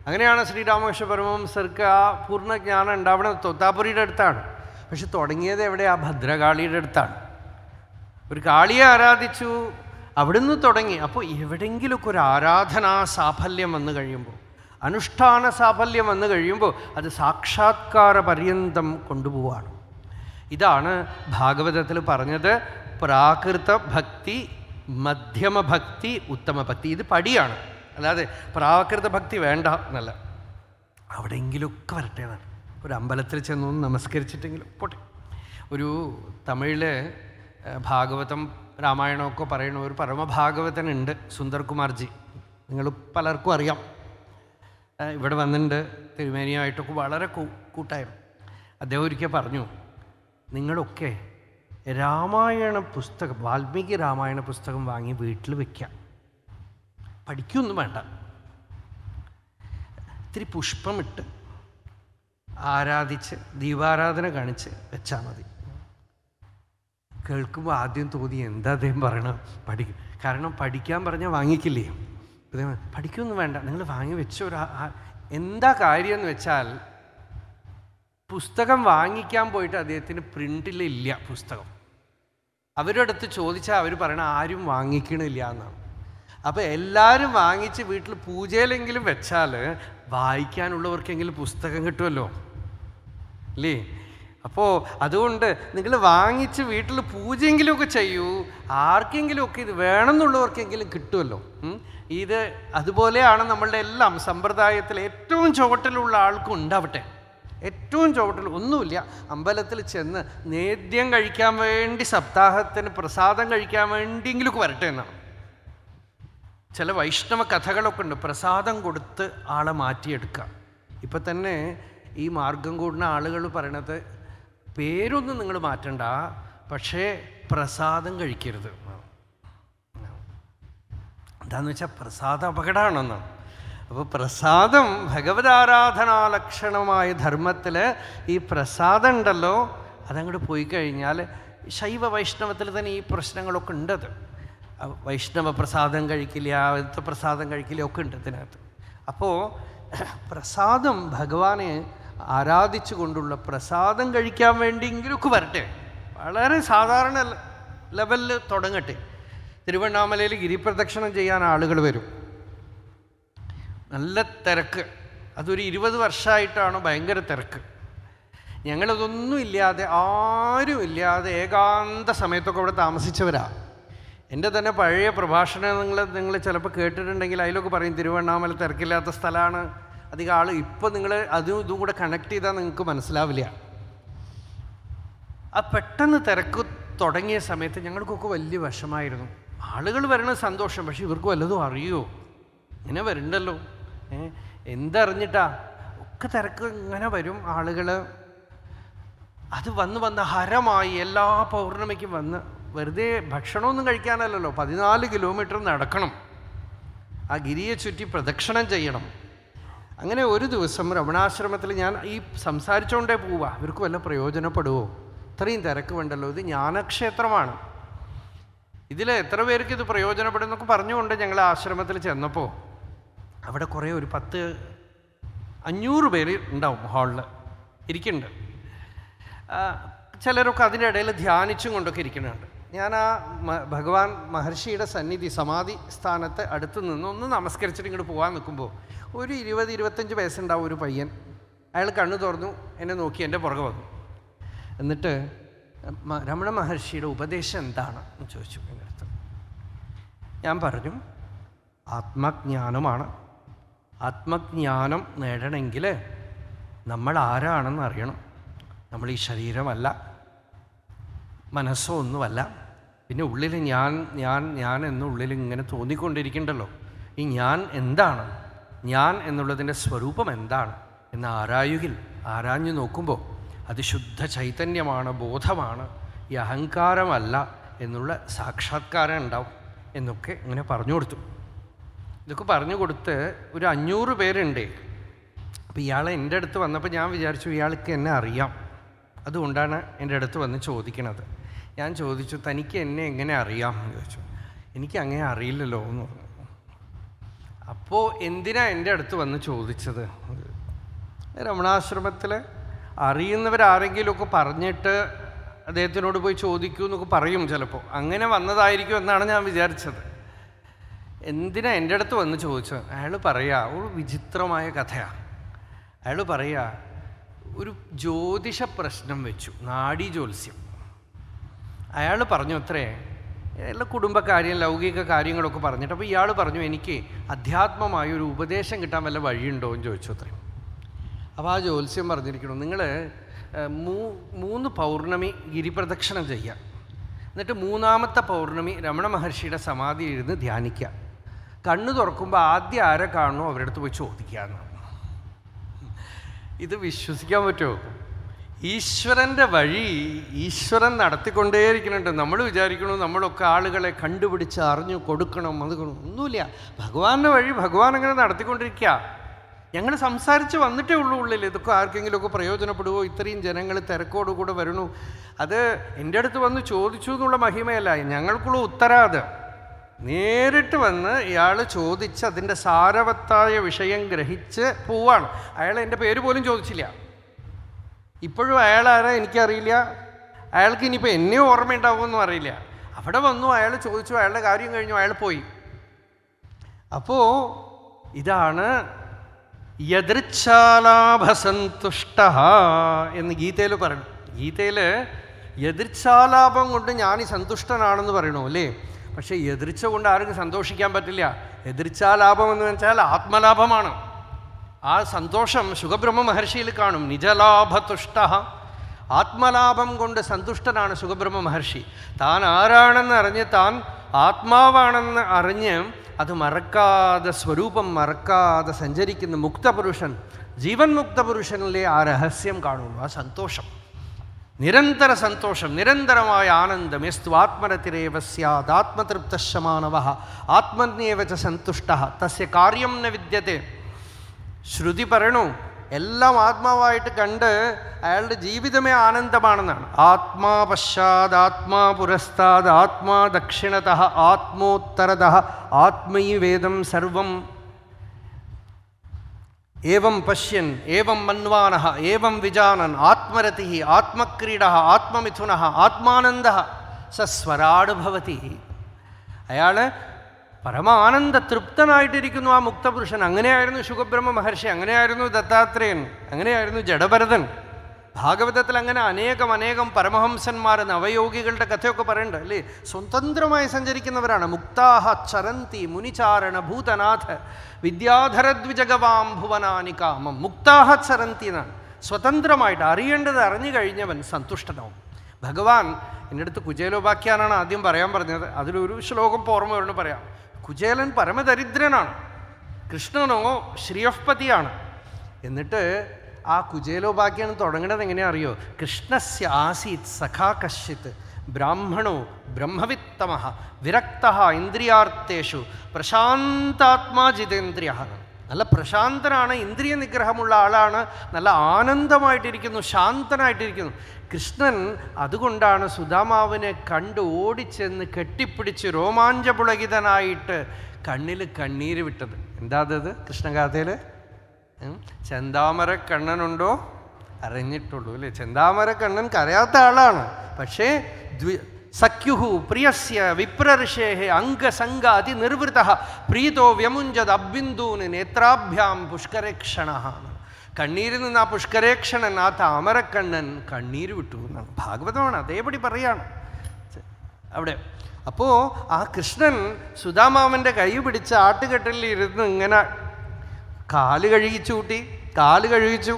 Speaker 2: അങ്ങനെയാണ് ശ്രീരാമകൃഷ്ണ പരമഹംസർക്ക് ആ പൂർണ്ണ ജ്ഞാനം ഉണ്ടാവണത് തൊത്താപുരിയുടെ അടുത്താണ് പക്ഷെ തുടങ്ങിയത് എവിടെ ആ ഭദ്രകാളിയുടെ അടുത്താണ് ഒരു കാളിയെ ആരാധിച്ചു അവിടുന്ന് തുടങ്ങി അപ്പോൾ എവിടെയെങ്കിലുമൊക്കെ ഒരു ആരാധനാ സാഫല്യം വന്നു കഴിയുമ്പോൾ അനുഷ്ഠാന സാഫല്യം വന്നു കഴിയുമ്പോൾ അത് സാക്ഷാത്കാര പര്യന്തം കൊണ്ടുപോവാണ് ഇതാണ് ഭാഗവതത്തിൽ പറഞ്ഞത് പ്രാകൃത ഭക്തി മധ്യമ ഭക്തി ഇത് പടിയാണ് അല്ലാതെ പ്രാകൃത ഭക്തി വേണ്ട എന്നല്ല അവിടെയെങ്കിലുമൊക്കെ വരട്ടെ എന്നാണ് ഒരു അമ്പലത്തിൽ ചെന്നു നമസ്കരിച്ചിട്ടെങ്കിലും പോട്ടെ ഒരു തമിഴിലെ ഭാഗവതം രാമായണമൊക്കെ പറയുന്ന ഒരു പരമഭാഗവതനുണ്ട് സുന്ദർകുമാർജി നിങ്ങൾ പലർക്കും അറിയാം ഇവിടെ വന്നിട്ടുണ്ട് തിരുമേനിയായിട്ടൊക്കെ വളരെ കൂട്ടായിരുന്നു അദ്ദേഹം ഒരിക്കൽ പറഞ്ഞു നിങ്ങളൊക്കെ രാമായണ പുസ്തകം വാൽമീകി രാമായണ പുസ്തകം വാങ്ങി വീട്ടിൽ വയ്ക്കാം പഠിക്കൊന്നും വേണ്ട ഇത്തിരി പുഷ്പമിട്ട് ആരാധിച്ച് ദീപാരാധന കാണിച്ച് വെച്ചാൽ മതി കേൾക്കുമ്പോൾ ആദ്യം തോന്നി എന്താ അദ്ദേഹം പറയണം പഠിക്കും കാരണം പഠിക്കാൻ പറഞ്ഞാൽ വാങ്ങിക്കില്ലേ അദ്ദേഹം പഠിക്കൊന്നും വേണ്ട നിങ്ങൾ വാങ്ങി വെച്ച ഒരു എന്താ കാര്യം എന്ന് വെച്ചാൽ പുസ്തകം വാങ്ങിക്കാൻ പോയിട്ട് അദ്ദേഹത്തിന് പ്രിൻറ്റിലില്ല പുസ്തകം അവരുടെ അടുത്ത് ചോദിച്ചാൽ അവർ പറയണ ആരും വാങ്ങിക്കണില്ല എന്നാണ് അപ്പോൾ എല്ലാവരും വാങ്ങിച്ച് വീട്ടിൽ പൂജയിലെങ്കിലും വെച്ചാൽ വായിക്കാനുള്ളവർക്കെങ്കിലും പുസ്തകം കിട്ടുമല്ലോ അല്ലേ അപ്പോൾ അതുകൊണ്ട് നിങ്ങൾ വാങ്ങിച്ച് വീട്ടിൽ പൂജയെങ്കിലുമൊക്കെ ചെയ്യൂ ആർക്കെങ്കിലുമൊക്കെ ഇത് വേണമെന്നുള്ളവർക്കെങ്കിലും കിട്ടുമല്ലോ ഇത് അതുപോലെയാണ് നമ്മളുടെ എല്ലാം സമ്പ്രദായത്തിൽ ഏറ്റവും ചുവട്ടിലുള്ള ആൾക്കും ഉണ്ടാവട്ടെ ഏറ്റവും ചുവട്ടിൽ ഒന്നുമില്ല അമ്പലത്തിൽ ചെന്ന് നേദ്യം കഴിക്കാൻ വേണ്ടി സപ്താഹത്തിന് പ്രസാദം കഴിക്കാൻ വേണ്ടിയെങ്കിലും വരട്ടെ എന്നാണ് ചില വൈഷ്ണവ കഥകളൊക്കെ ഉണ്ട് പ്രസാദം കൊടുത്ത് ആളെ മാറ്റിയെടുക്കുക ഇപ്പം തന്നെ ഈ മാർഗം കൂടുന്ന ആളുകൾ പറയണത് പേരൊന്നും നിങ്ങൾ മാറ്റണ്ട പക്ഷേ പ്രസാദം കഴിക്കരുത് എന്താണെന്ന് വെച്ചാൽ പ്രസാദം അപകടമാണെന്നാണ് അപ്പോൾ പ്രസാദം ഭഗവതാരാധനാലക്ഷണമായ ധർമ്മത്തിൽ ഈ പ്രസാദം ഉണ്ടല്ലോ അതങ്ങോട്ട് പോയി കഴിഞ്ഞാൽ ശൈവ വൈഷ്ണവത്തിൽ തന്നെ ഈ പ്രശ്നങ്ങളൊക്കെ ഉണ്ടത് വൈഷ്ണവ പ്രസാദം കഴിക്കില്ല അവിടുത്തെ പ്രസാദം കഴിക്കില്ല ഒക്കെ ഉണ്ട് ഇതിനകത്ത് അപ്പോൾ പ്രസാദം ഭഗവാനെ ആരാധിച്ചു കൊണ്ടുള്ള പ്രസാദം കഴിക്കാൻ വേണ്ടിയെങ്കിലൊക്കെ വരട്ടെ വളരെ സാധാരണ ലെവലിൽ തുടങ്ങട്ടെ തിരുവണ്ണാമലയിൽ ഗിരിപ്രദക്ഷിണം ചെയ്യാൻ ആളുകൾ വരും നല്ല തിരക്ക് അതൊരു ഇരുപത് വർഷമായിട്ടാണ് ഭയങ്കര തിരക്ക് ഞങ്ങളതൊന്നും ഇല്ലാതെ ആരും ഇല്ലാതെ ഏകാന്ത സമയത്തൊക്കെ അവിടെ താമസിച്ചവരാ എൻ്റെ തന്നെ പഴയ പ്രഭാഷണങ്ങൾ നിങ്ങൾ ചിലപ്പോൾ കേട്ടിട്ടുണ്ടെങ്കിൽ അതിലൊക്കെ പറയും തിരുവണ്ണാമല തിരക്കില്ലാത്ത സ്ഥലമാണ് അധികം ആൾ ഇപ്പോൾ നിങ്ങൾ അതും ഇതും കൂടെ കണക്ട് ചെയ്താൽ നിങ്ങൾക്ക് മനസ്സിലാവില്ല ആ പെട്ടെന്ന് തിരക്ക് തുടങ്ങിയ സമയത്ത് ഞങ്ങൾക്കൊക്കെ വലിയ വിഷമായിരുന്നു ആളുകൾ വരണത് സന്തോഷം പക്ഷേ ഇവർക്ക് വല്ലതും അറിയുമോ ഇങ്ങനെ വരണ്ടല്ലോ എന്തറിഞ്ഞിട്ടാ ഒക്കെ തിരക്ക് ഇങ്ങനെ വരും ആളുകൾ അത് വന്ന് വന്ന് ഹരമായി എല്ലാ പൗർണമിക്കും വന്ന് വെറുതെ ഭക്ഷണമൊന്നും കഴിക്കാനല്ലല്ലോ പതിനാല് കിലോമീറ്റർ നടക്കണം ആ ഗിരിയെ ചുറ്റി പ്രദക്ഷിണം ചെയ്യണം അങ്ങനെ ഒരു ദിവസം രമണാശ്രമത്തിൽ ഞാൻ ഈ സംസാരിച്ചുകൊണ്ടേ പോവുക ഇവർക്ക് വല്ല പ്രയോജനപ്പെടുമോ ഇത്രയും തിരക്ക് വേണ്ടല്ലോ ഇത് ജ്ഞാനക്ഷേത്രമാണ് ഇതിൽ എത്ര പേർക്ക് ഇത് പ്രയോജനപ്പെടുന്നൊക്കെ പറഞ്ഞുകൊണ്ട് ഞങ്ങൾ ആശ്രമത്തിൽ ചെന്നപ്പോൾ അവിടെ കുറേ ഒരു പത്ത് അഞ്ഞൂറ് പേര് ഉണ്ടാവും ഹാളിൽ ഇരിക്കുന്നുണ്ട് ചിലരൊക്കെ അതിൻ്റെ ഇടയിൽ ധ്യാനിച്ചും കൊണ്ടൊക്കെ ഇരിക്കുന്നുണ്ട് ഞാൻ ആ ഭഗവാൻ മഹർഷിയുടെ സന്നിധി സമാധി സ്ഥാനത്ത് അടുത്ത് നിന്ന് ഒന്ന് നമസ്കരിച്ചിട്ട് ഇങ്ങോട്ട് പോകാൻ നിൽക്കുമ്പോൾ ഒരു ഇരുപത് ഇരുപത്തഞ്ച് വയസ്സുണ്ടാവും ഒരു പയ്യൻ അയാൾ കണ്ണു തുറന്നു എന്നെ നോക്കി എൻ്റെ പുറകെ വന്നു എന്നിട്ട് രമണ മഹർഷിയുടെ ഉപദേശം എന്താണ് എന്ന് ചോദിച്ചു എൻ്റെ അടുത്ത് ഞാൻ പറഞ്ഞു ആത്മജ്ഞാനമാണ് ആത്മജ്ഞാനം നേടണമെങ്കിൽ നമ്മൾ ആരാണെന്ന് അറിയണം നമ്മൾ ഈ ശരീരമല്ല മനസ്സോ ഒന്നുമല്ല പിന്നെ ഉള്ളിൽ ഞാൻ ഞാൻ ഞാൻ എന്ന ഉള്ളിൽ ഇങ്ങനെ തോന്നിക്കൊണ്ടിരിക്കണ്ടല്ലോ ഈ ഞാൻ എന്താണ് ഞാൻ എന്നുള്ളതിൻ്റെ സ്വരൂപം എന്താണ് എന്ന് ആരായുകിൽ ആരാഞ്ഞു നോക്കുമ്പോൾ അത് ശുദ്ധ ചൈതന്യമാണ് ബോധമാണ് ഈ അഹങ്കാരമല്ല എന്നുള്ള സാക്ഷാത്കാരം ഉണ്ടാവും എന്നൊക്കെ ഇങ്ങനെ പറഞ്ഞു കൊടുത്തു ഇതൊക്കെ പറഞ്ഞു കൊടുത്ത് ഒരു അഞ്ഞൂറ് പേരുണ്ട് അപ്പോൾ ഇയാളെ എൻ്റെ അടുത്ത് വന്നപ്പോൾ ഞാൻ വിചാരിച്ചു ഇയാൾക്ക് എന്നെ അറിയാം അതുകൊണ്ടാണ് എൻ്റെ അടുത്ത് വന്ന് ചോദിക്കണത് ഞാൻ ചോദിച്ചു തനിക്ക് എന്നെ എങ്ങനെ അറിയാം എന്ന് ചോദിച്ചു എനിക്ക് അങ്ങനെ അറിയില്ലല്ലോ എന്ന് പറഞ്ഞു അപ്പോൾ എന്തിനാ എൻ്റെ അടുത്ത് വന്ന് ചോദിച്ചത് രമണാശ്രമത്തിൽ അറിയുന്നവരാരെങ്കിലുമൊക്കെ പറഞ്ഞിട്ട് അദ്ദേഹത്തിനോട് പോയി ചോദിക്കൂ എന്നൊക്കെ പറയും ചിലപ്പോൾ അങ്ങനെ വന്നതായിരിക്കും എന്നാണ് ഞാൻ വിചാരിച്ചത് എന്തിനാ എൻ്റെ അടുത്ത് വന്ന് ചോദിച്ചത് അയാൾ പറയുക ഒരു വിചിത്രമായ കഥയാണ് അയാൾ പറയുക ഒരു ജ്യോതിഷ പ്രശ്നം വെച്ചു നാഡീ ജ്യോത്സ്യം അയാൾ പറഞ്ഞു അത്രേ എല്ലാ കുടുംബകാര്യം ലൗകിക കാര്യങ്ങളൊക്കെ പറഞ്ഞിട്ട് അപ്പോൾ ഇയാൾ പറഞ്ഞു എനിക്ക് അധ്യാത്മമായ ഒരു ഉപദേശം കിട്ടാൻ വല്ല വഴിയുണ്ടോ എന്ന് ചോദിച്ചു അത്രയും അപ്പോൾ ആ ജ്യോത്സ്യം പറഞ്ഞിരിക്കണം നിങ്ങൾ മൂ മൂന്ന് പൗർണമി ഗിരിപ്രദക്ഷിണം ചെയ്യുക എന്നിട്ട് മൂന്നാമത്തെ പൗർണമി രമണ മഹർഷിയുടെ സമാധി ഇരുന്ന് ധ്യാനിക്കുക കണ്ണ് തുറക്കുമ്പോൾ ആദ്യം ആരെ കാണുമോ അവരുടെ അടുത്ത് പോയി ചോദിക്കാമെന്ന് ഇത് വിശ്വസിക്കാൻ പറ്റുമോ ഈശ്വരൻ്റെ വഴി ഈശ്വരൻ നടത്തിക്കൊണ്ടേയിരിക്കുന്നുണ്ട് നമ്മൾ വിചാരിക്കണോ നമ്മളൊക്കെ ആളുകളെ കണ്ടുപിടിച്ച് അറിഞ്ഞു കൊടുക്കണം അതുക്കണം ഒന്നുമില്ല ഭഗവാന്റെ വഴി ഭഗവാൻ അങ്ങനെ നടത്തിക്കൊണ്ടിരിക്കുക ഞങ്ങൾ സംസാരിച്ച് വന്നിട്ടേ ഉള്ളൂ ഉള്ളിൽ ഇതൊക്കെ ആർക്കെങ്കിലുമൊക്കെ പ്രയോജനപ്പെടുവോ ഇത്രയും ജനങ്ങൾ തിരക്കോടുകൂടെ വരണു അത് എൻ്റെ അടുത്ത് വന്ന് ചോദിച്ചു എന്നുള്ള മഹിമയല്ല ഞങ്ങൾക്കുള്ള ഉത്തരാത് നേരിട്ട് വന്ന് ഇയാൾ ചോദിച്ച് അതിൻ്റെ സാരവത്തായ വിഷയം ഗ്രഹിച്ച് പോവാണ് അയാൾ എൻ്റെ പേര് പോലും ചോദിച്ചില്ല ഇപ്പോഴും അയാൾ ആരാ എനിക്കറിയില്ല അയാൾക്ക് ഇനിയിപ്പോൾ എന്നെ ഓർമ്മയുണ്ടാവുമെന്നും അറിയില്ല അവിടെ വന്നു അയാൾ ചോദിച്ചു അയാളുടെ കാര്യം കഴിഞ്ഞു അയാൾ പോയി അപ്പോൾ ഇതാണ് യദൃച്ഛാലാഭസന്തുഷ്ട എന്ന് ഗീതയിൽ പറഞ്ഞു ഗീതയിൽ യദൃച്ഛാലാഭം കൊണ്ട് ഞാൻ സന്തുഷ്ടനാണെന്ന് പറയണു അല്ലേ പക്ഷേ എതിർച്ച കൊണ്ട് ആർക്കും സന്തോഷിക്കാൻ പറ്റില്ല എതിർച്ചാ ലാഭം എന്ന് വെച്ചാൽ ആത്മലാഭമാണ് ആ സന്തോഷം സുഖബ്രഹ്മ മഹർഷിയിൽ കാണും നിജലാഭതുഷ്ട ആത്മലാഭം കൊണ്ട് സന്തുഷ്ടനാണ് സുഖബ്രഹ്മ മഹർഷി താൻ ആരാണെന്ന് അറിഞ്ഞ് താൻ ആത്മാവാണെന്ന് അറിഞ്ഞ് അത് മറക്കാതെ സ്വരൂപം മറക്കാതെ സഞ്ചരിക്കുന്ന മുക്തപുരുഷൻ ജീവൻ മുക്തപുരുഷനിലെ ആ രഹസ്യം കാണുള്ളൂ ആ സന്തോഷം நிரந்தர சந்தோஷம் நிரந்தரமாய ஆனந்தம் எஸ்து ஆத்மரதிரேவ சியாத் ஆத்ம திருப்தமானவ ஆத்மன்யேவச்ச சந்துஷ்டா தஸ்ய காரியம் ந வித்தியதே ശ്രുതി പറയണു എല്ലാം ആത്മാവായിട്ട് കണ്ട് അയാളുടെ ജീവിതമേ ആനന്ദമാണെന്നാണ് ആത്മാ പശ്ചാത് ആത്മാ പുരസ്താത് ആത്മാ ദക്ഷിണത ആത്മോത്തരത ആത്മൈ വേദം സർവം ഏവം പശ്യൻ ഏവം മന്വാന ഏവം വിജാനൻ ആത്മരതി ആത്മക്രീഡ ആത്മമിഥുന ആത്മാനന്ദ സസ്വരാട് ഭവതി അയാൾ പരമാനന്ദ തൃപ്തനായിട്ടിരിക്കുന്നു ആ മുക്തപുരുഷൻ അങ്ങനെയായിരുന്നു ശുഖബ്രഹ്മ മഹർഷി അങ്ങനെയായിരുന്നു ദത്താത്രേയൻ അങ്ങനെയായിരുന്നു ജഡഭരതൻ ഭാഗവതത്തിൽ അങ്ങനെ അനേകം അനേകം പരമഹംസന്മാർ നവയോഗികളുടെ കഥയൊക്കെ പറയണ്ട അല്ലേ സ്വതന്ത്രമായി സഞ്ചരിക്കുന്നവരാണ് മുക്താഹ ചരന്തി മുനിചാരണ ഭൂതനാഥ വിദ്യാധരദ്വിജഗവാം ഭുവനാനി കാമം മുക്താഹ ചരന്തി എന്നാണ് സ്വതന്ത്രമായിട്ട് അറിയേണ്ടത് അറിഞ്ഞു കഴിഞ്ഞവൻ സന്തുഷ്ടനാവും ഭഗവാൻ എൻ്റെ അടുത്ത് കുചേലോപാഖ്യാനാണ് ആദ്യം പറയാൻ പറഞ്ഞത് അതിലൊരു ശ്ലോകം ഓർമ്മ വരുന്നു പറയാം കുചേലൻ പരമദരിദ്രനാണ് കൃഷ്ണനോ ശ്രീയഹ്പതിയാണ് എന്നിട്ട് ആ കുചേലോപാഖ്യാനം തുടങ്ങണത് എങ്ങനെയാ അറിയോ കൃഷ്ണസ് ആസീത് സഖാ കശ്ചിത്ത് ബ്രാഹ്മണോ ബ്രഹ്മവിത്തമ വിരക്ത ഇന്ദ്രിയാർത്ഥേഷു പ്രശാന്താത്മാ ജിതേന്ദ്രിയ നല്ല പ്രശാന്തനാണ് ഇന്ദ്രിയ നിഗ്രഹമുള്ള ആളാണ് നല്ല ആനന്ദമായിട്ടിരിക്കുന്നു ശാന്തനായിട്ടിരിക്കുന്നു കൃഷ്ണൻ അതുകൊണ്ടാണ് സുധാമാവിനെ കണ്ട് ഓടിച്ചെന്ന് കെട്ടിപ്പിടിച്ച് രോമാഞ്ചപുളകിതനായിട്ട് കണ്ണിൽ കണ്ണീര് വിട്ടത് എന്താ അത് കൃഷ്ണഗാഥയിൽ ചെന്താമര കണ്ണനുണ്ടോ അറിഞ്ഞിട്ടുള്ളൂ അല്ലേ ചെന്താമര കണ്ണൻ കരയാത്ത ആളാണ് പക്ഷേ ദ്വി സഖ്യുഹു പ്രിയസ്യ വിപ്രർഷേഹേ അംഗസംഗ അതിനിർവൃത പ്രീതോ വ്യമുഞ്ചത് അബിന്ദൂന് നേത്രാഭ്യാം പുഷ്കരക്ഷണ കണ്ണീരിൽ നിന്ന് ആ പുഷ്കരേക്ഷണൻ ആ താമരക്കണ്ണൻ കണ്ണീര് വിട്ടു എന്നാണ് ഭാഗവതമാണ് അതേപടി പറയാണ് അവിടെ അപ്പോൾ ആ കൃഷ്ണൻ സുധാമാമൻ്റെ കൈ പിടിച്ച് ആട്ടുകെട്ടിൽ ഇരുന്ന് ഇങ്ങനെ കാല് കഴുകിച്ചു കൂട്ടി കാല് കഴുകിച്ചു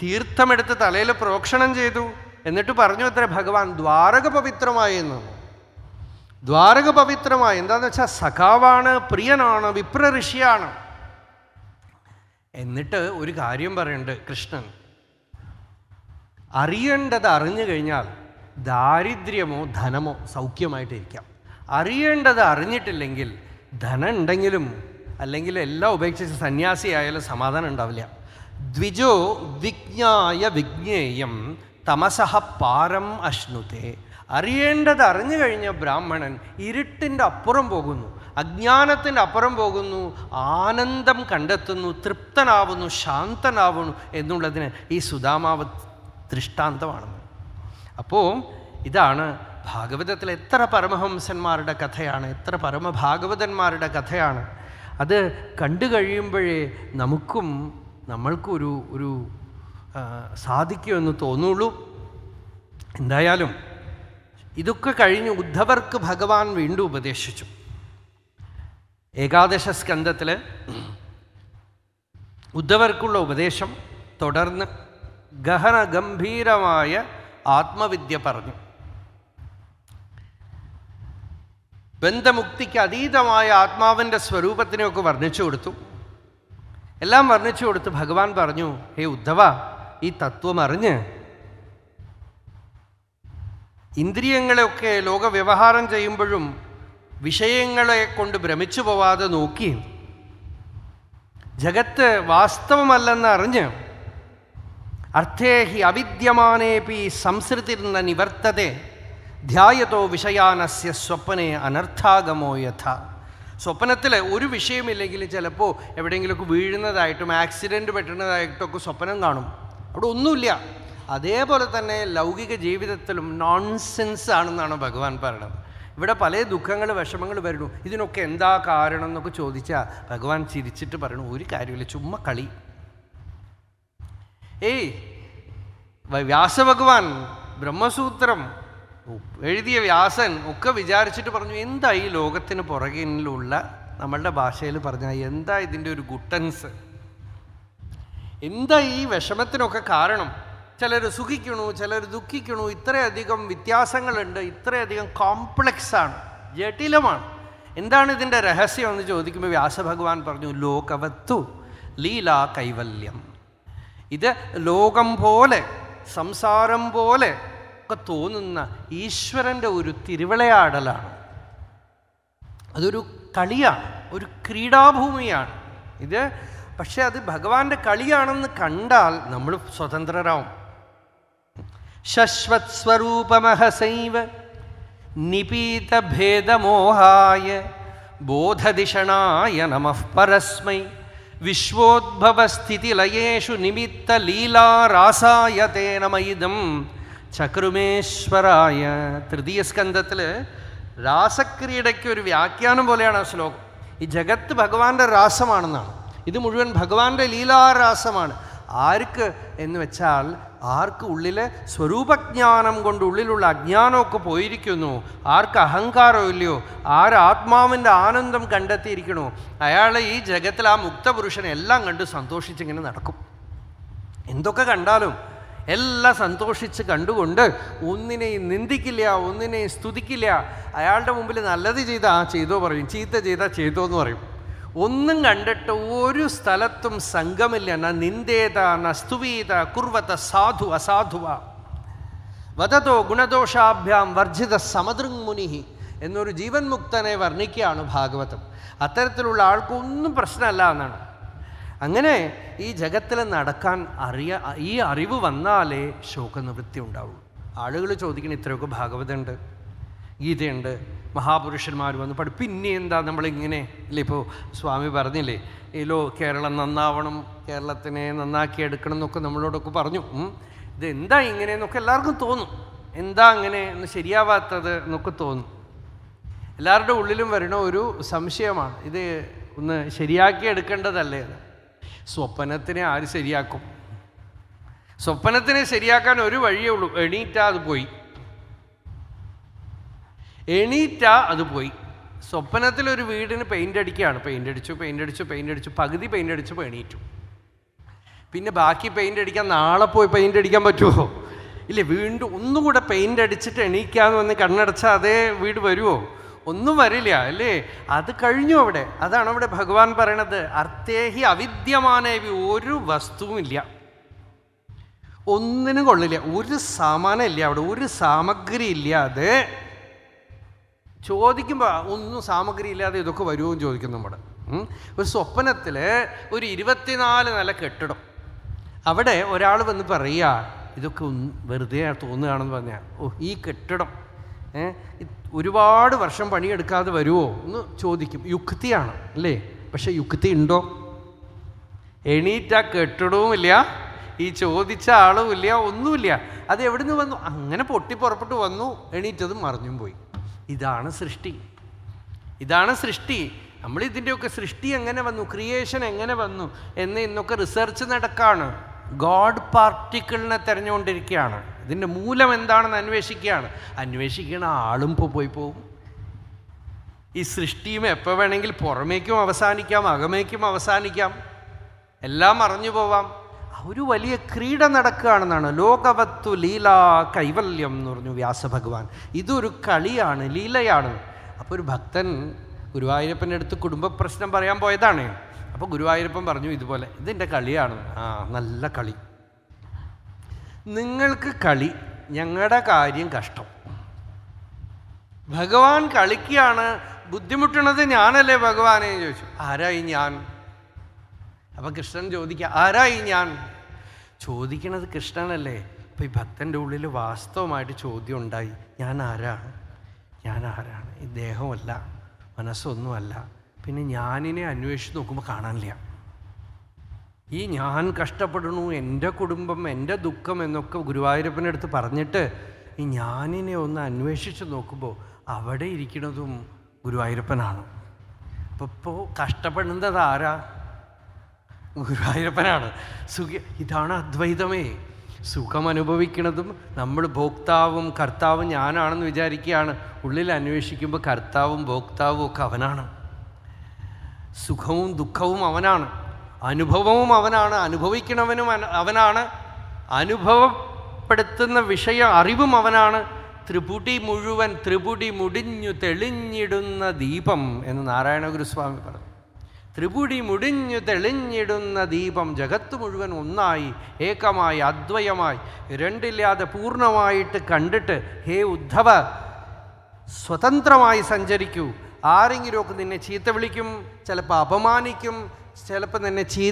Speaker 2: തീർത്ഥമെടുത്ത് തലയിൽ പ്രോക്ഷണം ചെയ്തു എന്നിട്ട് പറഞ്ഞു അത്ര ഭഗവാൻ ദ്വാരക പവിത്രമായി എന്ന് ദ്വാരക പവിത്രമായി എന്താന്ന് വെച്ചാൽ സഖാവാണ് പ്രിയനാണ് വിപ്ര ഋഷിയാണ് എന്നിട്ട് ഒരു കാര്യം പറയുന്നുണ്ട് കൃഷ്ണൻ അറിയേണ്ടത് അറിഞ്ഞു കഴിഞ്ഞാൽ ദാരിദ്ര്യമോ ധനമോ സൗഖ്യമായിട്ടിരിക്കാം അറിയേണ്ടത് അറിഞ്ഞിട്ടില്ലെങ്കിൽ ധനം ഉണ്ടെങ്കിലും അല്ലെങ്കിൽ എല്ലാം ഉപേക്ഷിച്ച് ആയാലും സമാധാനം ഉണ്ടാവില്ല ദ്വിജോ വിജ്ഞായ വിജ്ഞേയം തമസഹ പാരം അശ്നുതെ അറിയേണ്ടത് അറിഞ്ഞു കഴിഞ്ഞ ബ്രാഹ്മണൻ ഇരുട്ടിൻ്റെ അപ്പുറം പോകുന്നു അജ്ഞാനത്തിൻ്റെ അപ്പുറം പോകുന്നു ആനന്ദം കണ്ടെത്തുന്നു തൃപ്തനാവുന്നു ശാന്തനാവുന്നു എന്നുള്ളതിന് ഈ സുധാമാവ് ദൃഷ്ടാന്തമാണ് അപ്പോൾ ഇതാണ് ഭാഗവതത്തിൽ എത്ര പരമഹംസന്മാരുടെ കഥയാണ് എത്ര പരമഭാഗവതന്മാരുടെ കഥയാണ് അത് കണ്ടു കഴിയുമ്പോഴേ നമുക്കും നമ്മൾക്കൊരു ഒരു സാധിക്കുമെന്ന് തോന്നുള്ളൂ എന്തായാലും ഇതൊക്കെ കഴിഞ്ഞ് ഉദ്ധവർക്ക് ഭഗവാൻ വീണ്ടും ഉപദേശിച്ചു ഏകാദശ സ്കന്ധത്തിൽ ഉദ്ധവർക്കുള്ള ഉപദേശം തുടർന്ന് ഗഹന ഗംഭീരമായ ആത്മവിദ്യ പറഞ്ഞു ബന്ധമുക്തിക്ക് അതീതമായ ആത്മാവിൻ്റെ സ്വരൂപത്തിനെയൊക്കെ വർണ്ണിച്ചു കൊടുത്തു എല്ലാം വർണ്ണിച്ചു കൊടുത്ത് ഭഗവാൻ പറഞ്ഞു ഹേ ഉദ്ധവ ഈ തത്വം അറിഞ്ഞ് ഇന്ദ്രിയങ്ങളെയൊക്കെ ലോകവ്യവഹാരം ചെയ്യുമ്പോഴും വിഷയങ്ങളെ കൊണ്ട് ഭ്രമിച്ചു പോവാതെ നോക്കി ജഗത്ത് വാസ്തവമല്ലെന്ന് അറിഞ്ഞ് അർത്ഥേ ഹി അവിദ്യമാനേപി സംസൃതി നിവർത്തതേ ധ്യായതോ വിഷയാനസ്യ സ്വപ്നെ അനർത്ഥാഗമോ യഥ സ്വപ്നത്തിൽ ഒരു വിഷയമില്ലെങ്കിൽ ചിലപ്പോൾ എവിടെയെങ്കിലുമൊക്കെ വീഴുന്നതായിട്ടും ആക്സിഡൻറ്റ് ഒക്കെ സ്വപ്നം കാണും അവിടെ ഒന്നുമില്ല അതേപോലെ തന്നെ ലൗകിക ജീവിതത്തിലും നോൺസെൻസ് ആണെന്നാണ് ഭഗവാൻ പറയുന്നത് ഇവിടെ പല ദുഃഖങ്ങൾ വിഷമങ്ങൾ വരുന്നു ഇതിനൊക്കെ എന്താ കാരണം എന്നൊക്കെ ചോദിച്ചാൽ ഭഗവാൻ ചിരിച്ചിട്ട് പറയണു ഒരു കാര്യമില്ല ചുമ്മാ കളി ഏയ് വ്യാസഭഗവാൻ ബ്രഹ്മസൂത്രം എഴുതിയ വ്യാസൻ ഒക്കെ വിചാരിച്ചിട്ട് പറഞ്ഞു എന്താ ഈ ലോകത്തിന് പുറകിലുള്ള നമ്മളുടെ ഭാഷയിൽ പറഞ്ഞാൽ എന്താ ഇതിൻ്റെ ഒരു ഗുട്ടൻസ് എന്താ ഈ വിഷമത്തിനൊക്കെ കാരണം ചിലർ സുഖിക്കണു ചിലർ ദുഃഖിക്കണു ഇത്രയധികം വ്യത്യാസങ്ങളുണ്ട് ഇത്രയധികം കോംപ്ലക്സാണ് ജട്ടിലമാണ് എന്താണ് ഇതിൻ്റെ രഹസ്യം എന്ന് ചോദിക്കുമ്പോൾ വ്യാസഭഗവാൻ പറഞ്ഞു ലോകവത്തു ലീലാ കൈവല്യം ഇത് ലോകം പോലെ സംസാരം പോലെ ഒക്കെ തോന്നുന്ന ഈശ്വരൻ്റെ ഒരു തിരുവിളയാടലാണ് അതൊരു കളിയാണ് ഒരു ക്രീഡാഭൂമിയാണ് ഇത് പക്ഷേ അത് ഭഗവാന്റെ കളിയാണെന്ന് കണ്ടാൽ നമ്മൾ സ്വതന്ത്രരാവും ശശ്വത് സ്വരൂപമഹസൈവ ഭേദമോഹായ ബോധദിഷണായ നമഃ പരസ്മൈ വിശ്വോദ്ഭവസ്ഥിതിലയേഷു നിമിത്ത ലീലാരാസായ നമ ചക്രുമേശ്വരായ തൃതീയ സ്കന്ധത്തിൽ രാസക്രീഡയ്ക്ക് ഒരു വ്യാഖ്യാനം പോലെയാണ് ആ ശ്ലോകം ഈ ജഗത്ത് ഭഗവാന്റെ രാസമാണെന്നാണ് ഇത് മുഴുവൻ ഭഗവാന്റെ ലീലാരാസമാണ് ആർക്ക് എന്ന് വെച്ചാൽ ആർക്ക് ഉള്ളിലെ സ്വരൂപജ്ഞാനം കൊണ്ട് ഉള്ളിലുള്ള അജ്ഞാനമൊക്കെ പോയിരിക്കുന്നു ആർക്ക് അഹങ്കാരം ഇല്ലയോ ആരാത്മാവിൻ്റെ ആനന്ദം കണ്ടെത്തിയിരിക്കണോ അയാൾ ഈ ജഗത്തിൽ ആ മുക്തപുരുഷനെ എല്ലാം കണ്ട് സന്തോഷിച്ചിങ്ങനെ നടക്കും എന്തൊക്കെ കണ്ടാലും എല്ലാം സന്തോഷിച്ച് കണ്ടുകൊണ്ട് ഒന്നിനെയും നിന്ദിക്കില്ല ഒന്നിനെയും സ്തുതിക്കില്ല അയാളുടെ മുമ്പിൽ നല്ലത് ചെയ്ത ആ ചെയ്തോ പറയും ചീത്ത ചെയ്താൽ ചെയ്തോ എന്ന് പറയും ഒന്നും കണ്ടിട്ട് ഒരു സ്ഥലത്തും സംഘമില്ല ന നിന്ദേത ന സ്തുവീത കുർവത സാധു അസാധുവ വധതോ ഗുണദോഷാഭ്യാം വർജിത സമദൃങ്മുനി എന്നൊരു ജീവൻ മുക്തനെ വർണ്ണിക്കുകയാണ് ഭാഗവതം അത്തരത്തിലുള്ള ആൾക്കൊന്നും പ്രശ്നമല്ല എന്നാണ് അങ്ങനെ ഈ ജഗത്തിൽ നടക്കാൻ അറിയ ഈ അറിവ് വന്നാലേ ശോകനിവൃത്തി ഉണ്ടാവുള്ളൂ ആളുകൾ ചോദിക്കണം ഇത്രയൊക്കെ ഭാഗവതമുണ്ട് ഗീതയുണ്ട് മഹാപുരുഷന്മാർ വന്ന് പഠി പിന്നെ എന്താ നമ്മളിങ്ങനെ അല്ലേ ഇപ്പോൾ സ്വാമി പറഞ്ഞില്ലേ ഇല്ലോ കേരളം നന്നാവണം കേരളത്തിനെ നന്നാക്കി എടുക്കണം എന്നൊക്കെ നമ്മളോടൊക്കെ പറഞ്ഞു ഇത് എന്താ ഇങ്ങനെ എന്നൊക്കെ എല്ലാവർക്കും തോന്നും എന്താ അങ്ങനെ എന്ന് ശരിയാവാത്തത് എന്നൊക്കെ തോന്നും എല്ലാവരുടെ ഉള്ളിലും വരണ ഒരു സംശയമാണ് ഇത് ഒന്ന് ശരിയാക്കി എടുക്കേണ്ടതല്ലേ സ്വപ്നത്തിനെ ആര് ശരിയാക്കും സ്വപ്നത്തിനെ ശരിയാക്കാൻ ഒരു വഴിയേ ഉള്ളൂ എണീറ്റ അത് പോയി എണീറ്റ അത് പോയി സ്വപ്നത്തിൽ ഒരു വീടിന് പെയിൻ്റ് അടിക്കുകയാണ് പെയിൻ്റ് അടിച്ചു പെയിൻ്റ് അടിച്ചു പെയിൻ്റ് അടിച്ചു പകുതി പെയിൻ്റ് അടിച്ചു എണീറ്റു പിന്നെ ബാക്കി പെയിൻ്റ് അടിക്കാൻ നാളെ പോയി പെയിൻ്റ് അടിക്കാൻ പറ്റുമോ ഇല്ലേ വീണ്ടും ഒന്നുകൂടെ പെയിൻ്റ് അടിച്ചിട്ട് എണീക്കാമെന്ന് വന്ന് കണ്ണടച്ചാൽ അതേ വീട് വരുമോ ഒന്നും വരില്ല അല്ലേ അത് കഴിഞ്ഞു അവിടെ അതാണ് അവിടെ ഭഗവാൻ പറയണത് അർത്ഥേഹി അവിദ്യമാനേവി ഒരു വസ്തുവുമില്ല ഒന്നിനും കൊള്ളില്ല ഒരു സാമാനം ഇല്ല അവിടെ ഒരു സാമഗ്രി ഇല്ലാതെ ചോദിക്കുമ്പോൾ ഒന്നും സാമഗ്രി ഇല്ലാതെ ഇതൊക്കെ വരുമോ എന്ന് ചോദിക്കും നമ്മുടെ ഒരു സ്വപ്നത്തിൽ ഒരു ഇരുപത്തിനാല് നില കെട്ടിടം അവിടെ ഒരാൾ വന്ന് പറയുക ഇതൊക്കെ വെറുതെ തോന്നുകയാണെന്ന് പറഞ്ഞാൽ ഓ ഈ കെട്ടിടം ഒരുപാട് വർഷം പണിയെടുക്കാതെ വരുമോ എന്ന് ചോദിക്കും യുക്തിയാണ് അല്ലേ പക്ഷേ യുക്തി ഉണ്ടോ എണീറ്റ കെട്ടിടവുമില്ല ഈ ചോദിച്ച ആളുമില്ല ഒന്നുമില്ല അത് എവിടുന്ന് വന്നു അങ്ങനെ പൊട്ടി വന്നു എണീറ്റതും മറിഞ്ഞും പോയി ഇതാണ് സൃഷ്ടി ഇതാണ് സൃഷ്ടി നമ്മൾ ഇതിൻ്റെയൊക്കെ സൃഷ്ടി എങ്ങനെ വന്നു ക്രിയേഷൻ എങ്ങനെ വന്നു എന്ന് ഇന്നൊക്കെ റിസർച്ച് നടക്കാണ് ഗോഡ് പാർട്ടിക്കിളിനെ തിരഞ്ഞുകൊണ്ടിരിക്കുകയാണ് ഇതിൻ്റെ മൂലം എന്താണെന്ന് അന്വേഷിക്കുകയാണ് അന്വേഷിക്കുന്ന ആളും ഇപ്പോൾ പോയി പോകും ഈ സൃഷ്ടിയും എപ്പോൾ വേണമെങ്കിൽ പുറമേക്കും അവസാനിക്കാം അകമേക്കും അവസാനിക്കാം എല്ലാം മറഞ്ഞു പോവാം ഒരു വലിയ ക്രീഡ നടക്കുകയാണെന്നാണ് ലോകവത്തു ലീലാ കൈവല്യം എന്ന് പറഞ്ഞു വ്യാസഭഗവാൻ ഇതൊരു കളിയാണ് ലീലയാണ് അപ്പോൾ ഒരു ഭക്തൻ ഗുരുവായൂരപ്പൻ്റെ അടുത്ത് കുടുംബ പ്രശ്നം പറയാൻ പോയതാണ് അപ്പോൾ ഗുരുവായൂരപ്പൻ പറഞ്ഞു ഇതുപോലെ ഇതിൻ്റെ കളിയാണ് ആ നല്ല കളി നിങ്ങൾക്ക് കളി ഞങ്ങളുടെ കാര്യം കഷ്ടം ഭഗവാൻ കളിക്കുകയാണ് ബുദ്ധിമുട്ടണത് ഞാനല്ലേ ഭഗവാനെ ചോദിച്ചു ആരായി ഞാൻ അപ്പം കൃഷ്ണൻ ചോദിക്കുക ആരായി ഞാൻ ചോദിക്കണത് കൃഷ്ണനല്ലേ അപ്പം ഈ ഭക്തൻ്റെ ഉള്ളിൽ വാസ്തവമായിട്ട് ചോദ്യം ഉണ്ടായി ഞാൻ ആരാണ് ഞാൻ ആരാണ് ഈ ദേഹമല്ല മനസ്സൊന്നുമല്ല പിന്നെ ഞാനിനെ അന്വേഷിച്ച് നോക്കുമ്പോൾ കാണാനില്ല ഈ ഞാൻ കഷ്ടപ്പെടണു എൻ്റെ കുടുംബം എൻ്റെ ദുഃഖം എന്നൊക്കെ അടുത്ത് പറഞ്ഞിട്ട് ഈ ഞാനിനെ ഒന്ന് അന്വേഷിച്ച് നോക്കുമ്പോൾ അവിടെ ഇരിക്കുന്നതും ഗുരുവായൂരപ്പനാണ് അപ്പോൾ ഇപ്പോൾ കഷ്ടപ്പെടുന്നത് ആരാ ഗുരുവായൂരപ്പനാണ് സുഖ ഇതാണ് അദ്വൈതമേ സുഖം അനുഭവിക്കുന്നതും നമ്മൾ ഭോക്താവും കർത്താവും ഞാനാണെന്ന് വിചാരിക്കുകയാണ് ഉള്ളിൽ അന്വേഷിക്കുമ്പോൾ കർത്താവും ഭോക്താവും ഒക്കെ അവനാണ് സുഖവും ദുഃഖവും അവനാണ് അനുഭവവും അവനാണ് അനുഭവിക്കണവനും അവനാണ് അനുഭവപ്പെടുത്തുന്ന വിഷയ അറിവും അവനാണ് ത്രിപുടി മുഴുവൻ ത്രിപുടി മുടിഞ്ഞു തെളിഞ്ഞിടുന്ന ദീപം എന്ന് നാരായണഗുരുസ്വാമി പറഞ്ഞു ത്രിപുടി മുടിഞ്ഞു തെളിഞ്ഞിടുന്ന ദീപം ജഗത്ത് മുഴുവൻ ഒന്നായി ഏകമായി അദ്വയമായി രണ്ടില്ലാതെ പൂർണ്ണമായിട്ട് കണ്ടിട്ട് ഹേ ഉദ്ധവ സ്വതന്ത്രമായി സഞ്ചരിക്കൂ ആരെങ്കിലുമൊക്കെ നിന്നെ ചീത്ത വിളിക്കും ചിലപ്പോൾ അപമാനിക്കും ചിലപ്പോൾ തന്നെ ചീ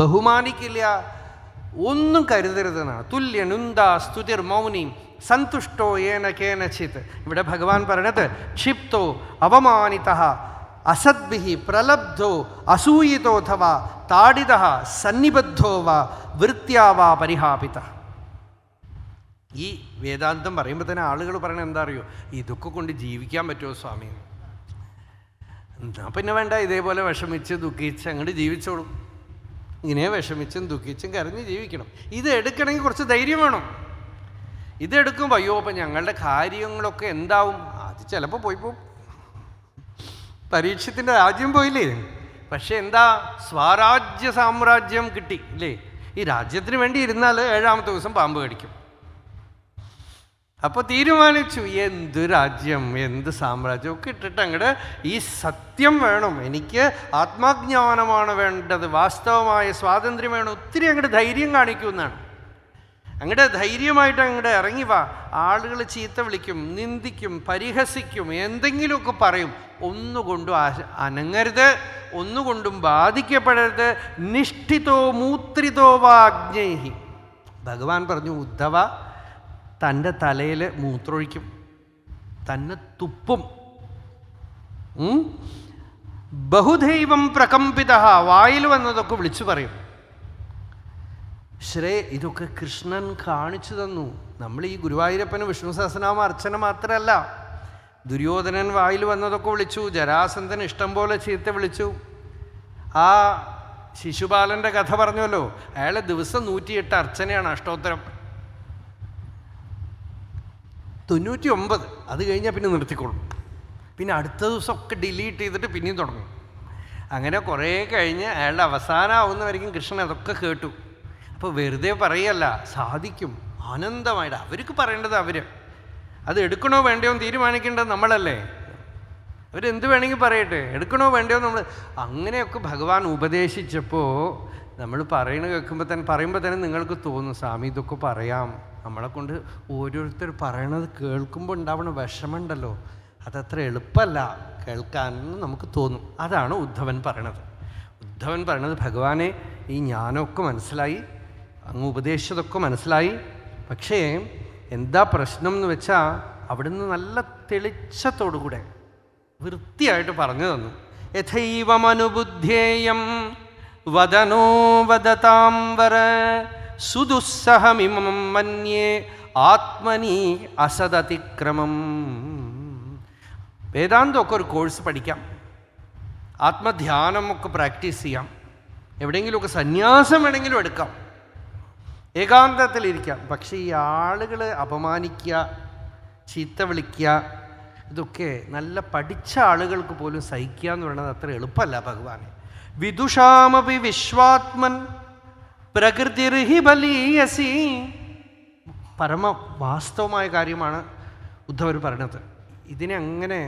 Speaker 2: ബഹുമാനിക്കില്ല ഒന്നും കരുതരുതെന്നാണ് തുല്യനുന്താ സ്തുതിർ മൗനി സന്തുഷ്ടോ ഏന കേനചിത് ഇവിടെ ഭഗവാൻ പറയണത് ക്ഷിപ്തോ അവമാനിത അസദ്ഭി പ്രലബ്ധോ അസൂയിതോഥവ താടിത സന്നിബദ്ധോ വ വൃത്യാവാ പരിഹാപിത ഈ വേദാന്തം പറയുമ്പോൾ തന്നെ ആളുകൾ പറയണത് എന്താ അറിയോ ഈ ദുഃഖം കൊണ്ട് ജീവിക്കാൻ പറ്റുമോ സ്വാമി എന്നാ പിന്നെ വേണ്ട ഇതേപോലെ വിഷമിച്ച് ദുഃഖിച്ച് അങ്ങോട്ട് ജീവിച്ചോളും ഇങ്ങനെ വിഷമിച്ചും ദുഃഖിച്ചും കരഞ്ഞ് ജീവിക്കണം ഇത് എടുക്കണമെങ്കിൽ കുറച്ച് ധൈര്യം വേണം ഇതെടുക്കും അയ്യോ അപ്പം ഞങ്ങളുടെ കാര്യങ്ങളൊക്കെ എന്താവും അത് ചിലപ്പോൾ പോയി പോകും പരീക്ഷത്തിൻ്റെ രാജ്യം പോയില്ലേ പക്ഷെ എന്താ സ്വാരാജ്യ സാമ്രാജ്യം കിട്ടി ഇല്ലേ ഈ രാജ്യത്തിന് വേണ്ടി ഇരുന്നാൽ ഏഴാമത്തെ ദിവസം പാമ്പ് കടിക്കും അപ്പോൾ തീരുമാനിച്ചു എന്ത് രാജ്യം എന്ത് സാമ്രാജ്യം ഒക്കെ ഇട്ടിട്ട് അങ്ങോട്ട് ഈ സത്യം വേണം എനിക്ക് ആത്മജ്ഞാനമാണ് വേണ്ടത് വാസ്തവമായ സ്വാതന്ത്ര്യം വേണം ഒത്തിരി അങ്ങോട്ട് ധൈര്യം കാണിക്കുമെന്നാണ് അങ്ങടെ ധൈര്യമായിട്ട് അങ്ങോട്ട് ഇറങ്ങി വാ ആളുകൾ ചീത്ത വിളിക്കും നിന്ദിക്കും പരിഹസിക്കും എന്തെങ്കിലുമൊക്കെ പറയും ഒന്നുകൊണ്ടും അനങ്ങരുത് ഒന്നുകൊണ്ടും ബാധിക്കപ്പെടരുത് നിഷ്ഠിതോ മൂത്രിതോ വാഗ്നേഹി ഭഗവാൻ പറഞ്ഞു ഉദ്ധവ തൻ്റെ തലയിൽ മൂത്രൊഴിക്കും തന്നെ തുപ്പും ബഹുദൈവം പ്രകമ്പിത വായിൽ വന്നതൊക്കെ വിളിച്ചു പറയും ശ്രേ ഇതൊക്കെ കൃഷ്ണൻ കാണിച്ചു തന്നു നമ്മൾ ഈ ഗുരുവായൂരപ്പന് വിഷ്ണു സഹസനാമ അർച്ചന മാത്രമല്ല ദുര്യോധനൻ വായിൽ വന്നതൊക്കെ വിളിച്ചു ജരാസന്ധൻ ഇഷ്ടം പോലെ ചീത്ത വിളിച്ചു ആ ശിശുപാലൻ്റെ കഥ പറഞ്ഞല്ലോ അയാളെ ദിവസം നൂറ്റിയെട്ട് അർച്ചനയാണ് അഷ്ടോത്തരം തൊണ്ണൂറ്റി ഒമ്പത് അത് കഴിഞ്ഞാൽ പിന്നെ നിർത്തിക്കൊള്ളും പിന്നെ അടുത്ത ദിവസമൊക്കെ ഡിലീറ്റ് ചെയ്തിട്ട് പിന്നെയും തുടങ്ങും അങ്ങനെ കുറേ കഴിഞ്ഞ് അയാളുടെ അവസാനമാവുന്നവരിക്കും കൃഷ്ണൻ അതൊക്കെ കേട്ടു അപ്പോൾ വെറുതെ പറയല്ല സാധിക്കും ആനന്ദമായിട്ട് അവർക്ക് പറയേണ്ടത് അവർ അത് എടുക്കണോ വേണ്ടയോ തീരുമാനിക്കേണ്ടത് നമ്മളല്ലേ അവരെന്ത് വേണമെങ്കിൽ പറയട്ടെ എടുക്കണോ വേണ്ടയോ നമ്മൾ അങ്ങനെയൊക്കെ ഭഗവാൻ ഉപദേശിച്ചപ്പോൾ നമ്മൾ പറയണ കേൾക്കുമ്പോൾ തന്നെ പറയുമ്പോൾ തന്നെ നിങ്ങൾക്ക് തോന്നും സ്വാമി ഇതൊക്കെ പറയാം നമ്മളെ കൊണ്ട് ഓരോരുത്തർ പറയണത് കേൾക്കുമ്പോൾ ഉണ്ടാവണ വിഷമമുണ്ടല്ലോ അതത്ര എളുപ്പമല്ല കേൾക്കാനെന്ന് നമുക്ക് തോന്നും അതാണ് ഉദ്ധവൻ പറയണത് ഉദ്ധവൻ പറയണത് ഭഗവാനെ ഈ ജ്ഞാനമൊക്കെ മനസ്സിലായി അങ്ങ് ഉപദേശിച്ചതൊക്കെ മനസ്സിലായി പക്ഷേ എന്താ പ്രശ്നം എന്ന് വെച്ചാൽ അവിടുന്ന് നല്ല തെളിച്ചത്തോടുകൂടെ വൃത്തിയായിട്ട് പറഞ്ഞു തന്നു യഥൈവമനുബുദ്ധേയം വദനോ വര സുദുസ്സഹമിമം മന്യേ ആത്മനി അസതതിക്രമം വേദാന്തമൊക്കെ ഒരു കോഴ്സ് പഠിക്കാം ആത്മധ്യാനമൊക്കെ പ്രാക്ടീസ് ചെയ്യാം എവിടെയെങ്കിലുമൊക്കെ സന്യാസം വേണമെങ്കിലും എടുക്കാം ഏകാന്തത്തിലിരിക്കാം പക്ഷേ ഈ ആളുകൾ അപമാനിക്കുക ചീത്ത വിളിക്കുക ഇതൊക്കെ നല്ല പഠിച്ച ആളുകൾക്ക് പോലും സഹിക്കുക എന്ന് പറയുന്നത് അത്ര എളുപ്പമല്ല ഭഗവാനെ വിദുഷാമപി വിശ്വാത്മൻ പ്രകൃതിർഹി ബലീയസി പരമ വാസ്തവമായ കാര്യമാണ് ഉദ്ധവർ പറഞ്ഞത് ഇതിനെ അങ്ങനെ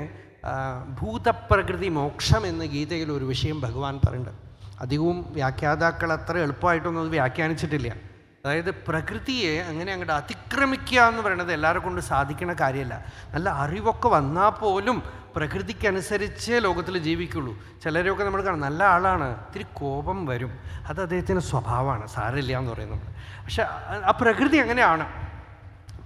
Speaker 2: ഭൂതപ്രകൃതി മോക്ഷം എന്ന ഗീതയിൽ ഒരു വിഷയം ഭഗവാൻ പറയുന്നുണ്ട് അധികവും വ്യാഖ്യാതാക്കൾ അത്ര എളുപ്പമായിട്ടൊന്നും അത് വ്യാഖ്യാനിച്ചിട്ടില്ല അതായത് പ്രകൃതിയെ അങ്ങനെ അങ്ങോട്ട് അതിക്രമിക്കുക എന്ന് പറയുന്നത് എല്ലാവരെ കൊണ്ട് സാധിക്കുന്ന കാര്യമല്ല നല്ല അറിവൊക്കെ വന്നാൽ പോലും പ്രകൃതിക്കനുസരിച്ചേ ലോകത്തിൽ ജീവിക്കുള്ളൂ ചിലരെയൊക്കെ നമ്മൾ കാണാം നല്ല ആളാണ് ഇത്തിരി കോപം വരും അത് അദ്ദേഹത്തിൻ്റെ സ്വഭാവമാണ് സാരമില്ല എന്ന് പറയുന്നത് പക്ഷെ ആ പ്രകൃതി അങ്ങനെയാണ്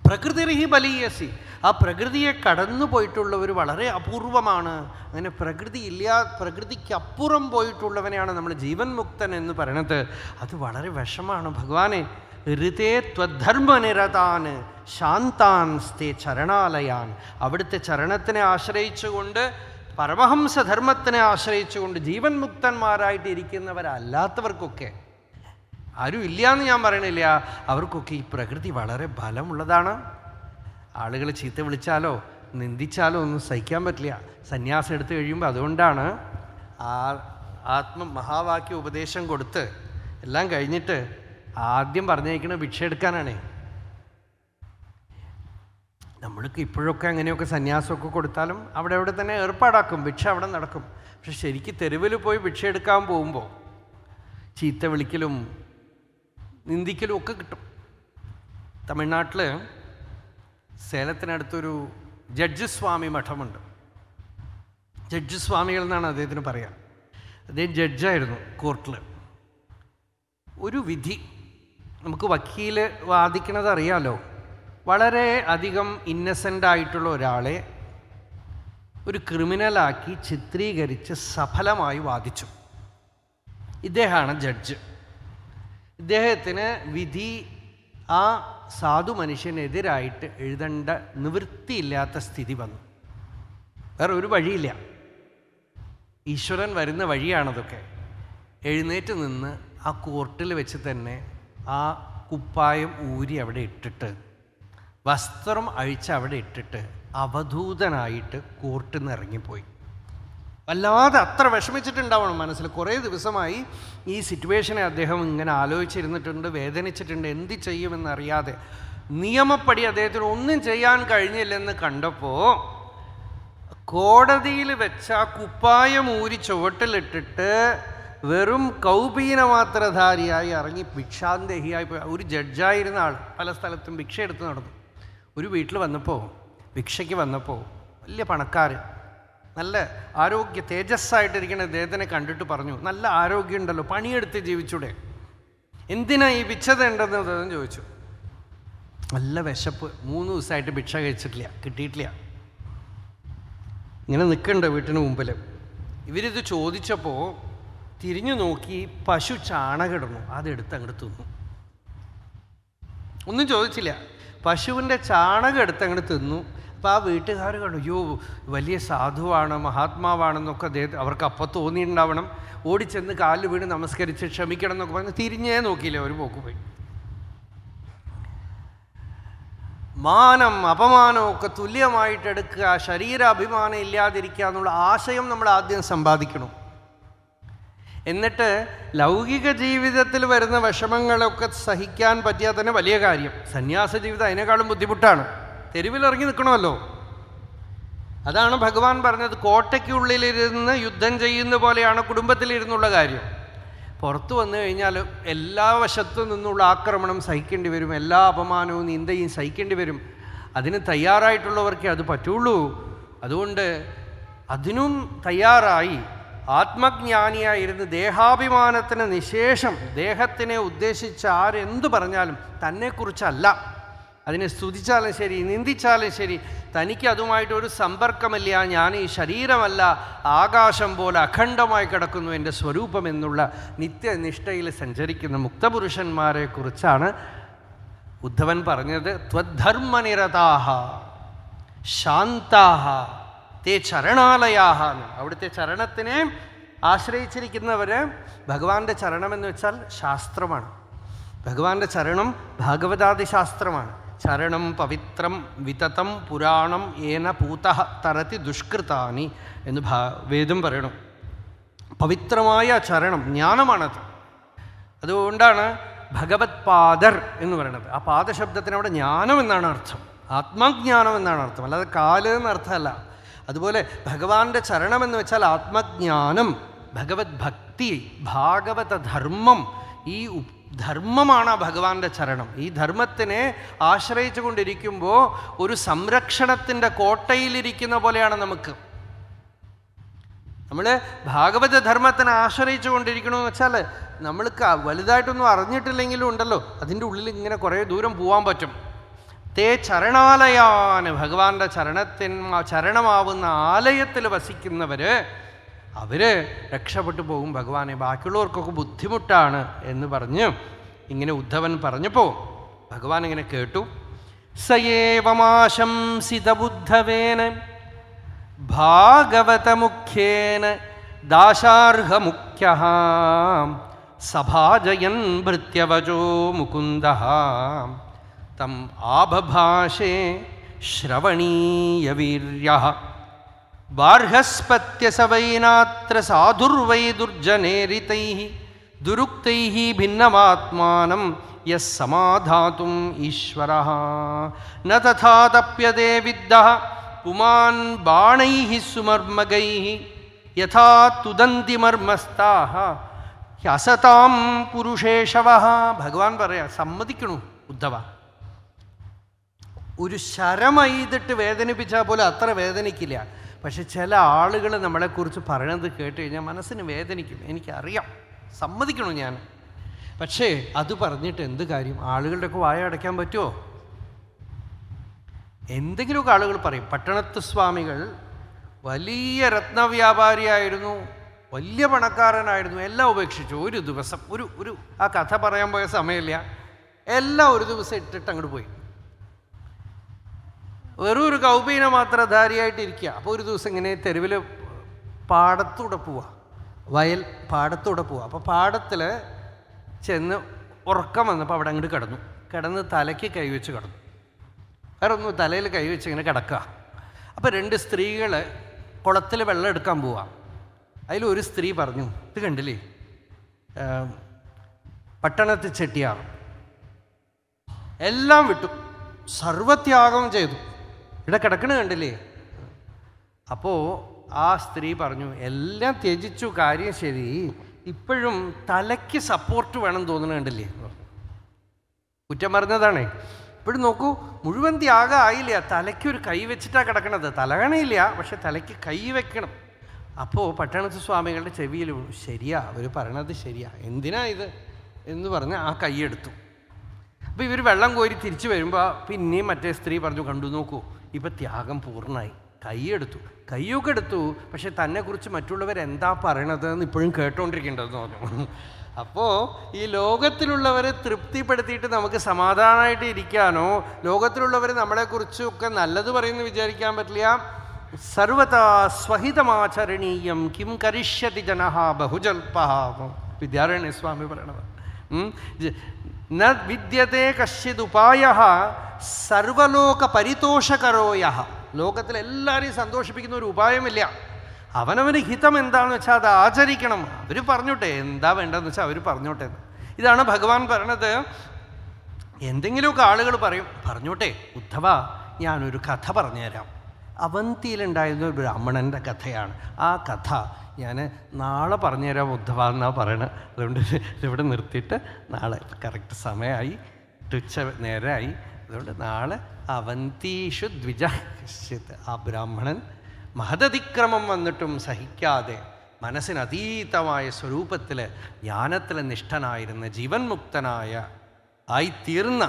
Speaker 2: പ്രകൃതിരഹി ബലീയസി ആ പ്രകൃതിയെ കടന്നു പോയിട്ടുള്ളവർ വളരെ അപൂർവമാണ് അങ്ങനെ പ്രകൃതി ഇല്ല പ്രകൃതിക്കപ്പുറം പോയിട്ടുള്ളവനെയാണ് നമ്മൾ ജീവൻ മുക്തൻ എന്ന് പറയണത് അത് വളരെ വിഷമാണ് ഭഗവാനെ ഋതേ ത്വധർമ്മനിരതാൻ ശാന്താൻ സ്ഥേ ചരണാലയാൻ അവിടുത്തെ ചരണത്തിനെ ആശ്രയിച്ചുകൊണ്ട് പരമഹംസ ആശ്രയിച്ചുകൊണ്ട് ജീവൻ മുക്തന്മാരായിട്ട് ഇരിക്കുന്നവരല്ലാത്തവർക്കൊക്കെ ആരും ഇല്ല എന്ന് ഞാൻ പറയണില്ല അവർക്കൊക്കെ ഈ പ്രകൃതി വളരെ ബലമുള്ളതാണ് ആളുകൾ ചീത്ത വിളിച്ചാലോ നിന്ദിച്ചാലോ ഒന്നും സഹിക്കാൻ പറ്റില്ല സന്യാസം എടുത്തു കഴിയുമ്പോൾ അതുകൊണ്ടാണ് ആ ആത്മ മഹാവാക്യ ഉപദേശം കൊടുത്ത് എല്ലാം കഴിഞ്ഞിട്ട് ആദ്യം പറഞ്ഞേക്കണത് ഭിക്ഷ എടുക്കാനാണ് നമ്മൾക്ക് ഇപ്പോഴൊക്കെ അങ്ങനെയൊക്കെ സന്യാസമൊക്കെ കൊടുത്താലും അവിടെ അവിടെ തന്നെ ഏർപ്പാടാക്കും ഭിക്ഷ അവിടെ നടക്കും പക്ഷെ ശരിക്ക് തെരുവിൽ പോയി ഭിക്ഷ എടുക്കാൻ പോകുമ്പോൾ ചീത്ത വിളിക്കലും നിന്ദിക്കലും ഒക്കെ കിട്ടും തമിഴ്നാട്ടിൽ സേലത്തിനടുത്തൊരു ജഡ്ജ് സ്വാമി മഠമുണ്ട് ജഡ്ജ് സ്വാമികൾ എന്നാണ് അദ്ദേഹത്തിന് പറയുക അദ്ദേഹം ജഡ്ജായിരുന്നു കോർട്ടിൽ ഒരു വിധി നമുക്ക് വക്കീൽ വാദിക്കണത് അറിയാലോ വളരെ അധികം ഇന്നസെൻ്റ് ആയിട്ടുള്ള ഒരാളെ ഒരു ക്രിമിനലാക്കി ചിത്രീകരിച്ച് സഫലമായി വാദിച്ചു ഇദ്ദേഹമാണ് ജഡ്ജ് ഇദ്ദേഹത്തിന് വിധി ആ സാധു മനുഷ്യനെതിരായിട്ട് എഴുതേണ്ട നിവൃത്തിയില്ലാത്ത സ്ഥിതി വന്നു വേറെ ഒരു വഴിയില്ല ഈശ്വരൻ വരുന്ന വഴിയാണതൊക്കെ എഴുന്നേറ്റ് നിന്ന് ആ കോർട്ടിൽ വെച്ച് തന്നെ ആ കുപ്പായം ഊരി അവിടെ ഇട്ടിട്ട് വസ്ത്രം അഴിച്ച് അവിടെ ഇട്ടിട്ട് അവധൂതനായിട്ട് കോർട്ടിൽ നിന്ന് ഇറങ്ങിപ്പോയി വല്ലാതെ അത്ര വിഷമിച്ചിട്ടുണ്ടാവണം മനസ്സിൽ കുറേ ദിവസമായി ഈ സിറ്റുവേഷനെ അദ്ദേഹം ഇങ്ങനെ ആലോചിച്ചിരുന്നിട്ടുണ്ട് വേദനിച്ചിട്ടുണ്ട് എന്ത് ചെയ്യുമെന്നറിയാതെ നിയമപ്പടി അദ്ദേഹത്തിന് ഒന്നും ചെയ്യാൻ കഴിഞ്ഞില്ലെന്ന് കണ്ടപ്പോൾ കോടതിയിൽ വെച്ച കുപ്പായം ഊരി ചുവട്ടിലിട്ടിട്ട് വെറും കൗപീന മാത്രധാരിയായി ഇറങ്ങി ഭിക്ഷാന്തേഹിയായി പോയി ഒരു ജഡ്ജായിരുന്ന ആൾ പല സ്ഥലത്തും ഭിക്ഷ എടുത്ത് നടന്നു ഒരു വീട്ടിൽ വന്നപ്പോൾ ഭിക്ഷയ്ക്ക് വന്നപ്പോൾ വലിയ പണക്കാരൻ നല്ല ആരോഗ്യ തേജസ്സായിട്ടിരിക്കുന്ന അദ്ദേഹത്തിനെ കണ്ടിട്ട് പറഞ്ഞു നല്ല ആരോഗ്യം ഉണ്ടല്ലോ പണിയെടുത്ത് ജീവിച്ചൂടെ എന്തിനാ ഈ ഉണ്ടെന്ന് അദ്ദേഹം ചോദിച്ചു നല്ല വിശപ്പ് മൂന്ന് ദിവസമായിട്ട് ഭിക്ഷ കഴിച്ചിട്ടില്ല കിട്ടിയിട്ടില്ല ഇങ്ങനെ നിൽക്കണ്ട വീട്ടിന് മുമ്പിൽ ഇവരിത് ചോദിച്ചപ്പോൾ തിരിഞ്ഞു നോക്കി പശു ചാണകിടുന്നു അതെടുത്ത് അങ്ങോട്ട് തിന്നു ഒന്നും ചോദിച്ചില്ല പശുവിൻ്റെ ചാണകം എടുത്ത് അങ്ങോട്ട് തിന്നു അപ്പോൾ ആ വീട്ടുകാർ കണ്ടു അയ്യോ വലിയ സാധുവാണ് മഹാത്മാവാണെന്നൊക്കെ അദ്ദേഹത്തെ അവർക്ക് അപ്പം തോന്നിയിട്ടുണ്ടാവണം ഓടിച്ചെന്ന് കാലിൽ വീണ് നമസ്കരിച്ച് ക്ഷമിക്കണം എന്നൊക്കെ പറഞ്ഞ് തിരിഞ്ഞേ നോക്കിയില്ല ഒരു പോക്ക് പോയി മാനം അപമാനമൊക്കെ തുല്യമായിട്ടെടുക്കുക ശരീരാഭിമാനം ഇല്ലാതിരിക്കുക എന്നുള്ള ആശയം നമ്മൾ ആദ്യം സമ്പാദിക്കണം എന്നിട്ട് ലൗകിക ജീവിതത്തിൽ വരുന്ന വിഷമങ്ങളൊക്കെ സഹിക്കാൻ പറ്റിയാൽ തന്നെ വലിയ കാര്യം സന്യാസ ജീവിതം അതിനേക്കാളും ബുദ്ധിമുട്ടാണ് തെരുവിലിറങ്ങി നിൽക്കണമല്ലോ അതാണ് ഭഗവാൻ പറഞ്ഞത് കോട്ടയ്ക്കുള്ളിലിരുന്ന് യുദ്ധം ചെയ്യുന്ന പോലെയാണ് കുടുംബത്തിലിരുന്നുള്ള കാര്യം പുറത്തു വന്നു കഴിഞ്ഞാൽ എല്ലാ വശത്തു നിന്നുള്ള ആക്രമണം സഹിക്കേണ്ടി വരും എല്ലാ അപമാനവും നിന്ദയും സഹിക്കേണ്ടി വരും അതിന് തയ്യാറായിട്ടുള്ളവർക്കേ അത് പറ്റുള്ളൂ അതുകൊണ്ട് അതിനും തയ്യാറായി ആത്മജ്ഞാനിയായിരുന്നു ദേഹാഭിമാനത്തിന് നിശേഷം ദേഹത്തിനെ ഉദ്ദേശിച്ച് ആരെന്തു പറഞ്ഞാലും തന്നെക്കുറിച്ചല്ല അതിനെ സ്തുതിച്ചാലും ശരി നിന്ദിച്ചാലും ശരി തനിക്ക് അതുമായിട്ട് ഒരു സമ്പർക്കമില്ല ഞാൻ ഈ ശരീരമല്ല ആകാശം പോലെ അഖണ്ഡമായി കിടക്കുന്നു എൻ്റെ സ്വരൂപം എന്നുള്ള നിത്യനിഷ്ഠയിൽ സഞ്ചരിക്കുന്ന മുക്തപുരുഷന്മാരെ കുറിച്ചാണ് ഉദ്ധവൻ പറഞ്ഞത് ത്വധർമ്മനിരതാഹ ശാന്താഹ തേ ചരണാലയാഹാന്ന് അവിടുത്തെ ചരണത്തിനെ ആശ്രയിച്ചിരിക്കുന്നവർ ഭഗവാന്റെ ചരണം എന്ന് വെച്ചാൽ ശാസ്ത്രമാണ് ഭഗവാന്റെ ചരണം ഭാഗവതാദി ശാസ്ത്രമാണ് ചരണം പവിത്രം വിതതം പുരാണം ഏന പൂത തരത്തി ദുഷ്കൃതാനി എന്ന് ഭാ വേദം പറയണം പവിത്രമായ ചരണം ജ്ഞാനമാണത് അതുകൊണ്ടാണ് ഭഗവത് പാദർ എന്ന് പറയുന്നത് ആ പാദശബ്ദത്തിനവിടെ അവിടെ ജ്ഞാനം എന്നാണ് അർത്ഥം ആത്മജ്ഞാനം എന്നാണ് അർത്ഥം അല്ലാതെ കാല് എന്നർത്ഥമല്ല അതുപോലെ ഭഗവാന്റെ ചരണം എന്ന് വെച്ചാൽ ആത്മജ്ഞാനം ഭഗവത് ഭക്തി ഭാഗവത ധർമ്മം ഈ ധർമ്മമാണ് ആ ഭഗവാന്റെ ചരണം ഈ ധർമ്മത്തിനെ ആശ്രയിച്ചു കൊണ്ടിരിക്കുമ്പോൾ ഒരു സംരക്ഷണത്തിൻ്റെ കോട്ടയിലിരിക്കുന്ന പോലെയാണ് നമുക്ക് നമ്മൾ ഭാഗവത ധർമ്മത്തിനെ ആശ്രയിച്ചു കൊണ്ടിരിക്കണമെന്ന് വെച്ചാൽ നമ്മൾക്ക് വലുതായിട്ടൊന്നും അറിഞ്ഞിട്ടില്ലെങ്കിലും ഉണ്ടല്ലോ അതിൻ്റെ ഉള്ളിൽ ഇങ്ങനെ കുറേ ദൂരം പോകാൻ പറ്റും തേ ചരണാലയാണ് ഭഗവാന്റെ ചരണത്തിൻ ചരണമാവുന്ന ആലയത്തിൽ വസിക്കുന്നവർ അവർ രക്ഷപ്പെട്ടു പോകും ഭഗവാനെ ബാക്കിയുള്ളവർക്കൊക്കെ ബുദ്ധിമുട്ടാണ് എന്ന് പറഞ്ഞ് ഇങ്ങനെ ഉദ്ധവൻ പറഞ്ഞപ്പോൾ ഭഗവാൻ ഇങ്ങനെ കേട്ടു സയേവമാശംസിത ബുദ്ധവേന ഭാഗവതമുഖ്യേന ദാശാർഹമുഖ്യ സഭാജയൻ ഭൃത്യവചോ മുകുന്ദ तम आबभाषे श्रवणीयवीर्यः बार्हस्पत्यसवैनात्र साधुर्वै दुर्जनेरितैः दुरुक्तैः भिन्नमात्मानं यः समाधातुम् न तथा तप्यते विद्धः पुमान् बाणैः यथा तुदन्ति मर्मस्ताः असतां पुरुषेशवः भगवान् പറയ സമ്മതിക്കണു ഉദ്ധവ ഒരു ശരം ചെയ്തിട്ട് വേദനിപ്പിച്ചാൽ പോലും അത്ര വേദനിക്കില്ല പക്ഷെ ചില ആളുകൾ നമ്മളെക്കുറിച്ച് പറയണത് കേട്ട് കഴിഞ്ഞാൽ മനസ്സിന് വേദനിക്കും എനിക്കറിയാം സമ്മതിക്കണോ ഞാൻ പക്ഷേ അത് പറഞ്ഞിട്ട് എന്ത് കാര്യം ആളുകളുടെയൊക്കെ വായ അടയ്ക്കാൻ പറ്റുമോ എന്തെങ്കിലുമൊക്കെ ആളുകൾ പറയും പട്ടണത്ത് സ്വാമികൾ വലിയ രത്നവ്യാപാരിയായിരുന്നു വലിയ പണക്കാരനായിരുന്നു എല്ലാം ഉപേക്ഷിച്ചു ഒരു ദിവസം ഒരു ഒരു ആ കഥ പറയാൻ പോയ സമയമില്ല എല്ലാം ഒരു ദിവസം ഇട്ടിട്ട് അങ്ങോട്ട് പോയി വെറും ഒരു കൗപീന മാത്രം ധാരിയായിട്ടിരിക്കുക അപ്പോൾ ഒരു ദിവസം ഇങ്ങനെ തെരുവിൽ പാടത്തൂടെ പോവുക വയൽ പാടത്തൂടെ പോവുക അപ്പോൾ പാടത്തിൽ ചെന്ന് ഉറക്കം വന്നപ്പോൾ അവിടെ അങ്ങോട്ട് കിടന്നു കിടന്ന് തലയ്ക്ക് കൈവച്ച് കിടന്നു വേറെ ഒന്നും തലയിൽ കൈവച്ച് ഇങ്ങനെ കിടക്കുക അപ്പോൾ രണ്ട് സ്ത്രീകൾ കുളത്തിൽ വെള്ളം എടുക്കാൻ പോവാം അതിൽ ഒരു സ്ത്രീ പറഞ്ഞു ഇത് കണ്ടില്ലേ പട്ടണത്തിൽ ചെട്ടിയാർ എല്ലാം വിട്ടു സർവത്യാഗം ചെയ്തു ഇവിടെ കിടക്കണ കണ്ടില്ലേ അപ്പോൾ ആ സ്ത്രീ പറഞ്ഞു എല്ലാം ത്യജിച്ചു കാര്യം ശരി ഇപ്പോഴും തലയ്ക്ക് സപ്പോർട്ട് വേണം തോന്നുന്നു കണ്ടില്ലേ കുറ്റം പറഞ്ഞതാണേ ഇപ്പോഴും നോക്കൂ മുഴുവൻ ത്യാഗം ആയില്ല തലയ്ക്ക് ഒരു കൈ വെച്ചിട്ടാണ് കിടക്കണത് തലകണയില്ല പക്ഷെ തലയ്ക്ക് കൈ വെക്കണം അപ്പോൾ പട്ടണത്ത് സ്വാമികളുടെ ചെവിയിൽ ശരിയാ അവർ പറയണത് ശരിയാ എന്തിനാ ഇത് എന്ന് പറഞ്ഞ് ആ കൈയെടുത്തു അപ്പോൾ ഇവർ വെള്ളം കോരി തിരിച്ചു വരുമ്പോൾ പിന്നെയും മറ്റേ സ്ത്രീ പറഞ്ഞു കണ്ടു നോക്കൂ ഇപ്പം ത്യാഗം പൂർണ്ണമായി കൈയെടുത്തു കൈയൊക്കെ എടുത്തു പക്ഷെ തന്നെക്കുറിച്ച് മറ്റുള്ളവർ എന്താ പറയണതെന്ന് ഇപ്പോഴും കേട്ടോണ്ടിരിക്കേണ്ടതെന്ന് പറഞ്ഞു അപ്പോൾ ഈ ലോകത്തിലുള്ളവരെ തൃപ്തിപ്പെടുത്തിയിട്ട് നമുക്ക് സമാധാനമായിട്ട് ഇരിക്കാനോ ലോകത്തിലുള്ളവർ നമ്മളെക്കുറിച്ചൊക്കെ നല്ലത് പറയുന്ന വിചാരിക്കാൻ പറ്റില്ല സർവതാ സ്വഹിതമാചരണീയം കിം കരിഷ്യതി ജനഹ ബഹുജൽപ വിദ്യാരണ്യ സ്വാമി പറയണത് വിദ്യത്തെ കശ്യത് ഉപായ സർവലോക പരിതോഷകരോയ ലോകത്തിൽ എല്ലാവരെയും സന്തോഷിപ്പിക്കുന്ന ഒരു ഉപായമില്ല അവനവന് ഹിതം എന്താണെന്ന് വെച്ചാൽ അത് ആചരിക്കണം അവർ പറഞ്ഞോട്ടെ എന്താ വേണ്ടതെന്ന് വെച്ചാൽ അവർ പറഞ്ഞോട്ടെ ഇതാണ് ഭഗവാൻ പറഞ്ഞത് എന്തെങ്കിലുമൊക്കെ ആളുകൾ പറയും പറഞ്ഞോട്ടെ ഉദ്ധവ ഞാനൊരു കഥ പറഞ്ഞുതരാം അവന്തിയിലുണ്ടായിരുന്ന ഒരു ബ്രാഹ്മണൻ്റെ കഥയാണ് ആ കഥ ഞാൻ നാളെ പറഞ്ഞുതരാം ഉദ്ധവ എന്നാണ് പറയണത് അതുകൊണ്ട് ഇവിടെ നിർത്തിയിട്ട് നാളെ കറക്റ്റ് സമയമായി ടുച്ച നേരമായി അതുകൊണ്ട് നാളെ അവന്തീഷു ദ്വിജ കശ്യത് ആ ബ്രാഹ്മണൻ മഹതതിക്രമം വന്നിട്ടും സഹിക്കാതെ മനസ്സിനതീതമായ സ്വരൂപത്തിൽ ജ്ഞാനത്തിൽ നിഷ്ഠനായിരുന്ന ജീവൻ മുക്തനായ ആയിത്തീർന്ന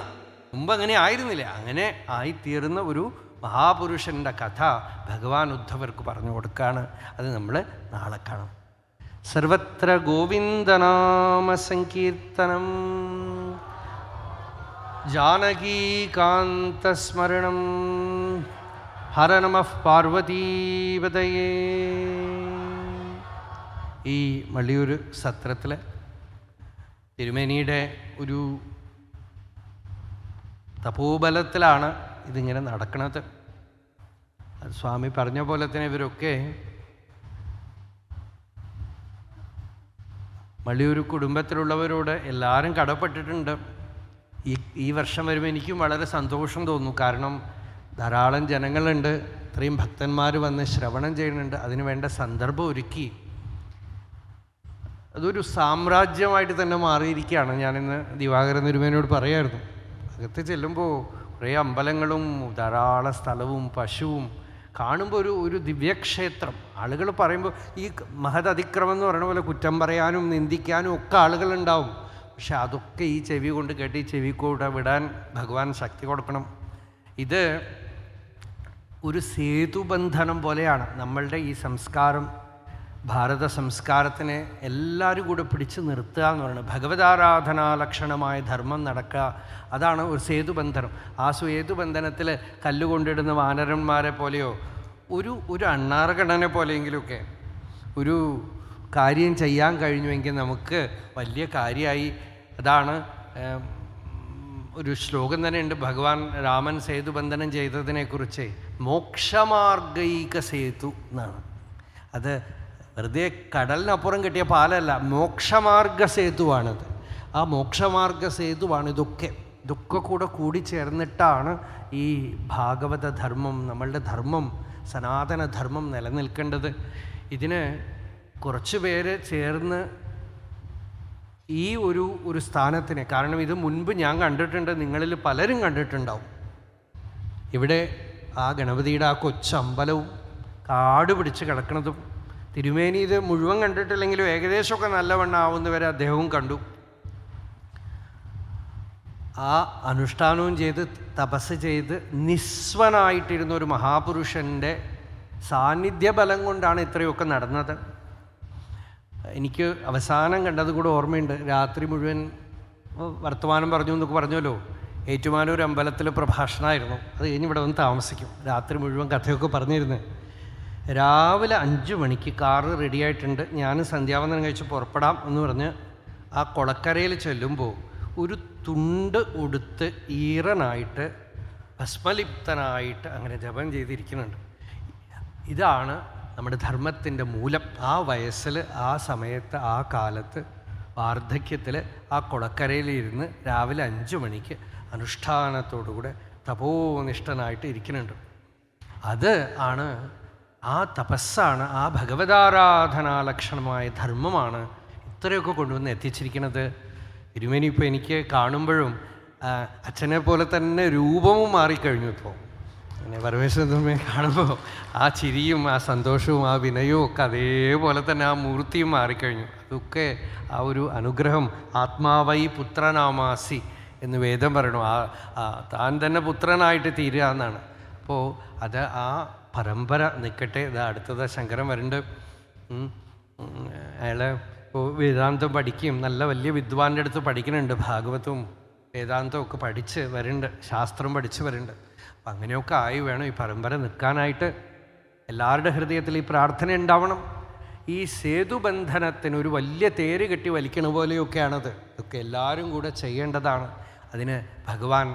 Speaker 2: മുമ്പ് അങ്ങനെ ആയിരുന്നില്ല അങ്ങനെ ആയിത്തീർന്ന ഒരു മഹാപുരുഷൻ്റെ കഥ ഭഗവാൻ ഉദ്ധവർക്ക് പറഞ്ഞു കൊടുക്കുകയാണ് അത് നമ്മൾ നാളെ കാണും സർവത്ര ഗോവിന്ദനാമ സങ്കീർത്തനം ജാനകീകാന്തസ്മരണം ഹര നമ പാർവതീപതയേ ഈ മള്ളിയൂർ സത്രത്തിൽ തിരുമേനിയുടെ ഒരു തപോബലത്തിലാണ് ഇതിങ്ങനെ നടക്കണത് സ്വാമി പറഞ്ഞ പോലെ തന്നെ ഇവരൊക്കെ മള്ളിയൂർ കുടുംബത്തിലുള്ളവരോട് എല്ലാവരും കടപ്പെട്ടിട്ടുണ്ട് ഈ ഈ വർഷം വരുമ്പോൾ എനിക്കും വളരെ സന്തോഷം തോന്നുന്നു കാരണം ധാരാളം ജനങ്ങളുണ്ട് ഇത്രയും ഭക്തന്മാർ വന്ന് ശ്രവണം ചെയ്യുന്നുണ്ട് അതിന് വേണ്ട സന്ദർഭം ഒരുക്കി അതൊരു സാമ്രാജ്യമായിട്ട് തന്നെ മാറിയിരിക്കുകയാണ് ഞാനിന്ന് ദിവാകരൻ നിരുമേനോട് പറയായിരുന്നു അകത്ത് ചെല്ലുമ്പോൾ കുറേ അമ്പലങ്ങളും ധാരാള സ്ഥലവും പശുവും കാണുമ്പോൾ ഒരു ഒരു ദിവ്യക്ഷേത്രം ആളുകൾ പറയുമ്പോൾ ഈ മഹത് അതിക്രമം എന്ന് പറയുന്ന പോലെ കുറ്റം പറയാനും നിന്ദിക്കാനും ഒക്കെ ആളുകളുണ്ടാവും പക്ഷെ അതൊക്കെ ഈ ചെവി കൊണ്ട് കെട്ടി ചെവി കൂടെ വിടാൻ ഭഗവാൻ ശക്തി കൊടുക്കണം ഇത് ഒരു സേതുബന്ധനം പോലെയാണ് നമ്മളുടെ ഈ സംസ്കാരം ഭാരത സംസ്കാരത്തിനെ എല്ലാവരും കൂടെ പിടിച്ചു നിർത്തുക എന്ന് പറയുന്നത് ഭഗവതാരാധനാലക്ഷണമായ ധർമ്മം നടക്കുക അതാണ് ഒരു സേതുബന്ധനം ആ സേതുബന്ധനത്തിൽ കല്ലുകൊണ്ടിടുന്ന വാനരന്മാരെ പോലെയോ ഒരു ഒരു അണ്ണാർഘടനെ പോലെയെങ്കിലുമൊക്കെ ഒരു കാര്യം ചെയ്യാൻ കഴിഞ്ഞുവെങ്കിൽ നമുക്ക് വലിയ കാര്യമായി അതാണ് ഒരു ശ്ലോകം തന്നെയുണ്ട് ഭഗവാൻ രാമൻ സേതുബന്ധനം ചെയ്തതിനെക്കുറിച്ച് മോക്ഷമാർഗൈക സേതു എന്നാണ് അത് വെറുതെ കടലിനപ്പുറം കിട്ടിയ പാലല്ല മോക്ഷമാർഗ സേതുവാണിത് ആ മോക്ഷമാർഗ സേതുവാണ് ഇതൊക്കെ ഇതൊക്കെ കൂടെ ചേർന്നിട്ടാണ് ഈ ഭാഗവത ധർമ്മം നമ്മളുടെ ധർമ്മം സനാതനധർമ്മം നിലനിൽക്കേണ്ടത് ഇതിന് കുറച്ച് പേര് ചേർന്ന് ഈ ഒരു ഒരു സ്ഥാനത്തിന് കാരണം ഇത് മുൻപ് ഞാൻ കണ്ടിട്ടുണ്ട് നിങ്ങളിൽ പലരും കണ്ടിട്ടുണ്ടാവും ഇവിടെ ആ ഗണപതിയുടെ ആ കൊച്ചമ്പലവും കാട് പിടിച്ച് കിടക്കുന്നതും തിരുമേനി ഇത് മുഴുവൻ കണ്ടിട്ടില്ലെങ്കിലും ഏകദേശമൊക്കെ നല്ലവണ്ണം ആവുന്നവരെ അദ്ദേഹവും കണ്ടു
Speaker 1: ആ അനുഷ്ഠാനവും ചെയ്ത് തപസ് ചെയ്ത്
Speaker 2: നിസ്വനായിട്ടിരുന്ന ഒരു മഹാപുരുഷൻ്റെ സാന്നിധ്യബലം കൊണ്ടാണ് ഇത്രയൊക്കെ നടന്നത് എനിക്ക് അവസാനം കണ്ടത് കൂടെ ഓർമ്മയുണ്ട് രാത്രി മുഴുവൻ വർത്തമാനം പറഞ്ഞു എന്നൊക്കെ പറഞ്ഞല്ലോ ഏറ്റുമാനൂർ അമ്പലത്തിലെ പ്രഭാഷണമായിരുന്നു അത് കഴിഞ്ഞ് ഇവിടെ വന്ന് താമസിക്കും രാത്രി മുഴുവൻ കഥയൊക്കെ പറഞ്ഞിരുന്നത് രാവിലെ അഞ്ച് മണിക്ക് കാറ് റെഡിയായിട്ടുണ്ട് ഞാൻ സന്ധ്യാവന്തനം കഴിച്ച് പുറപ്പെടാം എന്ന് പറഞ്ഞ് ആ കുളക്കരയിൽ ചെല്ലുമ്പോൾ ഒരു തുണ്ട് ഉടുത്ത് ഈറനായിട്ട് ഭസ്മലിപ്തനായിട്ട് അങ്ങനെ ജപം ചെയ്തിരിക്കുന്നുണ്ട് ഇതാണ് നമ്മുടെ ധർമ്മത്തിൻ്റെ മൂലം ആ വയസ്സിൽ ആ സമയത്ത് ആ കാലത്ത് വാർദ്ധക്യത്തിൽ ആ കുളക്കരയിലിരുന്ന് രാവിലെ അഞ്ച് മണിക്ക് അനുഷ്ഠാനത്തോടുകൂടെ തപോനിഷ്ഠനായിട്ട് ഇരിക്കുന്നുണ്ട് അത് ആണ് ആ തപസ്സാണ് ആ ഭഗവതാരാധനാ ലക്ഷണമായ ധർമ്മമാണ് ഇത്രയൊക്കെ കൊണ്ടുവന്ന് എത്തിച്ചിരിക്കുന്നത് ഇരുമേനി ഇപ്പോൾ എനിക്ക് കാണുമ്പോഴും അച്ഛനെ പോലെ തന്നെ രൂപവും മാറിക്കഴിഞ്ഞു ഇപ്പോൾ പിന്നെ
Speaker 1: പരമേശ്വരനെ
Speaker 2: കാണുമ്പോൾ ആ ചിരിയും ആ സന്തോഷവും ആ വിനയവും ഒക്കെ അതേപോലെ തന്നെ ആ മൂർത്തിയും മാറിക്കഴിഞ്ഞു അതൊക്കെ ആ ഒരു അനുഗ്രഹം ആത്മാവൈ പുത്രനാമാസി എന്ന് വേദം പറയണു ആ താൻ തന്നെ പുത്രനായിട്ട് തീരുക എന്നാണ് അപ്പോൾ അത് ആ പരമ്പര നിൽക്കട്ടെ ഇതാ അടുത്തത് ശങ്കരൻ വരുന്നുണ്ട് അയാളെ ഇപ്പോൾ വേദാന്തം പഠിക്കും നല്ല വലിയ വിദ്വാൻ്റെ അടുത്ത് പഠിക്കുന്നുണ്ട് ഭാഗവതവും വേദാന്തവും ഒക്കെ പഠിച്ച് വരുന്നുണ്ട് ശാസ്ത്രം പഠിച്ച് വരുന്നുണ്ട് അപ്പം അങ്ങനെയൊക്കെ ആയി വേണം ഈ പരമ്പര നിൽക്കാനായിട്ട് എല്ലാവരുടെ ഹൃദയത്തിൽ ഈ പ്രാർത്ഥന ഉണ്ടാവണം ഈ സേതുബന്ധനത്തിന് ഒരു വലിയ തേര് കെട്ടി വലിക്കണ പോലെയൊക്കെയാണത് ഇതൊക്കെ എല്ലാവരും കൂടെ ചെയ്യേണ്ടതാണ് അതിന് ഭഗവാൻ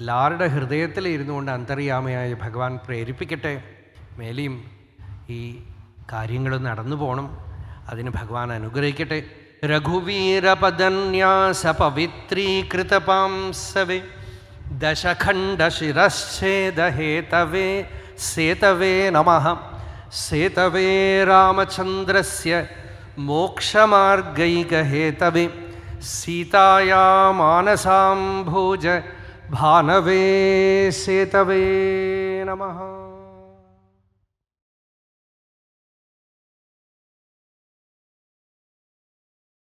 Speaker 2: എല്ലാവരുടെ ഹൃദയത്തിൽ ഇരുന്നുകൊണ്ട് അന്തര്യാമയായ ഭഗവാൻ പ്രേരിപ്പിക്കട്ടെ മേലെയും ഈ കാര്യങ്ങൾ നടന്നു പോകണം അതിന് ഭഗവാൻ അനുഗ്രഹിക്കട്ടെ രഘുവീരപദന്യാസ പവിത്രീകൃതപാംസവേ ദശഖണ്ഡശിരശ്ചേദഹേതവേ സേതവേ നമ സേതവേ രാമചന്ദ്രസ്യ മോക്ഷമാർഗൈകഹേതവേ സീതായാ മാനസാംഭോജ भानवे
Speaker 1: सेतवे नमः